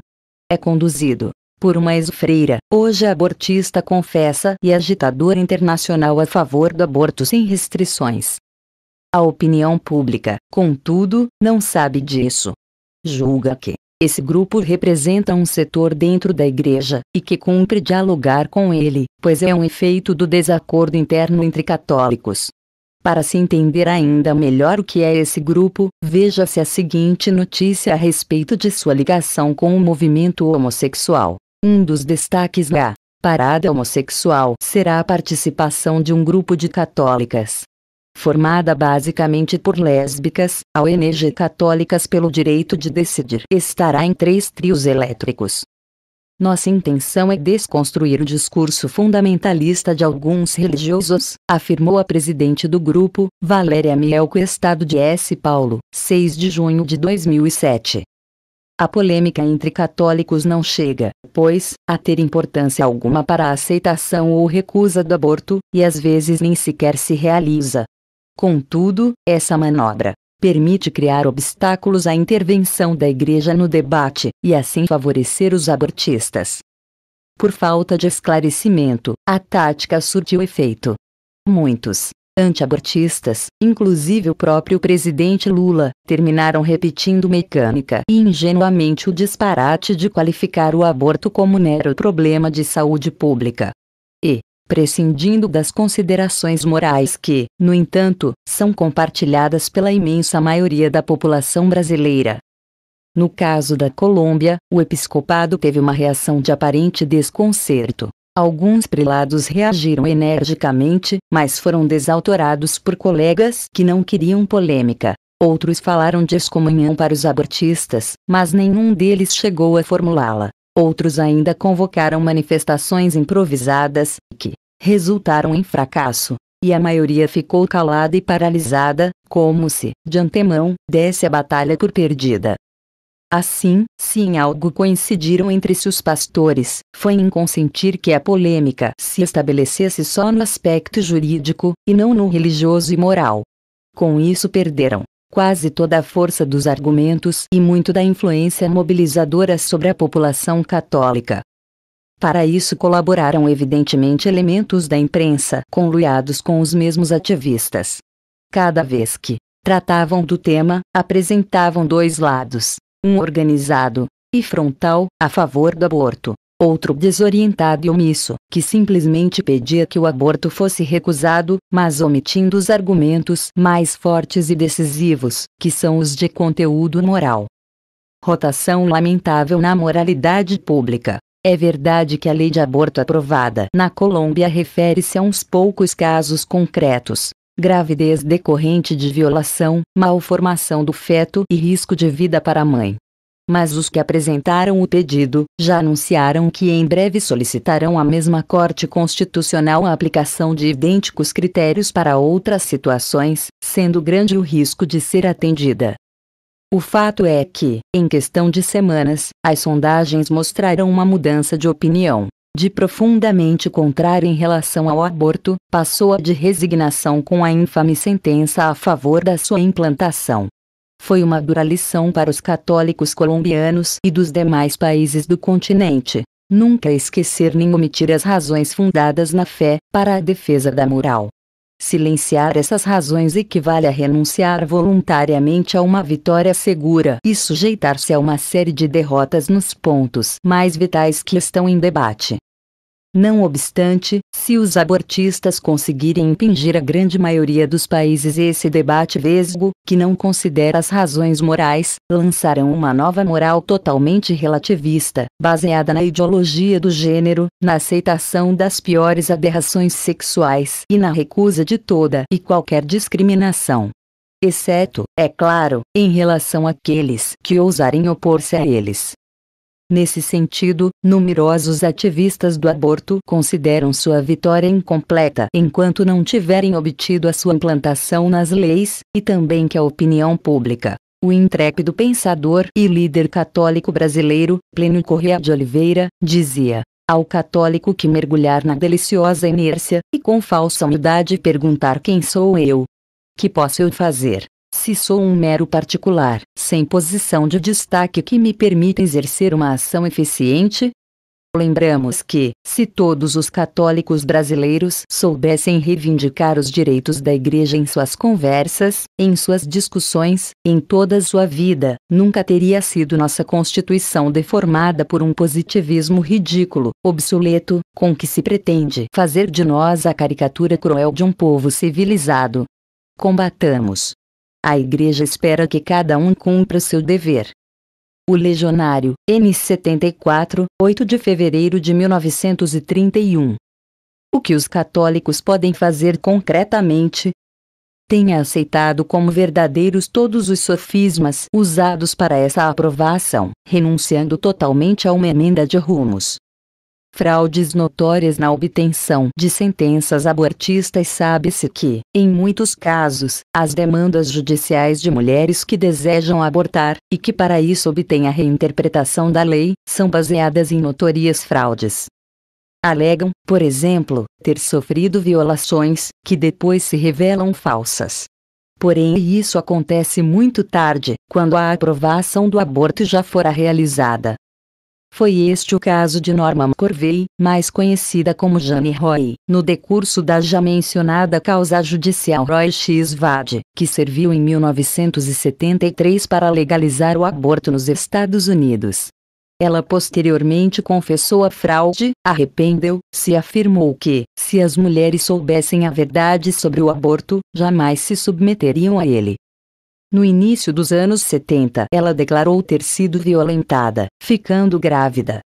É conduzido por uma ex-freira, hoje abortista confessa e agitadora internacional a favor do aborto sem restrições. A opinião pública, contudo, não sabe disso. Julga que esse grupo representa um setor dentro da igreja, e que cumpre dialogar com ele, pois é um efeito do desacordo interno entre católicos. Para se entender ainda melhor o que é esse grupo, veja-se a seguinte notícia a respeito de sua ligação com o movimento homossexual. Um dos destaques da parada homossexual será a participação de um grupo de católicas. Formada basicamente por lésbicas, a ONG Católicas pelo Direito de Decidir estará em três trios elétricos. Nossa intenção é desconstruir o discurso fundamentalista de alguns religiosos, afirmou a presidente do grupo, Valéria Mielco, Estado de S. Paulo, 6 de junho de 2007. A polêmica entre católicos não chega, pois, a ter importância alguma para a aceitação ou recusa do aborto, e às vezes nem sequer se realiza. Contudo, essa manobra permite criar obstáculos à intervenção da Igreja no debate, e assim favorecer os abortistas. Por falta de esclarecimento, a tática surtiu efeito. Muitos, antiabortistas, inclusive o próprio presidente Lula, terminaram repetindo mecânica e ingenuamente o disparate de qualificar o aborto como mero problema de saúde pública. E, prescindindo das considerações morais que, no entanto, são compartilhadas pela imensa maioria da população brasileira. No caso da Colômbia, o episcopado teve uma reação de aparente desconcerto, Alguns prelados reagiram energicamente, mas foram desautorados por colegas que não queriam polêmica. Outros falaram de excomunhão para os abortistas, mas nenhum deles chegou a formulá-la. Outros ainda convocaram manifestações improvisadas, que resultaram em fracasso. E a maioria ficou calada e paralisada, como se, de antemão, desse a batalha por perdida. Assim, se em algo coincidiram entre si os pastores, foi em consentir que a polêmica se estabelecesse só no aspecto jurídico, e não no religioso e moral. Com isso perderam quase toda a força dos argumentos e muito da influência mobilizadora sobre a população católica. Para isso colaboraram evidentemente elementos da imprensa conluiados com os mesmos ativistas. Cada vez que tratavam do tema, apresentavam dois lados, um organizado e frontal a favor do aborto, outro desorientado e omisso, que simplesmente pedia que o aborto fosse recusado, mas omitindo os argumentos mais fortes e decisivos, que são os de conteúdo moral. Rotação lamentável na moralidade pública. É verdade que a lei de aborto aprovada na Colômbia refere-se a uns poucos casos concretos, gravidez decorrente de violação, malformação do feto e risco de vida para a mãe. Mas os que apresentaram o pedido já anunciaram que em breve solicitarão à mesma Corte Constitucional a aplicação de idênticos critérios para outras situações, sendo grande o risco de ser atendida. O fato é que, em questão de semanas, as sondagens mostraram uma mudança de opinião de profundamente contrário em relação ao aborto, passou a de resignação com a infame sentença a favor da sua implantação. Foi uma dura lição para os católicos colombianos e dos demais países do continente. Nunca esquecer nem omitir as razões fundadas na fé, para a defesa da moral. Silenciar essas razões equivale a renunciar voluntariamente a uma vitória segura e sujeitar-se a uma série de derrotas nos pontos mais vitais que estão em debate. Não obstante, se os abortistas conseguirem impingir a grande maioria dos países esse debate vesgo, que não considera as razões morais, lançarão uma nova moral totalmente relativista, baseada na ideologia do gênero, na aceitação das piores aberrações sexuais e na recusa de toda e qualquer discriminação. Exceto, é claro, em relação àqueles que ousarem opor-se a eles. Nesse sentido, numerosos ativistas do aborto consideram sua vitória incompleta enquanto não tiverem obtido a sua implantação nas leis, e também que a opinião pública. O intrépido pensador e líder católico brasileiro, Plínio Correa de Oliveira, dizia: ao católico que mergulhar na deliciosa inércia, e com falsa humildade perguntar quem sou eu? Que posso eu fazer? Se sou um mero particular, sem posição de destaque que me permita exercer uma ação eficiente, Lembramos que, se todos os católicos brasileiros soubessem reivindicar os direitos da Igreja em suas conversas, em suas discussões, em toda sua vida, nunca teria sido nossa Constituição deformada por um positivismo ridículo, obsoleto, com que se pretende fazer de nós a caricatura cruel de um povo civilizado. Combatamos, a igreja espera que cada um cumpra seu dever. O Legionário, N74, 8 de fevereiro de 1931. O que os católicos podem fazer concretamente? Tenha aceitado como verdadeiros todos os sofismas usados para essa aprovação, renunciando totalmente a uma emenda de rumos, fraudes notórias na obtenção de sentenças abortistas. Sabe-se que, em muitos casos, as demandas judiciais de mulheres que desejam abortar, e que para isso obtêm a reinterpretação da lei, são baseadas em notórias fraudes. Alegam, por exemplo, ter sofrido violações, que depois se revelam falsas. Porém, isso acontece muito tarde, quando a aprovação do aborto já fora realizada. Foi este o caso de Norma Corvey, mais conhecida como Jane Roy, no decurso da já mencionada causa judicial Roy X. Wade, que serviu em 1973 para legalizar o aborto nos Estados Unidos. Ela posteriormente confessou a fraude, arrependeu-se e afirmou que, se as mulheres soubessem a verdade sobre o aborto, jamais se submeteriam a ele. No início dos anos 70, ela declarou ter sido violentada, ficando grávida.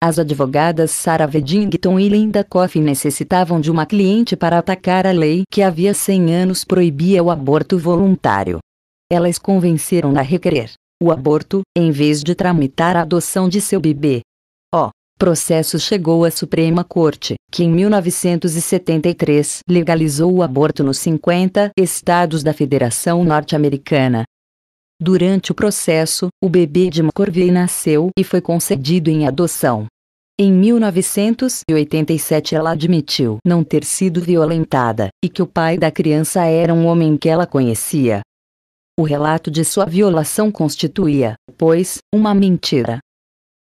As advogadas Sarah Vedington e Linda Coffey necessitavam de uma cliente para atacar a lei que havia 100 anos proibia o aborto voluntário. Elas convenceram a requerer o aborto, em vez de tramitar a adoção de seu bebê, processo chegou à Suprema Corte, que em 1973 legalizou o aborto nos 50 estados da Federação Norte-Americana. Durante o processo, o bebê de McCorvey nasceu e foi concedido em adoção. Em 1987 ela admitiu não ter sido violentada, e que o pai da criança era um homem que ela conhecia. O relato de sua violação constituía, pois, uma mentira,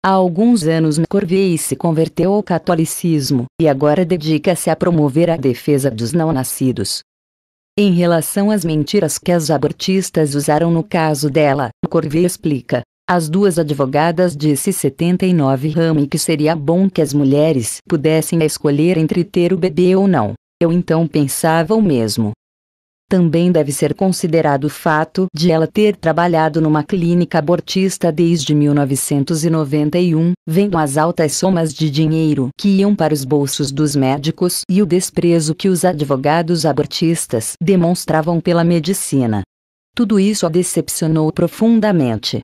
Há alguns anos McCorvey se converteu ao catolicismo e agora dedica-se a promover a defesa dos não-nascidos. Em relação às mentiras que as abortistas usaram no caso dela, McCorvey explica. As duas advogadas disse 79 Rame que seria bom que as mulheres pudessem escolher entre ter o bebê ou não. Eu então pensava o mesmo também deve ser considerado o fato de ela ter trabalhado numa clínica abortista desde 1991, vendo as altas somas de dinheiro que iam para os bolsos dos médicos e o desprezo que os advogados abortistas demonstravam pela medicina. Tudo isso a decepcionou profundamente.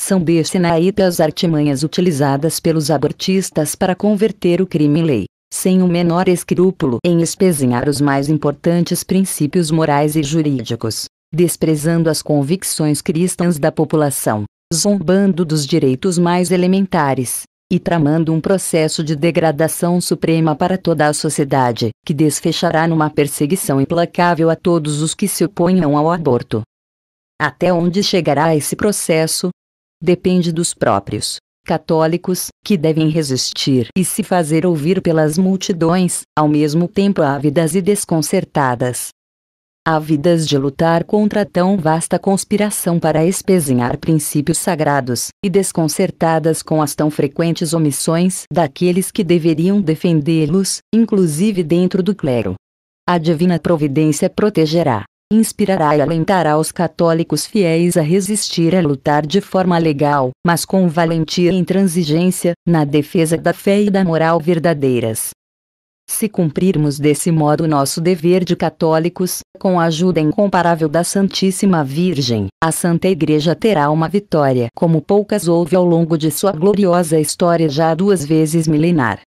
São destinaídas as artimanhas utilizadas pelos abortistas para converter o crime em lei sem o menor escrúpulo em espezinhar os mais importantes princípios morais e jurídicos, desprezando as convicções cristãs da população, zombando dos direitos mais elementares, e tramando um processo de degradação suprema para toda a sociedade, que desfechará numa perseguição implacável a todos os que se oponham ao aborto. Até onde chegará esse processo? Depende dos próprios católicos, que devem resistir e se fazer ouvir pelas multidões, ao mesmo tempo ávidas e desconcertadas. Ávidas de lutar contra tão vasta conspiração para espezinhar princípios sagrados, e desconcertadas com as tão frequentes omissões daqueles que deveriam defendê-los, inclusive dentro do clero. A divina providência protegerá inspirará e alentará os católicos fiéis a resistir e a lutar de forma legal, mas com valentia e intransigência, na defesa da fé e da moral verdadeiras. Se cumprirmos desse modo nosso dever de católicos, com a ajuda incomparável da Santíssima Virgem, a Santa Igreja terá uma vitória como poucas houve ao longo de sua gloriosa história já duas vezes milenar.